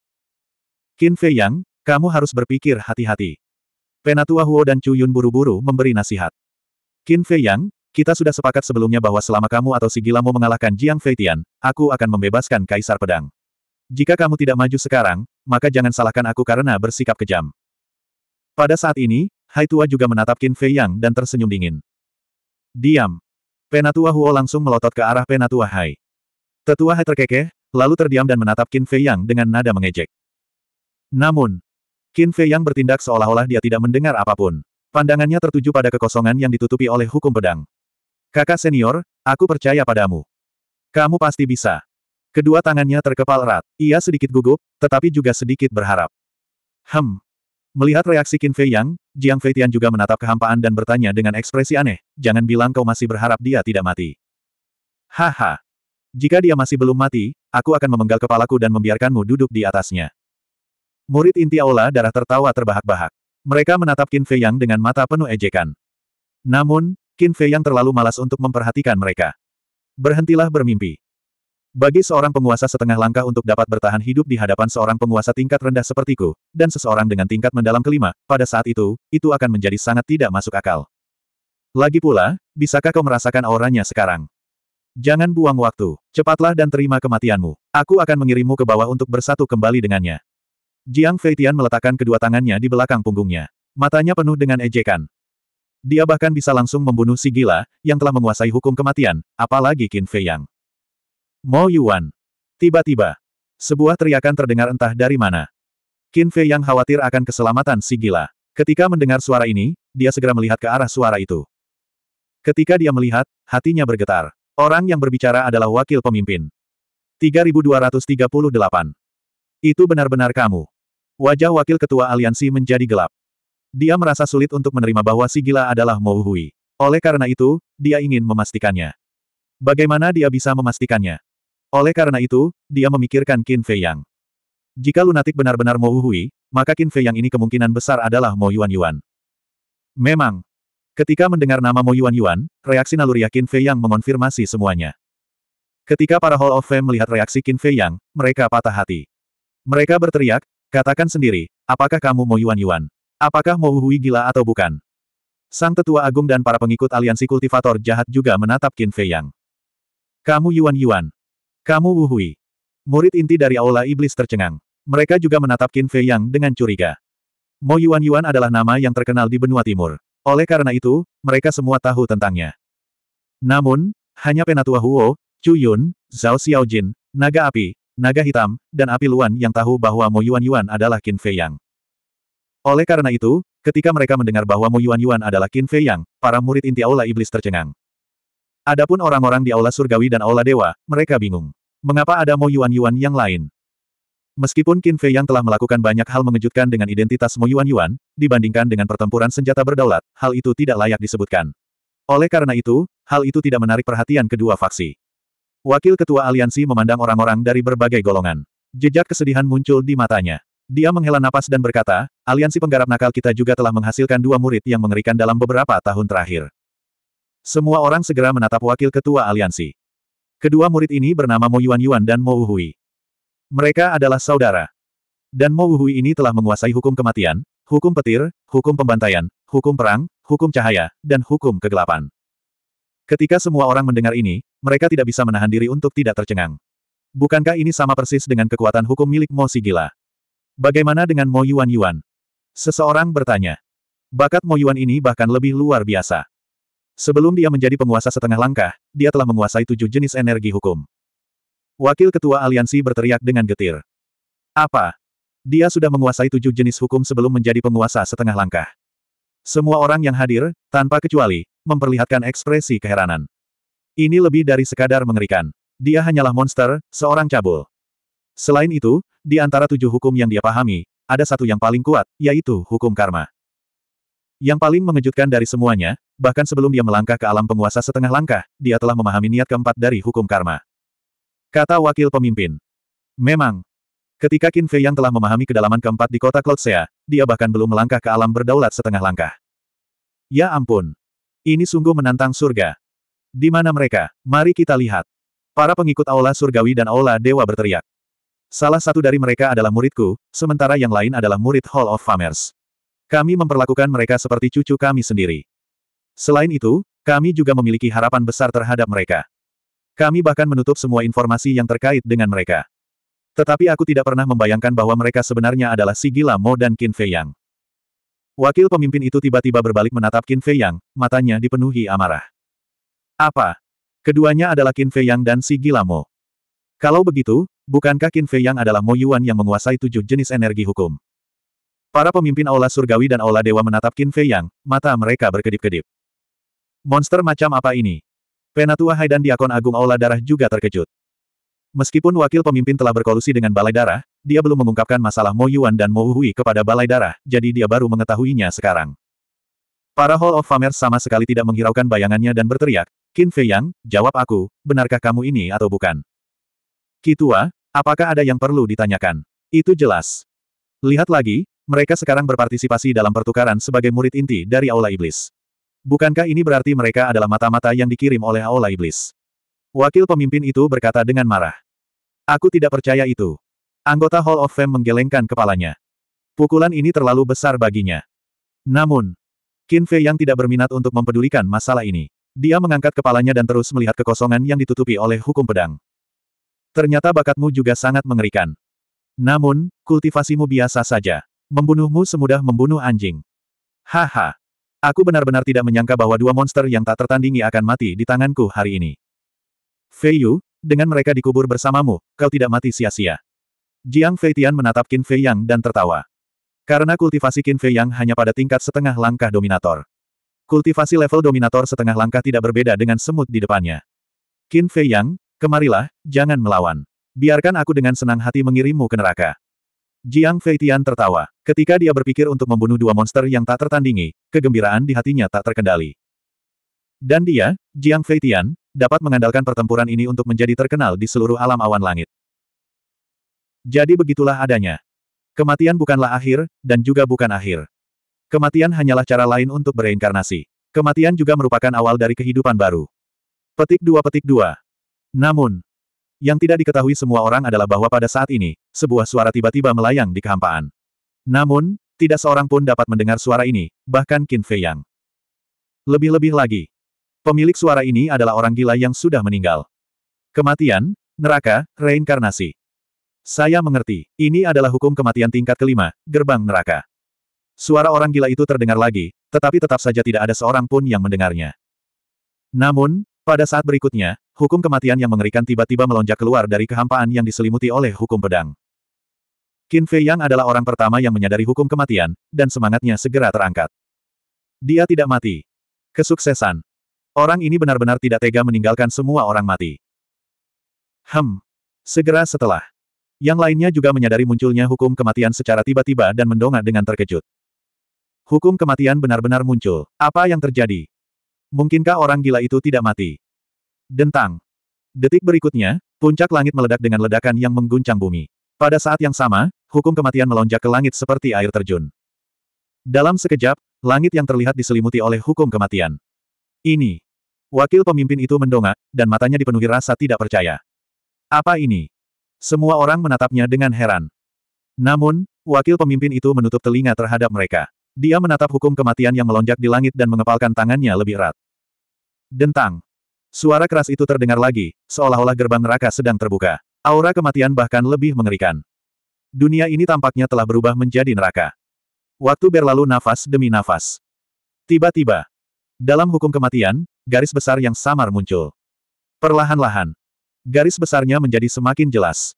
Qin Fei Yang, kamu harus berpikir hati-hati. Penatua Huo dan Chu Yun buru-buru memberi nasihat. Qin Fei Yang, kita sudah sepakat sebelumnya bahwa selama kamu atau si gila mau mengalahkan Jiang Tian, aku akan membebaskan Kaisar Pedang. Jika kamu tidak maju sekarang, maka jangan salahkan aku karena bersikap kejam. Pada saat ini, Hai Tua juga menatap Qin Fei Yang dan tersenyum dingin. Diam. Penatua Huo langsung melotot ke arah Penatua Hai. Tetua He terkekeh, lalu terdiam dan menatap Qin Fei Yang dengan nada mengejek. Namun, Qin Fei Yang bertindak seolah-olah dia tidak mendengar apapun. Pandangannya tertuju pada kekosongan yang ditutupi oleh hukum pedang. Kakak senior, aku percaya padamu. Kamu pasti bisa. Kedua tangannya terkepal erat. Ia sedikit gugup, tetapi juga sedikit berharap. Hem. Melihat reaksi Qin Fei Yang, Jiang Tian juga menatap kehampaan dan bertanya dengan ekspresi aneh, jangan bilang kau masih berharap dia tidak mati. Haha. Jika dia masih belum mati, aku akan memenggal kepalaku dan membiarkanmu duduk di atasnya. Murid inti aula darah tertawa terbahak-bahak. Mereka menatap Qin Fei Yang dengan mata penuh ejekan. Namun, Qin Fei Yang terlalu malas untuk memperhatikan mereka. Berhentilah bermimpi. Bagi seorang penguasa setengah langkah untuk dapat bertahan hidup di hadapan seorang penguasa tingkat rendah sepertiku, dan seseorang dengan tingkat mendalam kelima, pada saat itu, itu akan menjadi sangat tidak masuk akal. Lagi pula, bisakah kau merasakan auranya sekarang? Jangan buang waktu, cepatlah dan terima kematianmu. Aku akan mengirimmu ke bawah untuk bersatu kembali dengannya. Jiang Feitian meletakkan kedua tangannya di belakang punggungnya. Matanya penuh dengan ejekan. Dia bahkan bisa langsung membunuh si gila, yang telah menguasai hukum kematian, apalagi Qin Fei Yang. Mo Yuan. Tiba-tiba, sebuah teriakan terdengar entah dari mana. Qin Fei Yang khawatir akan keselamatan si gila. Ketika mendengar suara ini, dia segera melihat ke arah suara itu. Ketika dia melihat, hatinya bergetar. Orang yang berbicara adalah wakil pemimpin. 3238. Itu benar-benar kamu. Wajah wakil ketua aliansi menjadi gelap. Dia merasa sulit untuk menerima bahwa si gila adalah Mo Hui. Oleh karena itu, dia ingin memastikannya. Bagaimana dia bisa memastikannya? Oleh karena itu, dia memikirkan Qin Fei Yang. Jika lunatik benar-benar Mo Hui, maka Qin Fei Yang ini kemungkinan besar adalah Mo Yuan Yuan. Memang, Ketika mendengar nama Mo Yuan Yuan, reaksi naluri yakin Fei Yang mengonfirmasi semuanya. Ketika para Hall of Fame melihat reaksi Qin Fei Yang, mereka patah hati. Mereka berteriak, katakan sendiri, apakah kamu Mo Yuan Yuan? Apakah Mo Hui gila atau bukan? Sang tetua agung dan para pengikut aliansi kultivator jahat juga menatap Qin Fei Yang. Kamu Yuan Yuan. Kamu Wu Hui. Murid inti dari Aula Iblis tercengang. Mereka juga menatap Qin Fei Yang dengan curiga. Mo Yuan Yuan adalah nama yang terkenal di benua timur. Oleh karena itu, mereka semua tahu tentangnya. Namun, hanya Penatua Huo, Chu Yun, Zhao Xiaojin, Naga Api, Naga Hitam, dan Api Luan yang tahu bahwa Mo Yuan Yuan adalah Qin Fei Yang. Oleh karena itu, ketika mereka mendengar bahwa Mo Yuan Yuan adalah Qin Fei Yang, para murid inti Aula Iblis tercengang. Adapun orang-orang di Aula Surgawi dan Aula Dewa, mereka bingung. Mengapa ada Mo Yuan Yuan yang lain? Meskipun Qin Fei yang telah melakukan banyak hal mengejutkan dengan identitas Mo Yuan Yuan, dibandingkan dengan pertempuran senjata berdaulat, hal itu tidak layak disebutkan. Oleh karena itu, hal itu tidak menarik perhatian kedua faksi. Wakil Ketua Aliansi memandang orang-orang dari berbagai golongan. Jejak kesedihan muncul di matanya. Dia menghela napas dan berkata, aliansi penggarap nakal kita juga telah menghasilkan dua murid yang mengerikan dalam beberapa tahun terakhir. Semua orang segera menatap wakil ketua aliansi. Kedua murid ini bernama Mo Yuan Yuan dan Mo Uhui. Mereka adalah saudara. Dan Mo Wuhui ini telah menguasai hukum kematian, hukum petir, hukum pembantaian, hukum perang, hukum cahaya, dan hukum kegelapan. Ketika semua orang mendengar ini, mereka tidak bisa menahan diri untuk tidak tercengang. Bukankah ini sama persis dengan kekuatan hukum milik Mo Sigila? Bagaimana dengan Mo Yuan Yuan? Seseorang bertanya. Bakat Mo Yuan ini bahkan lebih luar biasa. Sebelum dia menjadi penguasa setengah langkah, dia telah menguasai tujuh jenis energi hukum. Wakil Ketua Aliansi berteriak dengan getir. Apa? Dia sudah menguasai tujuh jenis hukum sebelum menjadi penguasa setengah langkah. Semua orang yang hadir, tanpa kecuali, memperlihatkan ekspresi keheranan. Ini lebih dari sekadar mengerikan. Dia hanyalah monster, seorang cabul. Selain itu, di antara tujuh hukum yang dia pahami, ada satu yang paling kuat, yaitu hukum karma. Yang paling mengejutkan dari semuanya, bahkan sebelum dia melangkah ke alam penguasa setengah langkah, dia telah memahami niat keempat dari hukum karma. Kata wakil pemimpin. Memang. Ketika Qin Fei yang telah memahami kedalaman keempat di kota Klotsea, dia bahkan belum melangkah ke alam berdaulat setengah langkah. Ya ampun. Ini sungguh menantang surga. Di mana mereka? Mari kita lihat. Para pengikut Aula Surgawi dan Aula Dewa berteriak. Salah satu dari mereka adalah muridku, sementara yang lain adalah murid Hall of Famers. Kami memperlakukan mereka seperti cucu kami sendiri. Selain itu, kami juga memiliki harapan besar terhadap mereka. Kami bahkan menutup semua informasi yang terkait dengan mereka. Tetapi aku tidak pernah membayangkan bahwa mereka sebenarnya adalah si Gila Mo dan Qin Fei Yang. Wakil pemimpin itu tiba-tiba berbalik menatap Qin Fei Yang, matanya dipenuhi amarah. Apa? Keduanya adalah Qin Fei Yang dan Si Gila Mo. Kalau begitu, bukankah Qin Fei Yang adalah Mo Yuan yang menguasai tujuh jenis energi hukum? Para pemimpin Aula Surgawi dan Aula Dewa menatap Qin Fei Yang, mata mereka berkedip-kedip. Monster macam apa ini? Penatua Hai dan Diakon Agung Aula Darah juga terkejut. Meskipun wakil pemimpin telah berkolusi dengan Balai Darah, dia belum mengungkapkan masalah Mo Yuan dan Mo Hui kepada Balai Darah, jadi dia baru mengetahuinya sekarang. Para Hall of Famers sama sekali tidak menghiraukan bayangannya dan berteriak, Qin Fei Yang, jawab aku, benarkah kamu ini atau bukan? Kitua, apakah ada yang perlu ditanyakan? Itu jelas. Lihat lagi, mereka sekarang berpartisipasi dalam pertukaran sebagai murid inti dari Aula Iblis. Bukankah ini berarti mereka adalah mata-mata yang dikirim oleh Aula Iblis? Wakil pemimpin itu berkata dengan marah. Aku tidak percaya itu. Anggota Hall of Fame menggelengkan kepalanya. Pukulan ini terlalu besar baginya. Namun, Qin Fei yang tidak berminat untuk mempedulikan masalah ini. Dia mengangkat kepalanya dan terus melihat kekosongan yang ditutupi oleh hukum pedang. Ternyata bakatmu juga sangat mengerikan. Namun, kultivasimu biasa saja. Membunuhmu semudah membunuh anjing. Haha. Aku benar-benar tidak menyangka bahwa dua monster yang tak tertandingi akan mati di tanganku hari ini. Fei Yu, dengan mereka dikubur bersamamu, kau tidak mati sia-sia. Jiang Fei Tian menatap Qin Fei Yang dan tertawa. Karena kultivasi Qin Fei Yang hanya pada tingkat setengah langkah dominator. Kultivasi level dominator setengah langkah tidak berbeda dengan semut di depannya. Qin Fei Yang, kemarilah, jangan melawan. Biarkan aku dengan senang hati mengirimmu ke neraka. Jiang Fei Tian tertawa. Ketika dia berpikir untuk membunuh dua monster yang tak tertandingi, kegembiraan di hatinya tak terkendali. Dan dia, Jiang Feitian, dapat mengandalkan pertempuran ini untuk menjadi terkenal di seluruh alam awan langit. Jadi begitulah adanya. Kematian bukanlah akhir, dan juga bukan akhir. Kematian hanyalah cara lain untuk bereinkarnasi. Kematian juga merupakan awal dari kehidupan baru. Petik dua petik dua. Namun, yang tidak diketahui semua orang adalah bahwa pada saat ini, sebuah suara tiba-tiba melayang di kehampaan. Namun, tidak seorang pun dapat mendengar suara ini, bahkan Qin Fei Yang. Lebih-lebih lagi, pemilik suara ini adalah orang gila yang sudah meninggal. Kematian, neraka, reinkarnasi. Saya mengerti, ini adalah hukum kematian tingkat kelima, gerbang neraka. Suara orang gila itu terdengar lagi, tetapi tetap saja tidak ada seorang pun yang mendengarnya. Namun, pada saat berikutnya, hukum kematian yang mengerikan tiba-tiba melonjak keluar dari kehampaan yang diselimuti oleh hukum pedang. Qin Fei Yang adalah orang pertama yang menyadari hukum kematian, dan semangatnya segera terangkat. Dia tidak mati. Kesuksesan. Orang ini benar-benar tidak tega meninggalkan semua orang mati. Hem. Segera setelah. Yang lainnya juga menyadari munculnya hukum kematian secara tiba-tiba dan mendongak dengan terkejut. Hukum kematian benar-benar muncul. Apa yang terjadi? Mungkinkah orang gila itu tidak mati? Dentang. Detik berikutnya, puncak langit meledak dengan ledakan yang mengguncang bumi. Pada saat yang sama, hukum kematian melonjak ke langit seperti air terjun. Dalam sekejap, langit yang terlihat diselimuti oleh hukum kematian. Ini. Wakil pemimpin itu mendongak, dan matanya dipenuhi rasa tidak percaya. Apa ini? Semua orang menatapnya dengan heran. Namun, wakil pemimpin itu menutup telinga terhadap mereka. Dia menatap hukum kematian yang melonjak di langit dan mengepalkan tangannya lebih erat. Dentang. Suara keras itu terdengar lagi, seolah-olah gerbang neraka sedang terbuka. Aura kematian bahkan lebih mengerikan. Dunia ini tampaknya telah berubah menjadi neraka. Waktu berlalu nafas demi nafas. Tiba-tiba, dalam hukum kematian, garis besar yang samar muncul. Perlahan-lahan, garis besarnya menjadi semakin jelas.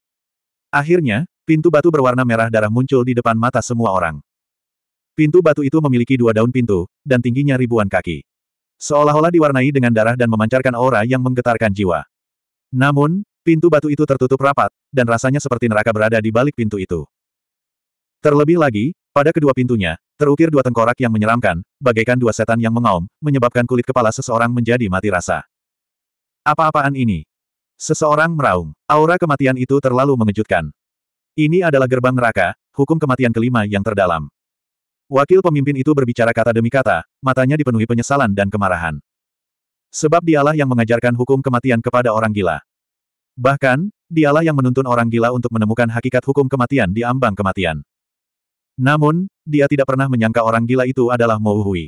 Akhirnya, pintu batu berwarna merah darah muncul di depan mata semua orang. Pintu batu itu memiliki dua daun pintu, dan tingginya ribuan kaki. Seolah-olah diwarnai dengan darah dan memancarkan aura yang menggetarkan jiwa. Namun, Pintu batu itu tertutup rapat, dan rasanya seperti neraka berada di balik pintu itu. Terlebih lagi, pada kedua pintunya, terukir dua tengkorak yang menyeramkan, bagaikan dua setan yang mengaum, menyebabkan kulit kepala seseorang menjadi mati rasa. Apa-apaan ini? Seseorang meraung. Aura kematian itu terlalu mengejutkan. Ini adalah gerbang neraka, hukum kematian kelima yang terdalam. Wakil pemimpin itu berbicara kata demi kata, matanya dipenuhi penyesalan dan kemarahan. Sebab dialah yang mengajarkan hukum kematian kepada orang gila. Bahkan, dialah yang menuntun orang gila untuk menemukan hakikat hukum kematian di ambang kematian. Namun, dia tidak pernah menyangka orang gila itu adalah Mo Uhui.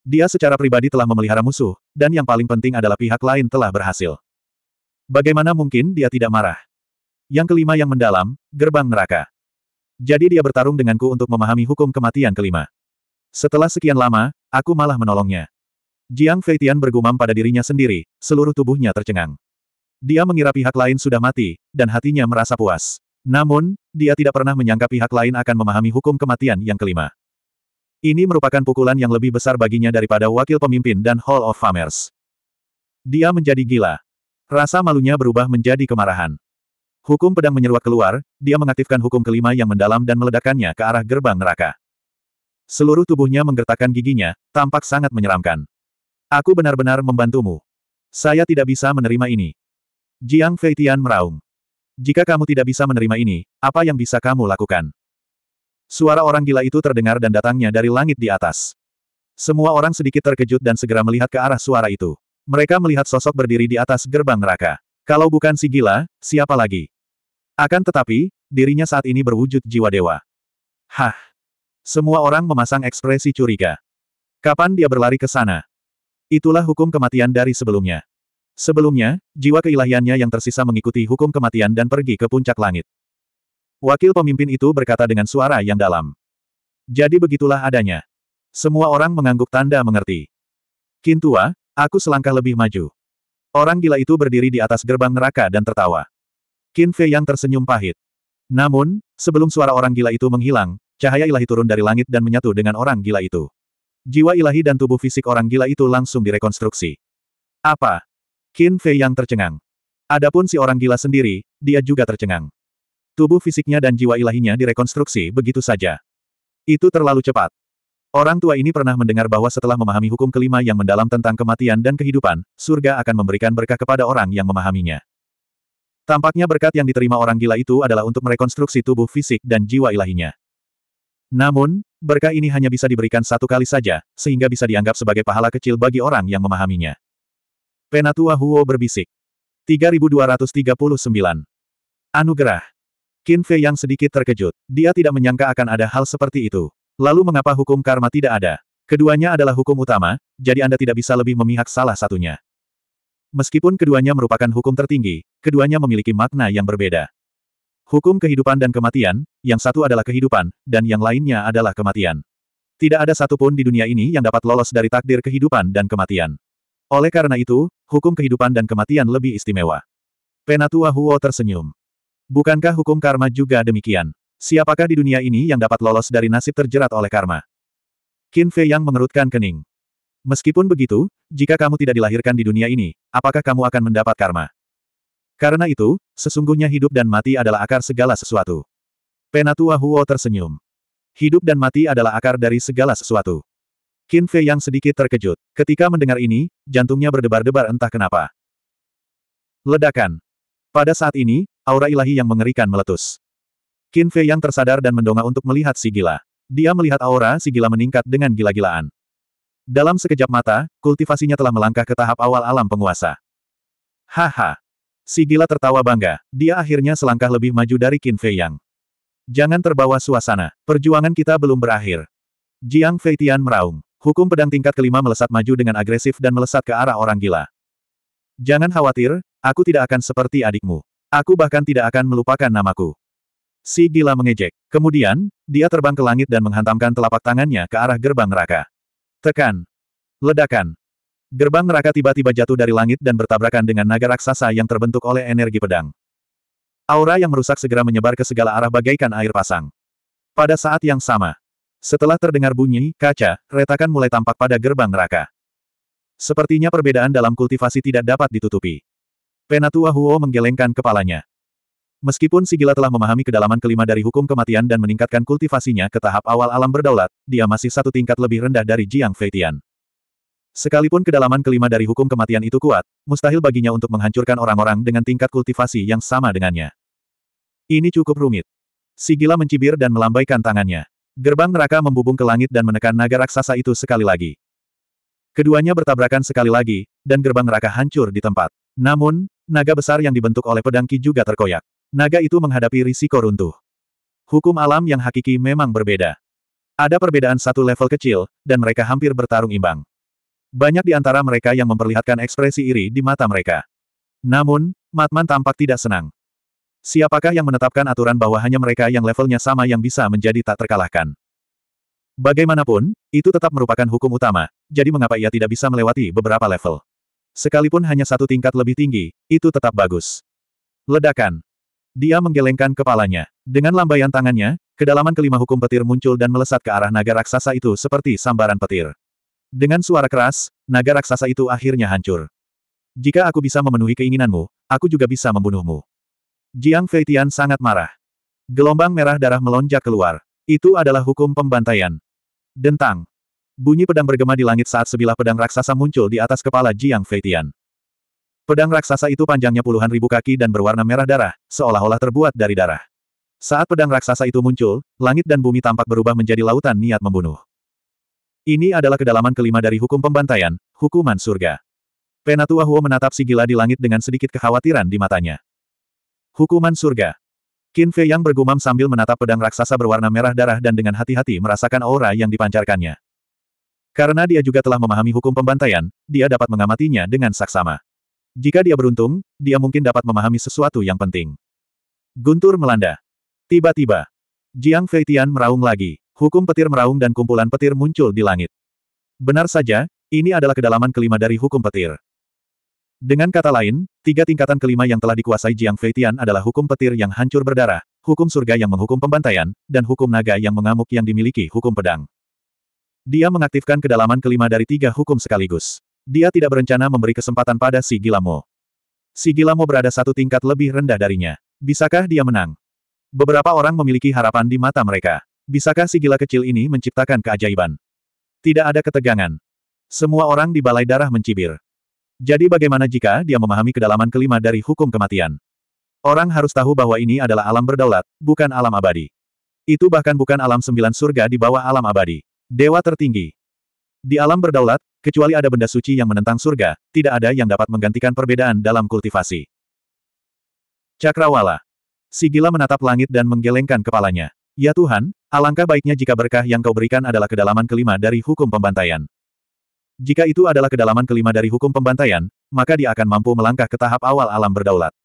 Dia secara pribadi telah memelihara musuh, dan yang paling penting adalah pihak lain telah berhasil. Bagaimana mungkin dia tidak marah? Yang kelima yang mendalam, gerbang neraka. Jadi dia bertarung denganku untuk memahami hukum kematian kelima. Setelah sekian lama, aku malah menolongnya. Jiang Feitian bergumam pada dirinya sendiri, seluruh tubuhnya tercengang. Dia mengira pihak lain sudah mati, dan hatinya merasa puas. Namun, dia tidak pernah menyangka pihak lain akan memahami hukum kematian yang kelima. Ini merupakan pukulan yang lebih besar baginya daripada wakil pemimpin dan Hall of Famers. Dia menjadi gila. Rasa malunya berubah menjadi kemarahan. Hukum pedang menyeruak keluar, dia mengaktifkan hukum kelima yang mendalam dan meledakkannya ke arah gerbang neraka. Seluruh tubuhnya menggertakkan giginya, tampak sangat menyeramkan. Aku benar-benar membantumu. Saya tidak bisa menerima ini. Jiang Feitian meraung. Jika kamu tidak bisa menerima ini, apa yang bisa kamu lakukan? Suara orang gila itu terdengar dan datangnya dari langit di atas. Semua orang sedikit terkejut dan segera melihat ke arah suara itu. Mereka melihat sosok berdiri di atas gerbang neraka. Kalau bukan si gila, siapa lagi? Akan tetapi, dirinya saat ini berwujud jiwa dewa. Hah! Semua orang memasang ekspresi curiga. Kapan dia berlari ke sana? Itulah hukum kematian dari sebelumnya. Sebelumnya, jiwa keilahiannya yang tersisa mengikuti hukum kematian dan pergi ke puncak langit. Wakil pemimpin itu berkata dengan suara yang dalam. Jadi begitulah adanya. Semua orang mengangguk tanda mengerti. Kintua, aku selangkah lebih maju. Orang gila itu berdiri di atas gerbang neraka dan tertawa. Qin yang tersenyum pahit. Namun, sebelum suara orang gila itu menghilang, cahaya ilahi turun dari langit dan menyatu dengan orang gila itu. Jiwa ilahi dan tubuh fisik orang gila itu langsung direkonstruksi. Apa? Qin Fei yang tercengang. Adapun si orang gila sendiri, dia juga tercengang. Tubuh fisiknya dan jiwa ilahinya direkonstruksi begitu saja. Itu terlalu cepat. Orang tua ini pernah mendengar bahwa setelah memahami hukum kelima yang mendalam tentang kematian dan kehidupan, surga akan memberikan berkah kepada orang yang memahaminya. Tampaknya berkat yang diterima orang gila itu adalah untuk merekonstruksi tubuh fisik dan jiwa ilahinya. Namun, berkah ini hanya bisa diberikan satu kali saja, sehingga bisa dianggap sebagai pahala kecil bagi orang yang memahaminya. Penatua Huo berbisik. 3239. Anugerah. Qin Fei yang sedikit terkejut. Dia tidak menyangka akan ada hal seperti itu. Lalu mengapa hukum karma tidak ada? Keduanya adalah hukum utama, jadi Anda tidak bisa lebih memihak salah satunya. Meskipun keduanya merupakan hukum tertinggi, keduanya memiliki makna yang berbeda. Hukum kehidupan dan kematian, yang satu adalah kehidupan, dan yang lainnya adalah kematian. Tidak ada satupun di dunia ini yang dapat lolos dari takdir kehidupan dan kematian. Oleh karena itu, hukum kehidupan dan kematian lebih istimewa. Penatua Huo tersenyum. Bukankah hukum karma juga demikian? Siapakah di dunia ini yang dapat lolos dari nasib terjerat oleh karma? Qin Fei yang mengerutkan kening. Meskipun begitu, jika kamu tidak dilahirkan di dunia ini, apakah kamu akan mendapat karma? Karena itu, sesungguhnya hidup dan mati adalah akar segala sesuatu. Penatua Huo tersenyum. Hidup dan mati adalah akar dari segala sesuatu. Qin Fei yang sedikit terkejut. Ketika mendengar ini, jantungnya berdebar-debar entah kenapa. Ledakan. Pada saat ini, aura ilahi yang mengerikan meletus. Qin Fei yang tersadar dan mendongak untuk melihat si gila. Dia melihat aura si gila meningkat dengan gila-gilaan. Dalam sekejap mata, kultivasinya telah melangkah ke tahap awal alam penguasa. Haha. Si gila tertawa bangga. Dia akhirnya selangkah lebih maju dari Qin Fei Yang. Jangan terbawa suasana. Perjuangan kita belum berakhir. Jiang Feitian meraung. Hukum pedang tingkat kelima melesat maju dengan agresif dan melesat ke arah orang gila. Jangan khawatir, aku tidak akan seperti adikmu. Aku bahkan tidak akan melupakan namaku. Si gila mengejek. Kemudian, dia terbang ke langit dan menghantamkan telapak tangannya ke arah gerbang neraka. Tekan. Ledakan. Gerbang neraka tiba-tiba jatuh dari langit dan bertabrakan dengan naga raksasa yang terbentuk oleh energi pedang. Aura yang merusak segera menyebar ke segala arah bagaikan air pasang. Pada saat yang sama, setelah terdengar bunyi kaca, retakan mulai tampak pada gerbang neraka. Sepertinya perbedaan dalam kultivasi tidak dapat ditutupi. Penatua Huo menggelengkan kepalanya. Meskipun Sigila telah memahami kedalaman kelima dari hukum kematian dan meningkatkan kultivasinya ke tahap awal alam berdaulat, dia masih satu tingkat lebih rendah dari Jiang Feitian. Sekalipun kedalaman kelima dari hukum kematian itu kuat, mustahil baginya untuk menghancurkan orang-orang dengan tingkat kultivasi yang sama dengannya. Ini cukup rumit. Sigila mencibir dan melambaikan tangannya. Gerbang neraka membubung ke langit dan menekan naga raksasa itu sekali lagi. Keduanya bertabrakan sekali lagi, dan gerbang neraka hancur di tempat. Namun, naga besar yang dibentuk oleh pedang Ki juga terkoyak. Naga itu menghadapi risiko runtuh. Hukum alam yang hakiki memang berbeda. Ada perbedaan satu level kecil, dan mereka hampir bertarung imbang. Banyak di antara mereka yang memperlihatkan ekspresi iri di mata mereka. Namun, Matman tampak tidak senang. Siapakah yang menetapkan aturan bahwa hanya mereka yang levelnya sama yang bisa menjadi tak terkalahkan? Bagaimanapun, itu tetap merupakan hukum utama, jadi mengapa ia tidak bisa melewati beberapa level? Sekalipun hanya satu tingkat lebih tinggi, itu tetap bagus. Ledakan. Dia menggelengkan kepalanya. Dengan lambaian tangannya, kedalaman kelima hukum petir muncul dan melesat ke arah naga raksasa itu seperti sambaran petir. Dengan suara keras, naga raksasa itu akhirnya hancur. Jika aku bisa memenuhi keinginanmu, aku juga bisa membunuhmu. Jiang Feitian sangat marah. Gelombang merah darah melonjak keluar. Itu adalah hukum pembantaian. Dentang. Bunyi pedang bergema di langit saat sebilah pedang raksasa muncul di atas kepala Jiang Feitian. Pedang raksasa itu panjangnya puluhan ribu kaki dan berwarna merah darah, seolah-olah terbuat dari darah. Saat pedang raksasa itu muncul, langit dan bumi tampak berubah menjadi lautan niat membunuh. Ini adalah kedalaman kelima dari hukum pembantaian, hukuman surga. Penatua Huo menatap si gila di langit dengan sedikit kekhawatiran di matanya. Hukuman surga. Qin Fei yang bergumam sambil menatap pedang raksasa berwarna merah darah dan dengan hati-hati merasakan aura yang dipancarkannya. Karena dia juga telah memahami hukum pembantaian, dia dapat mengamatinya dengan saksama. Jika dia beruntung, dia mungkin dapat memahami sesuatu yang penting. Guntur melanda. Tiba-tiba, Jiang Feitian meraung lagi. Hukum petir meraung dan kumpulan petir muncul di langit. Benar saja, ini adalah kedalaman kelima dari hukum petir. Dengan kata lain, tiga tingkatan kelima yang telah dikuasai Jiang Feitian adalah hukum petir yang hancur berdarah, hukum surga yang menghukum pembantaian, dan hukum naga yang mengamuk yang dimiliki hukum pedang. Dia mengaktifkan kedalaman kelima dari tiga hukum sekaligus. Dia tidak berencana memberi kesempatan pada si Gilamo. Si Gilamo berada satu tingkat lebih rendah darinya. Bisakah dia menang? Beberapa orang memiliki harapan di mata mereka. Bisakah si gila kecil ini menciptakan keajaiban? Tidak ada ketegangan. Semua orang di balai darah mencibir. Jadi bagaimana jika dia memahami kedalaman kelima dari hukum kematian? Orang harus tahu bahwa ini adalah alam berdaulat, bukan alam abadi. Itu bahkan bukan alam sembilan surga di bawah alam abadi. Dewa tertinggi. Di alam berdaulat, kecuali ada benda suci yang menentang surga, tidak ada yang dapat menggantikan perbedaan dalam kultivasi. Cakrawala. Sigila menatap langit dan menggelengkan kepalanya. Ya Tuhan, alangkah baiknya jika berkah yang kau berikan adalah kedalaman kelima dari hukum pembantaian. Jika itu adalah kedalaman kelima dari hukum pembantaian, maka dia akan mampu melangkah ke tahap awal alam berdaulat.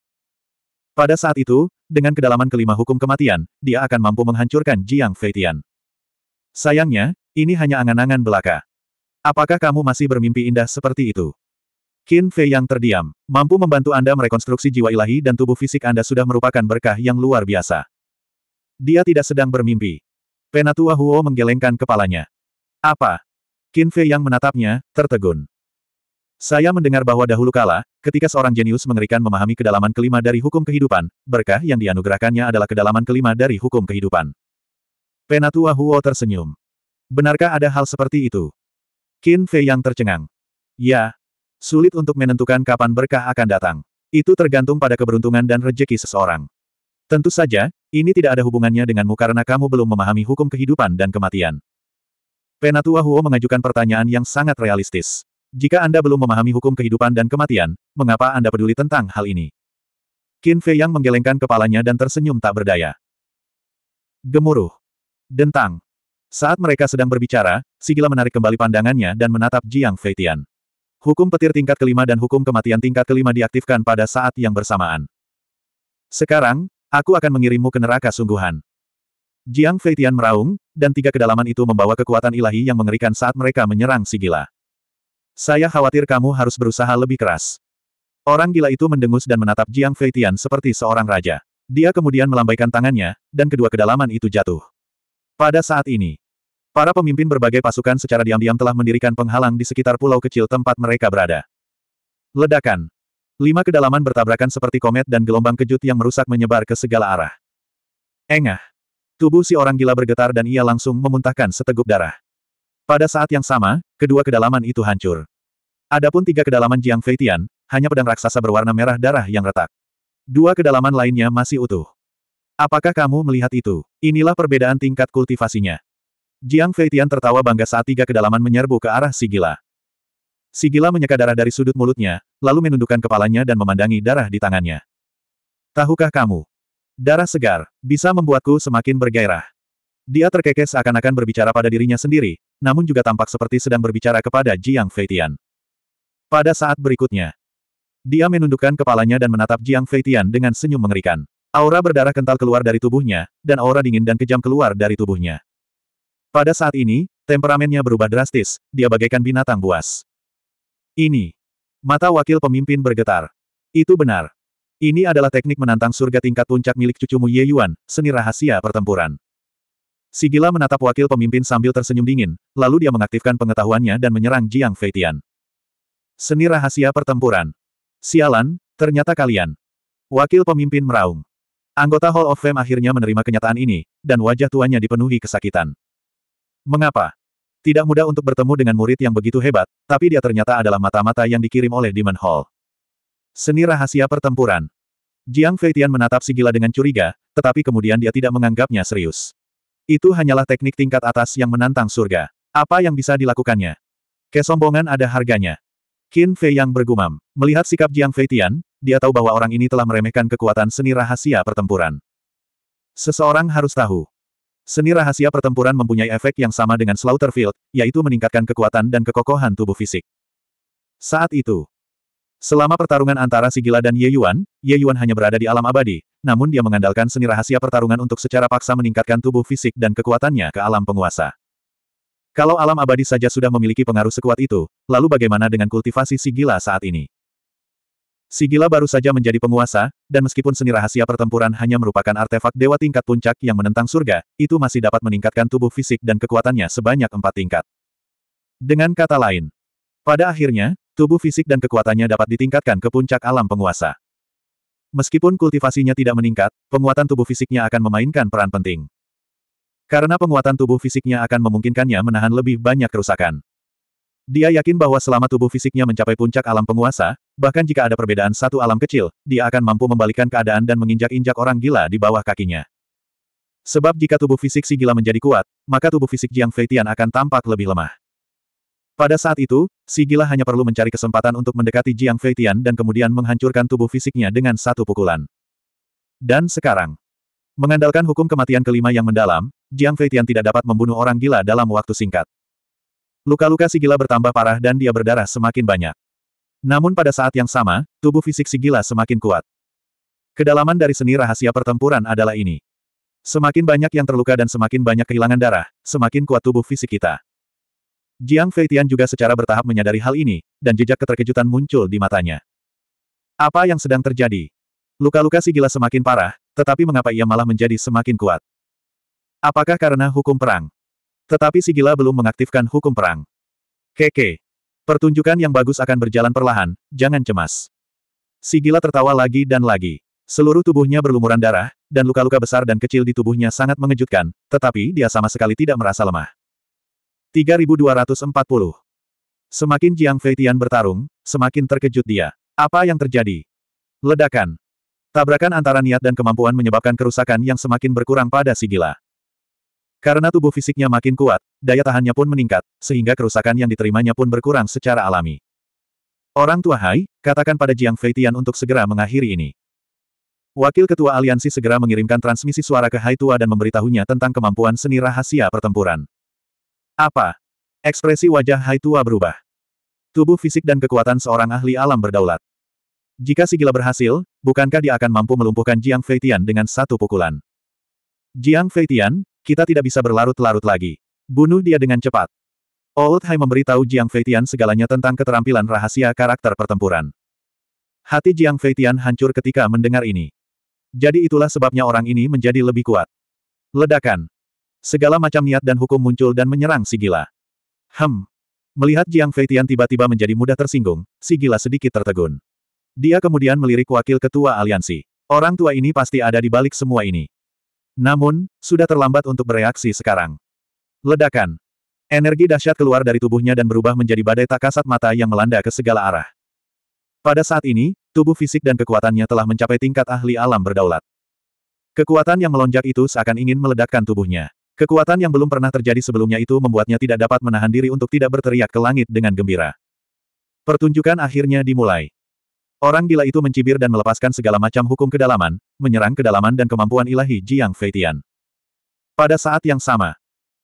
Pada saat itu, dengan kedalaman kelima hukum kematian, dia akan mampu menghancurkan Jiang Feitian. Sayangnya, ini hanya angan-angan belaka. Apakah kamu masih bermimpi indah seperti itu? Qin Fei yang terdiam, mampu membantu Anda merekonstruksi jiwa ilahi dan tubuh fisik Anda sudah merupakan berkah yang luar biasa. Dia tidak sedang bermimpi. Penatua Huo menggelengkan kepalanya. Apa? Qin Fei yang menatapnya, tertegun. Saya mendengar bahwa dahulu kala, ketika seorang jenius mengerikan memahami kedalaman kelima dari hukum kehidupan, berkah yang dianugerahkannya adalah kedalaman kelima dari hukum kehidupan. Penatua Huo tersenyum. Benarkah ada hal seperti itu? Qin Fei yang tercengang. Ya. Sulit untuk menentukan kapan berkah akan datang. Itu tergantung pada keberuntungan dan rejeki seseorang. Tentu saja, ini tidak ada hubungannya denganmu karena kamu belum memahami hukum kehidupan dan kematian. Penatua Huo mengajukan pertanyaan yang sangat realistis. Jika Anda belum memahami hukum kehidupan dan kematian, mengapa Anda peduli tentang hal ini? Qin Fei yang menggelengkan kepalanya dan tersenyum tak berdaya. Gemuruh. Dentang. Saat mereka sedang berbicara, Sigila menarik kembali pandangannya dan menatap Jiang Tian. Hukum petir tingkat kelima dan hukum kematian tingkat kelima diaktifkan pada saat yang bersamaan. Sekarang, aku akan mengirimmu ke neraka sungguhan. Jiang Feitian meraung, dan tiga kedalaman itu membawa kekuatan ilahi yang mengerikan saat mereka menyerang si gila. Saya khawatir kamu harus berusaha lebih keras. Orang gila itu mendengus dan menatap Jiang Feitian seperti seorang raja. Dia kemudian melambaikan tangannya, dan kedua kedalaman itu jatuh. Pada saat ini, para pemimpin berbagai pasukan secara diam-diam telah mendirikan penghalang di sekitar pulau kecil tempat mereka berada. Ledakan. Lima kedalaman bertabrakan seperti komet dan gelombang kejut yang merusak menyebar ke segala arah. Engah. Tubuh si orang gila bergetar dan ia langsung memuntahkan seteguk darah. Pada saat yang sama, kedua kedalaman itu hancur. Adapun tiga kedalaman Jiang Feitian, hanya pedang raksasa berwarna merah darah yang retak. Dua kedalaman lainnya masih utuh. Apakah kamu melihat itu? Inilah perbedaan tingkat kultivasinya. Jiang Feitian tertawa bangga saat tiga kedalaman menyerbu ke arah si gila. Si gila menyeka darah dari sudut mulutnya, lalu menundukkan kepalanya dan memandangi darah di tangannya. Tahukah kamu, Darah segar, bisa membuatku semakin bergairah. Dia terkekeh seakan-akan berbicara pada dirinya sendiri, namun juga tampak seperti sedang berbicara kepada Jiang Feitian. Pada saat berikutnya, dia menundukkan kepalanya dan menatap Jiang Feitian dengan senyum mengerikan. Aura berdarah kental keluar dari tubuhnya, dan aura dingin dan kejam keluar dari tubuhnya. Pada saat ini, temperamennya berubah drastis, dia bagaikan binatang buas. Ini. Mata wakil pemimpin bergetar. Itu benar. Ini adalah teknik menantang surga tingkat puncak milik cucumu Ye Yuan, seni rahasia pertempuran. Sigila menatap wakil pemimpin sambil tersenyum dingin, lalu dia mengaktifkan pengetahuannya dan menyerang Jiang Feitian. Seni rahasia pertempuran. Sialan, ternyata kalian. Wakil pemimpin meraung. Anggota Hall of Fame akhirnya menerima kenyataan ini, dan wajah tuanya dipenuhi kesakitan. Mengapa? Tidak mudah untuk bertemu dengan murid yang begitu hebat, tapi dia ternyata adalah mata-mata yang dikirim oleh Demon Hall. Seni rahasia pertempuran. Jiang Feitian menatap si gila dengan curiga, tetapi kemudian dia tidak menganggapnya serius. Itu hanyalah teknik tingkat atas yang menantang surga. Apa yang bisa dilakukannya? Kesombongan ada harganya. Qin Fei yang bergumam. Melihat sikap Jiang Feitian, dia tahu bahwa orang ini telah meremehkan kekuatan seni rahasia pertempuran. Seseorang harus tahu. Seni rahasia pertempuran mempunyai efek yang sama dengan Slaughterfield, yaitu meningkatkan kekuatan dan kekokohan tubuh fisik. Saat itu, Selama pertarungan antara Sigila dan Ye Yuan, Ye Yuan hanya berada di alam abadi, namun dia mengandalkan seni rahasia pertarungan untuk secara paksa meningkatkan tubuh fisik dan kekuatannya ke alam penguasa. Kalau alam abadi saja sudah memiliki pengaruh sekuat itu, lalu bagaimana dengan kultivasi Sigila saat ini? Sigila baru saja menjadi penguasa, dan meskipun seni rahasia pertempuran hanya merupakan artefak dewa tingkat puncak yang menentang surga, itu masih dapat meningkatkan tubuh fisik dan kekuatannya sebanyak empat tingkat. Dengan kata lain, pada akhirnya, Tubuh fisik dan kekuatannya dapat ditingkatkan ke puncak alam penguasa. Meskipun kultivasinya tidak meningkat, penguatan tubuh fisiknya akan memainkan peran penting. Karena penguatan tubuh fisiknya akan memungkinkannya menahan lebih banyak kerusakan. Dia yakin bahwa selama tubuh fisiknya mencapai puncak alam penguasa, bahkan jika ada perbedaan satu alam kecil, dia akan mampu membalikan keadaan dan menginjak-injak orang gila di bawah kakinya. Sebab jika tubuh fisik si gila menjadi kuat, maka tubuh fisik Jiang Feitian akan tampak lebih lemah. Pada saat itu, si gila hanya perlu mencari kesempatan untuk mendekati Jiang Feitian dan kemudian menghancurkan tubuh fisiknya dengan satu pukulan. Dan sekarang, mengandalkan hukum kematian kelima yang mendalam, Jiang Feitian tidak dapat membunuh orang gila dalam waktu singkat. Luka-luka si gila bertambah parah dan dia berdarah semakin banyak. Namun pada saat yang sama, tubuh fisik si gila semakin kuat. Kedalaman dari seni rahasia pertempuran adalah ini. Semakin banyak yang terluka dan semakin banyak kehilangan darah, semakin kuat tubuh fisik kita. Jiang Feitian juga secara bertahap menyadari hal ini, dan jejak keterkejutan muncul di matanya. Apa yang sedang terjadi? Luka-luka si gila semakin parah, tetapi mengapa ia malah menjadi semakin kuat? Apakah karena hukum perang? Tetapi si gila belum mengaktifkan hukum perang. Keke. Pertunjukan yang bagus akan berjalan perlahan, jangan cemas. Si gila tertawa lagi dan lagi. Seluruh tubuhnya berlumuran darah, dan luka-luka besar dan kecil di tubuhnya sangat mengejutkan, tetapi dia sama sekali tidak merasa lemah. 3240. Semakin Jiang Feitian bertarung, semakin terkejut dia. Apa yang terjadi? Ledakan. Tabrakan antara niat dan kemampuan menyebabkan kerusakan yang semakin berkurang pada si Karena tubuh fisiknya makin kuat, daya tahannya pun meningkat, sehingga kerusakan yang diterimanya pun berkurang secara alami. Orang tua Hai, katakan pada Jiang Feitian untuk segera mengakhiri ini. Wakil Ketua Aliansi segera mengirimkan transmisi suara ke Hai Tua dan memberitahunya tentang kemampuan seni rahasia pertempuran. Apa? Ekspresi wajah Hai Tua berubah. Tubuh fisik dan kekuatan seorang ahli alam berdaulat. Jika si gila berhasil, bukankah dia akan mampu melumpuhkan Jiang Feitian dengan satu pukulan? Jiang Feitian, kita tidak bisa berlarut-larut lagi. Bunuh dia dengan cepat. Old Hai memberitahu Jiang Feitian segalanya tentang keterampilan rahasia karakter pertempuran. Hati Jiang Feitian hancur ketika mendengar ini. Jadi itulah sebabnya orang ini menjadi lebih kuat. Ledakan. Segala macam niat dan hukum muncul dan menyerang si gila. Hem. Melihat Jiang Feitian tiba-tiba menjadi mudah tersinggung, si sedikit tertegun. Dia kemudian melirik wakil ketua aliansi. Orang tua ini pasti ada di balik semua ini. Namun, sudah terlambat untuk bereaksi sekarang. Ledakan. Energi dahsyat keluar dari tubuhnya dan berubah menjadi badai tak kasat mata yang melanda ke segala arah. Pada saat ini, tubuh fisik dan kekuatannya telah mencapai tingkat ahli alam berdaulat. Kekuatan yang melonjak itu seakan ingin meledakkan tubuhnya. Kekuatan yang belum pernah terjadi sebelumnya itu membuatnya tidak dapat menahan diri untuk tidak berteriak ke langit dengan gembira. Pertunjukan akhirnya dimulai. Orang gila itu mencibir dan melepaskan segala macam hukum kedalaman, menyerang kedalaman dan kemampuan ilahi Jiang Feitian. Pada saat yang sama,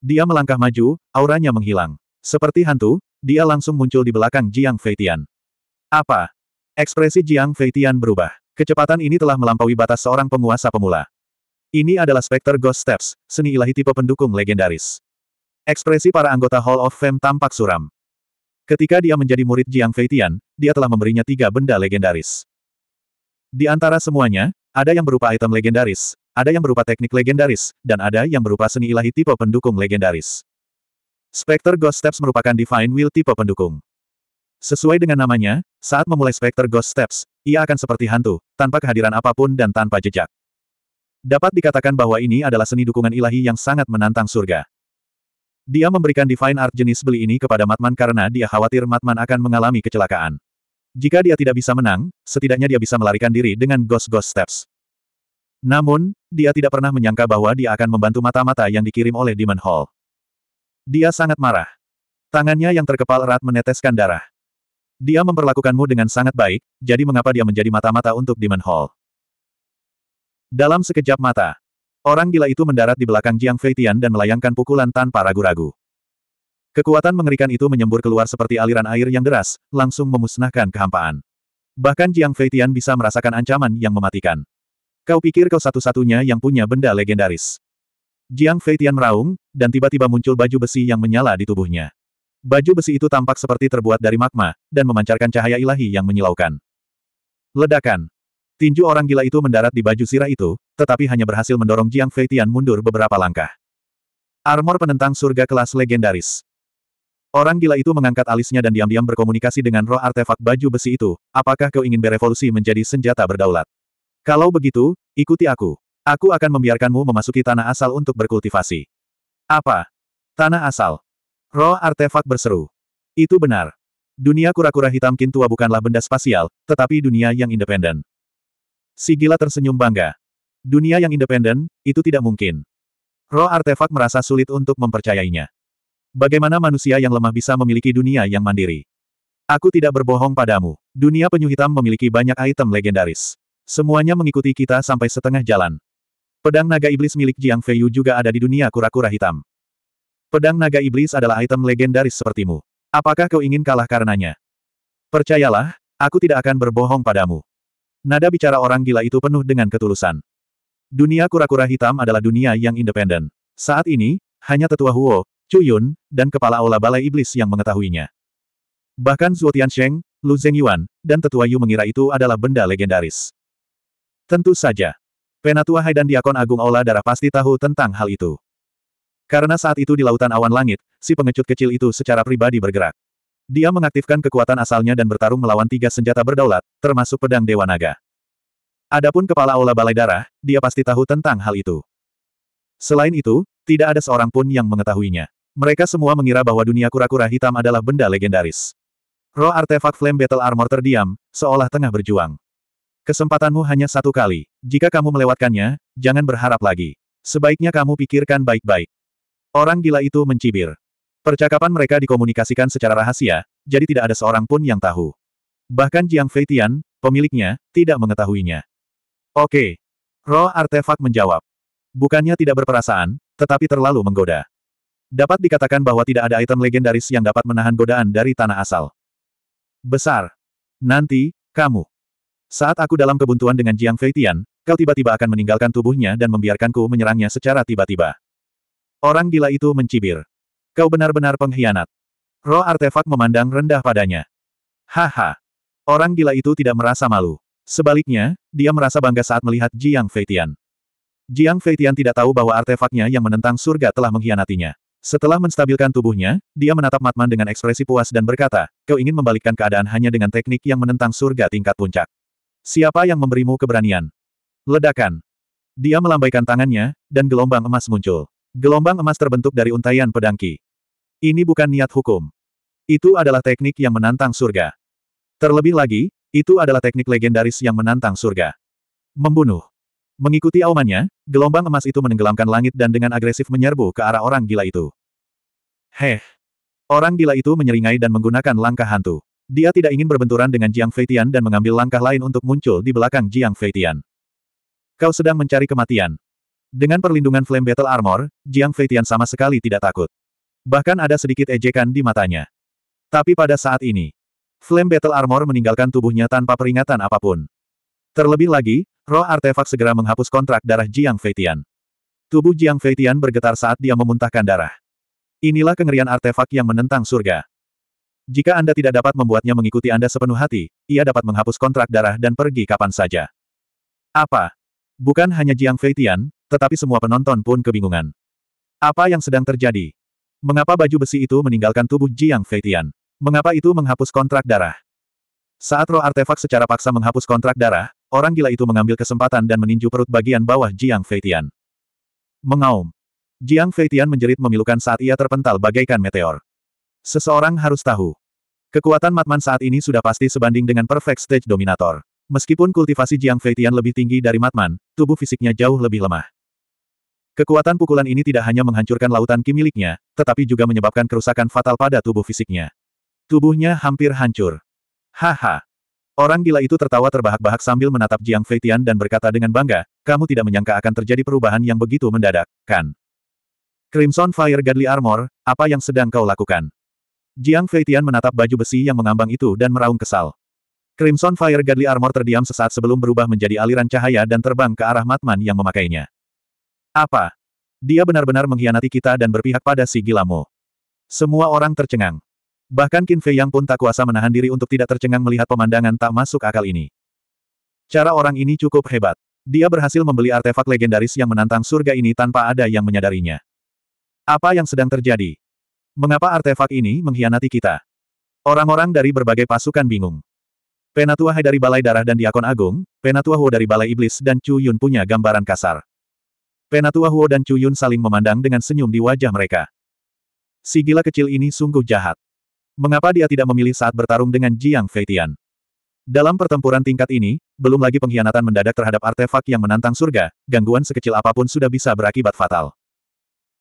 dia melangkah maju, auranya menghilang. Seperti hantu, dia langsung muncul di belakang Jiang Feitian. Apa? Ekspresi Jiang Feitian berubah. Kecepatan ini telah melampaui batas seorang penguasa pemula. Ini adalah Spectre Ghost Steps, seni ilahi tipe pendukung legendaris. Ekspresi para anggota Hall of Fame tampak suram. Ketika dia menjadi murid Jiang Feitian, dia telah memberinya tiga benda legendaris. Di antara semuanya, ada yang berupa item legendaris, ada yang berupa teknik legendaris, dan ada yang berupa seni ilahi tipe pendukung legendaris. Spectre Ghost Steps merupakan Divine Will tipe pendukung. Sesuai dengan namanya, saat memulai Spectre Ghost Steps, ia akan seperti hantu, tanpa kehadiran apapun dan tanpa jejak. Dapat dikatakan bahwa ini adalah seni dukungan ilahi yang sangat menantang surga. Dia memberikan Divine Art jenis beli ini kepada Matman karena dia khawatir Matman akan mengalami kecelakaan. Jika dia tidak bisa menang, setidaknya dia bisa melarikan diri dengan Ghost-Ghost Steps. Namun, dia tidak pernah menyangka bahwa dia akan membantu mata-mata yang dikirim oleh Demon Hall. Dia sangat marah. Tangannya yang terkepal erat meneteskan darah. Dia memperlakukanmu dengan sangat baik, jadi mengapa dia menjadi mata-mata untuk Demon Hall? Dalam sekejap mata, orang gila itu mendarat di belakang Jiang Feitian dan melayangkan pukulan tanpa ragu-ragu. Kekuatan mengerikan itu menyembur keluar seperti aliran air yang deras, langsung memusnahkan kehampaan. Bahkan Jiang Feitian bisa merasakan ancaman yang mematikan. Kau pikir kau satu-satunya yang punya benda legendaris. Jiang Feitian meraung, dan tiba-tiba muncul baju besi yang menyala di tubuhnya. Baju besi itu tampak seperti terbuat dari magma, dan memancarkan cahaya ilahi yang menyilaukan. Ledakan. Tinju orang gila itu mendarat di baju sirah itu, tetapi hanya berhasil mendorong Jiang Feitian mundur beberapa langkah. Armor penentang surga kelas legendaris. Orang gila itu mengangkat alisnya dan diam-diam berkomunikasi dengan roh artefak baju besi itu, apakah kau ingin berevolusi menjadi senjata berdaulat? Kalau begitu, ikuti aku. Aku akan membiarkanmu memasuki tanah asal untuk berkultivasi. Apa? Tanah asal. Roh artefak berseru. Itu benar. Dunia kura-kura hitam Kintua bukanlah benda spasial, tetapi dunia yang independen. Si gila tersenyum bangga. Dunia yang independen, itu tidak mungkin. Roh artefak merasa sulit untuk mempercayainya. Bagaimana manusia yang lemah bisa memiliki dunia yang mandiri? Aku tidak berbohong padamu. Dunia penyu hitam memiliki banyak item legendaris. Semuanya mengikuti kita sampai setengah jalan. Pedang naga iblis milik Jiang Feiyu juga ada di dunia kura-kura hitam. Pedang naga iblis adalah item legendaris sepertimu. Apakah kau ingin kalah karenanya? Percayalah, aku tidak akan berbohong padamu. Nada bicara orang gila itu penuh dengan ketulusan. Dunia kura-kura hitam adalah dunia yang independen. Saat ini, hanya tetua Huo, Chu Yun, dan kepala aula balai iblis yang mengetahuinya. Bahkan Zhuo Tiansheng, Lu Zhengyuan, dan tetua Yu mengira itu adalah benda legendaris. Tentu saja. Penatua Hai dan Diakon Agung Aula Darah pasti tahu tentang hal itu. Karena saat itu di lautan awan langit, si pengecut kecil itu secara pribadi bergerak. Dia mengaktifkan kekuatan asalnya dan bertarung melawan tiga senjata berdaulat, termasuk pedang Dewa Naga. Adapun kepala Aula Balai Darah, dia pasti tahu tentang hal itu. Selain itu, tidak ada seorang pun yang mengetahuinya. Mereka semua mengira bahwa dunia kura-kura hitam adalah benda legendaris. Roh artefak Flame Battle Armor terdiam, seolah tengah berjuang. Kesempatanmu hanya satu kali. Jika kamu melewatkannya, jangan berharap lagi. Sebaiknya kamu pikirkan baik-baik. Orang gila itu mencibir. Percakapan mereka dikomunikasikan secara rahasia, jadi tidak ada seorang pun yang tahu. Bahkan Jiang Feitian, pemiliknya, tidak mengetahuinya. Oke. Roh artefak menjawab. Bukannya tidak berperasaan, tetapi terlalu menggoda. Dapat dikatakan bahwa tidak ada item legendaris yang dapat menahan godaan dari tanah asal. Besar. Nanti, kamu. Saat aku dalam kebuntuan dengan Jiang Feitian, kau tiba-tiba akan meninggalkan tubuhnya dan membiarkanku menyerangnya secara tiba-tiba. Orang gila itu mencibir. Kau benar-benar pengkhianat. Roh artefak memandang rendah padanya. Haha. Orang gila itu tidak merasa malu. Sebaliknya, dia merasa bangga saat melihat Jiang Feitian. Jiang Feitian tidak tahu bahwa artefaknya yang menentang surga telah mengkhianatinya. Setelah menstabilkan tubuhnya, dia menatap Matman dengan ekspresi puas dan berkata, kau ingin membalikkan keadaan hanya dengan teknik yang menentang surga tingkat puncak. Siapa yang memberimu keberanian? Ledakan. Dia melambaikan tangannya, dan gelombang emas muncul. Gelombang emas terbentuk dari untaian pedangki. Ini bukan niat hukum. Itu adalah teknik yang menantang surga. Terlebih lagi, itu adalah teknik legendaris yang menantang surga. Membunuh. Mengikuti aumannya, gelombang emas itu menenggelamkan langit dan dengan agresif menyerbu ke arah orang gila itu. Heh. Orang gila itu menyeringai dan menggunakan langkah hantu. Dia tidak ingin berbenturan dengan Jiang Feitian dan mengambil langkah lain untuk muncul di belakang Jiang Feitian. Kau sedang mencari kematian. Dengan perlindungan Flame Battle Armor, Jiang Feitian sama sekali tidak takut. Bahkan ada sedikit ejekan di matanya. Tapi pada saat ini, Flame Battle Armor meninggalkan tubuhnya tanpa peringatan apapun. Terlebih lagi, roh artefak segera menghapus kontrak darah Jiang Feitian. Tubuh Jiang Feitian bergetar saat dia memuntahkan darah. Inilah kengerian artefak yang menentang surga. Jika Anda tidak dapat membuatnya mengikuti Anda sepenuh hati, ia dapat menghapus kontrak darah dan pergi kapan saja. Apa? Bukan hanya Jiang Feitian, tetapi semua penonton pun kebingungan. Apa yang sedang terjadi? Mengapa baju besi itu meninggalkan tubuh Jiang Feitian? Mengapa itu menghapus kontrak darah? Saat roh artefak secara paksa menghapus kontrak darah, orang gila itu mengambil kesempatan dan meninju perut bagian bawah Jiang Feitian. Mengaum. Jiang Feitian menjerit memilukan saat ia terpental bagaikan meteor. Seseorang harus tahu. Kekuatan Matman saat ini sudah pasti sebanding dengan Perfect Stage Dominator. Meskipun kultivasi Jiang Feitian lebih tinggi dari Matman, tubuh fisiknya jauh lebih lemah. Kekuatan pukulan ini tidak hanya menghancurkan lautan ki miliknya, tetapi juga menyebabkan kerusakan fatal pada tubuh fisiknya. Tubuhnya hampir hancur. Haha. Orang gila itu tertawa terbahak-bahak sambil menatap Jiang Feitian dan berkata dengan bangga, kamu tidak menyangka akan terjadi perubahan yang begitu mendadak, kan? Crimson Fire Godly Armor, apa yang sedang kau lakukan? Jiang Feitian menatap baju besi yang mengambang itu dan meraung kesal. Crimson Fire Godly Armor terdiam sesaat sebelum berubah menjadi aliran cahaya dan terbang ke arah Matman yang memakainya. Apa? Dia benar-benar mengkhianati kita dan berpihak pada si gilamu. Semua orang tercengang. Bahkan Qin Fei Yang pun tak kuasa menahan diri untuk tidak tercengang melihat pemandangan tak masuk akal ini. Cara orang ini cukup hebat. Dia berhasil membeli artefak legendaris yang menantang surga ini tanpa ada yang menyadarinya. Apa yang sedang terjadi? Mengapa artefak ini mengkhianati kita? Orang-orang dari berbagai pasukan bingung. Penatua Hai dari Balai Darah dan Diakon Agung, Penatua Hu dari Balai Iblis dan Chu Yun punya gambaran kasar. Penatua Huo dan Chu saling memandang dengan senyum di wajah mereka. Si gila kecil ini sungguh jahat. Mengapa dia tidak memilih saat bertarung dengan Jiang Feitian? Dalam pertempuran tingkat ini, belum lagi pengkhianatan mendadak terhadap artefak yang menantang surga, gangguan sekecil apapun sudah bisa berakibat fatal.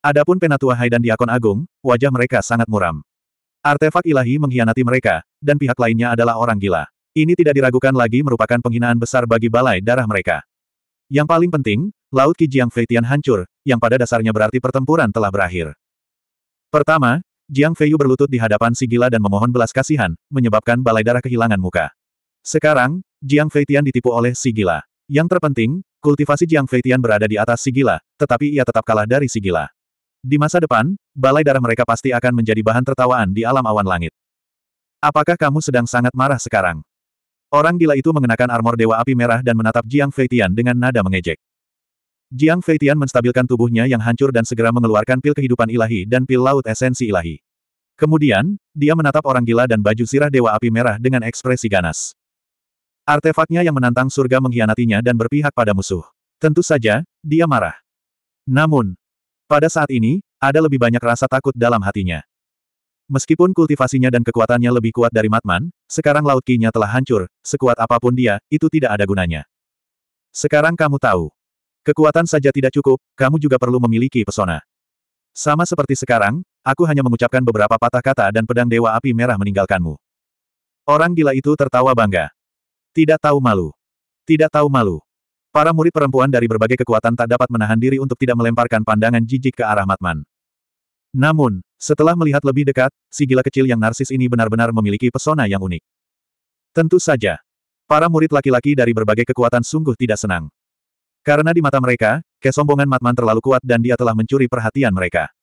Adapun Penatua Hai dan Diakon Agung, wajah mereka sangat muram. Artefak ilahi mengkhianati mereka, dan pihak lainnya adalah orang gila. Ini tidak diragukan lagi merupakan penghinaan besar bagi balai darah mereka. Yang paling penting, Laut Qijiang Feitian hancur, yang pada dasarnya berarti pertempuran telah berakhir. Pertama, Jiang Feiyu berlutut di hadapan si gila dan memohon belas kasihan, menyebabkan balai darah kehilangan muka. Sekarang, Jiang Feitian ditipu oleh si gila. Yang terpenting, kultivasi Jiang Feitian berada di atas si gila, tetapi ia tetap kalah dari si gila. Di masa depan, balai darah mereka pasti akan menjadi bahan tertawaan di alam awan langit. Apakah kamu sedang sangat marah sekarang? Orang gila itu mengenakan armor Dewa Api Merah dan menatap Jiang Feitian dengan nada mengejek. Jiang Feitian menstabilkan tubuhnya yang hancur dan segera mengeluarkan pil kehidupan ilahi dan pil laut esensi ilahi. Kemudian, dia menatap orang gila dan baju sirah Dewa Api Merah dengan ekspresi ganas. Artefaknya yang menantang surga mengkhianatinya dan berpihak pada musuh. Tentu saja, dia marah. Namun, pada saat ini, ada lebih banyak rasa takut dalam hatinya. Meskipun kultivasinya dan kekuatannya lebih kuat dari Matman, sekarang Laut Kinya telah hancur, sekuat apapun dia, itu tidak ada gunanya. Sekarang kamu tahu. Kekuatan saja tidak cukup, kamu juga perlu memiliki pesona. Sama seperti sekarang, aku hanya mengucapkan beberapa patah kata dan pedang Dewa Api Merah meninggalkanmu. Orang gila itu tertawa bangga. Tidak tahu malu. Tidak tahu malu. Para murid perempuan dari berbagai kekuatan tak dapat menahan diri untuk tidak melemparkan pandangan jijik ke arah Matman. Namun, setelah melihat lebih dekat, si gila kecil yang narsis ini benar-benar memiliki pesona yang unik. Tentu saja. Para murid laki-laki dari berbagai kekuatan sungguh tidak senang. Karena di mata mereka, kesombongan Matman terlalu kuat dan dia telah mencuri perhatian mereka.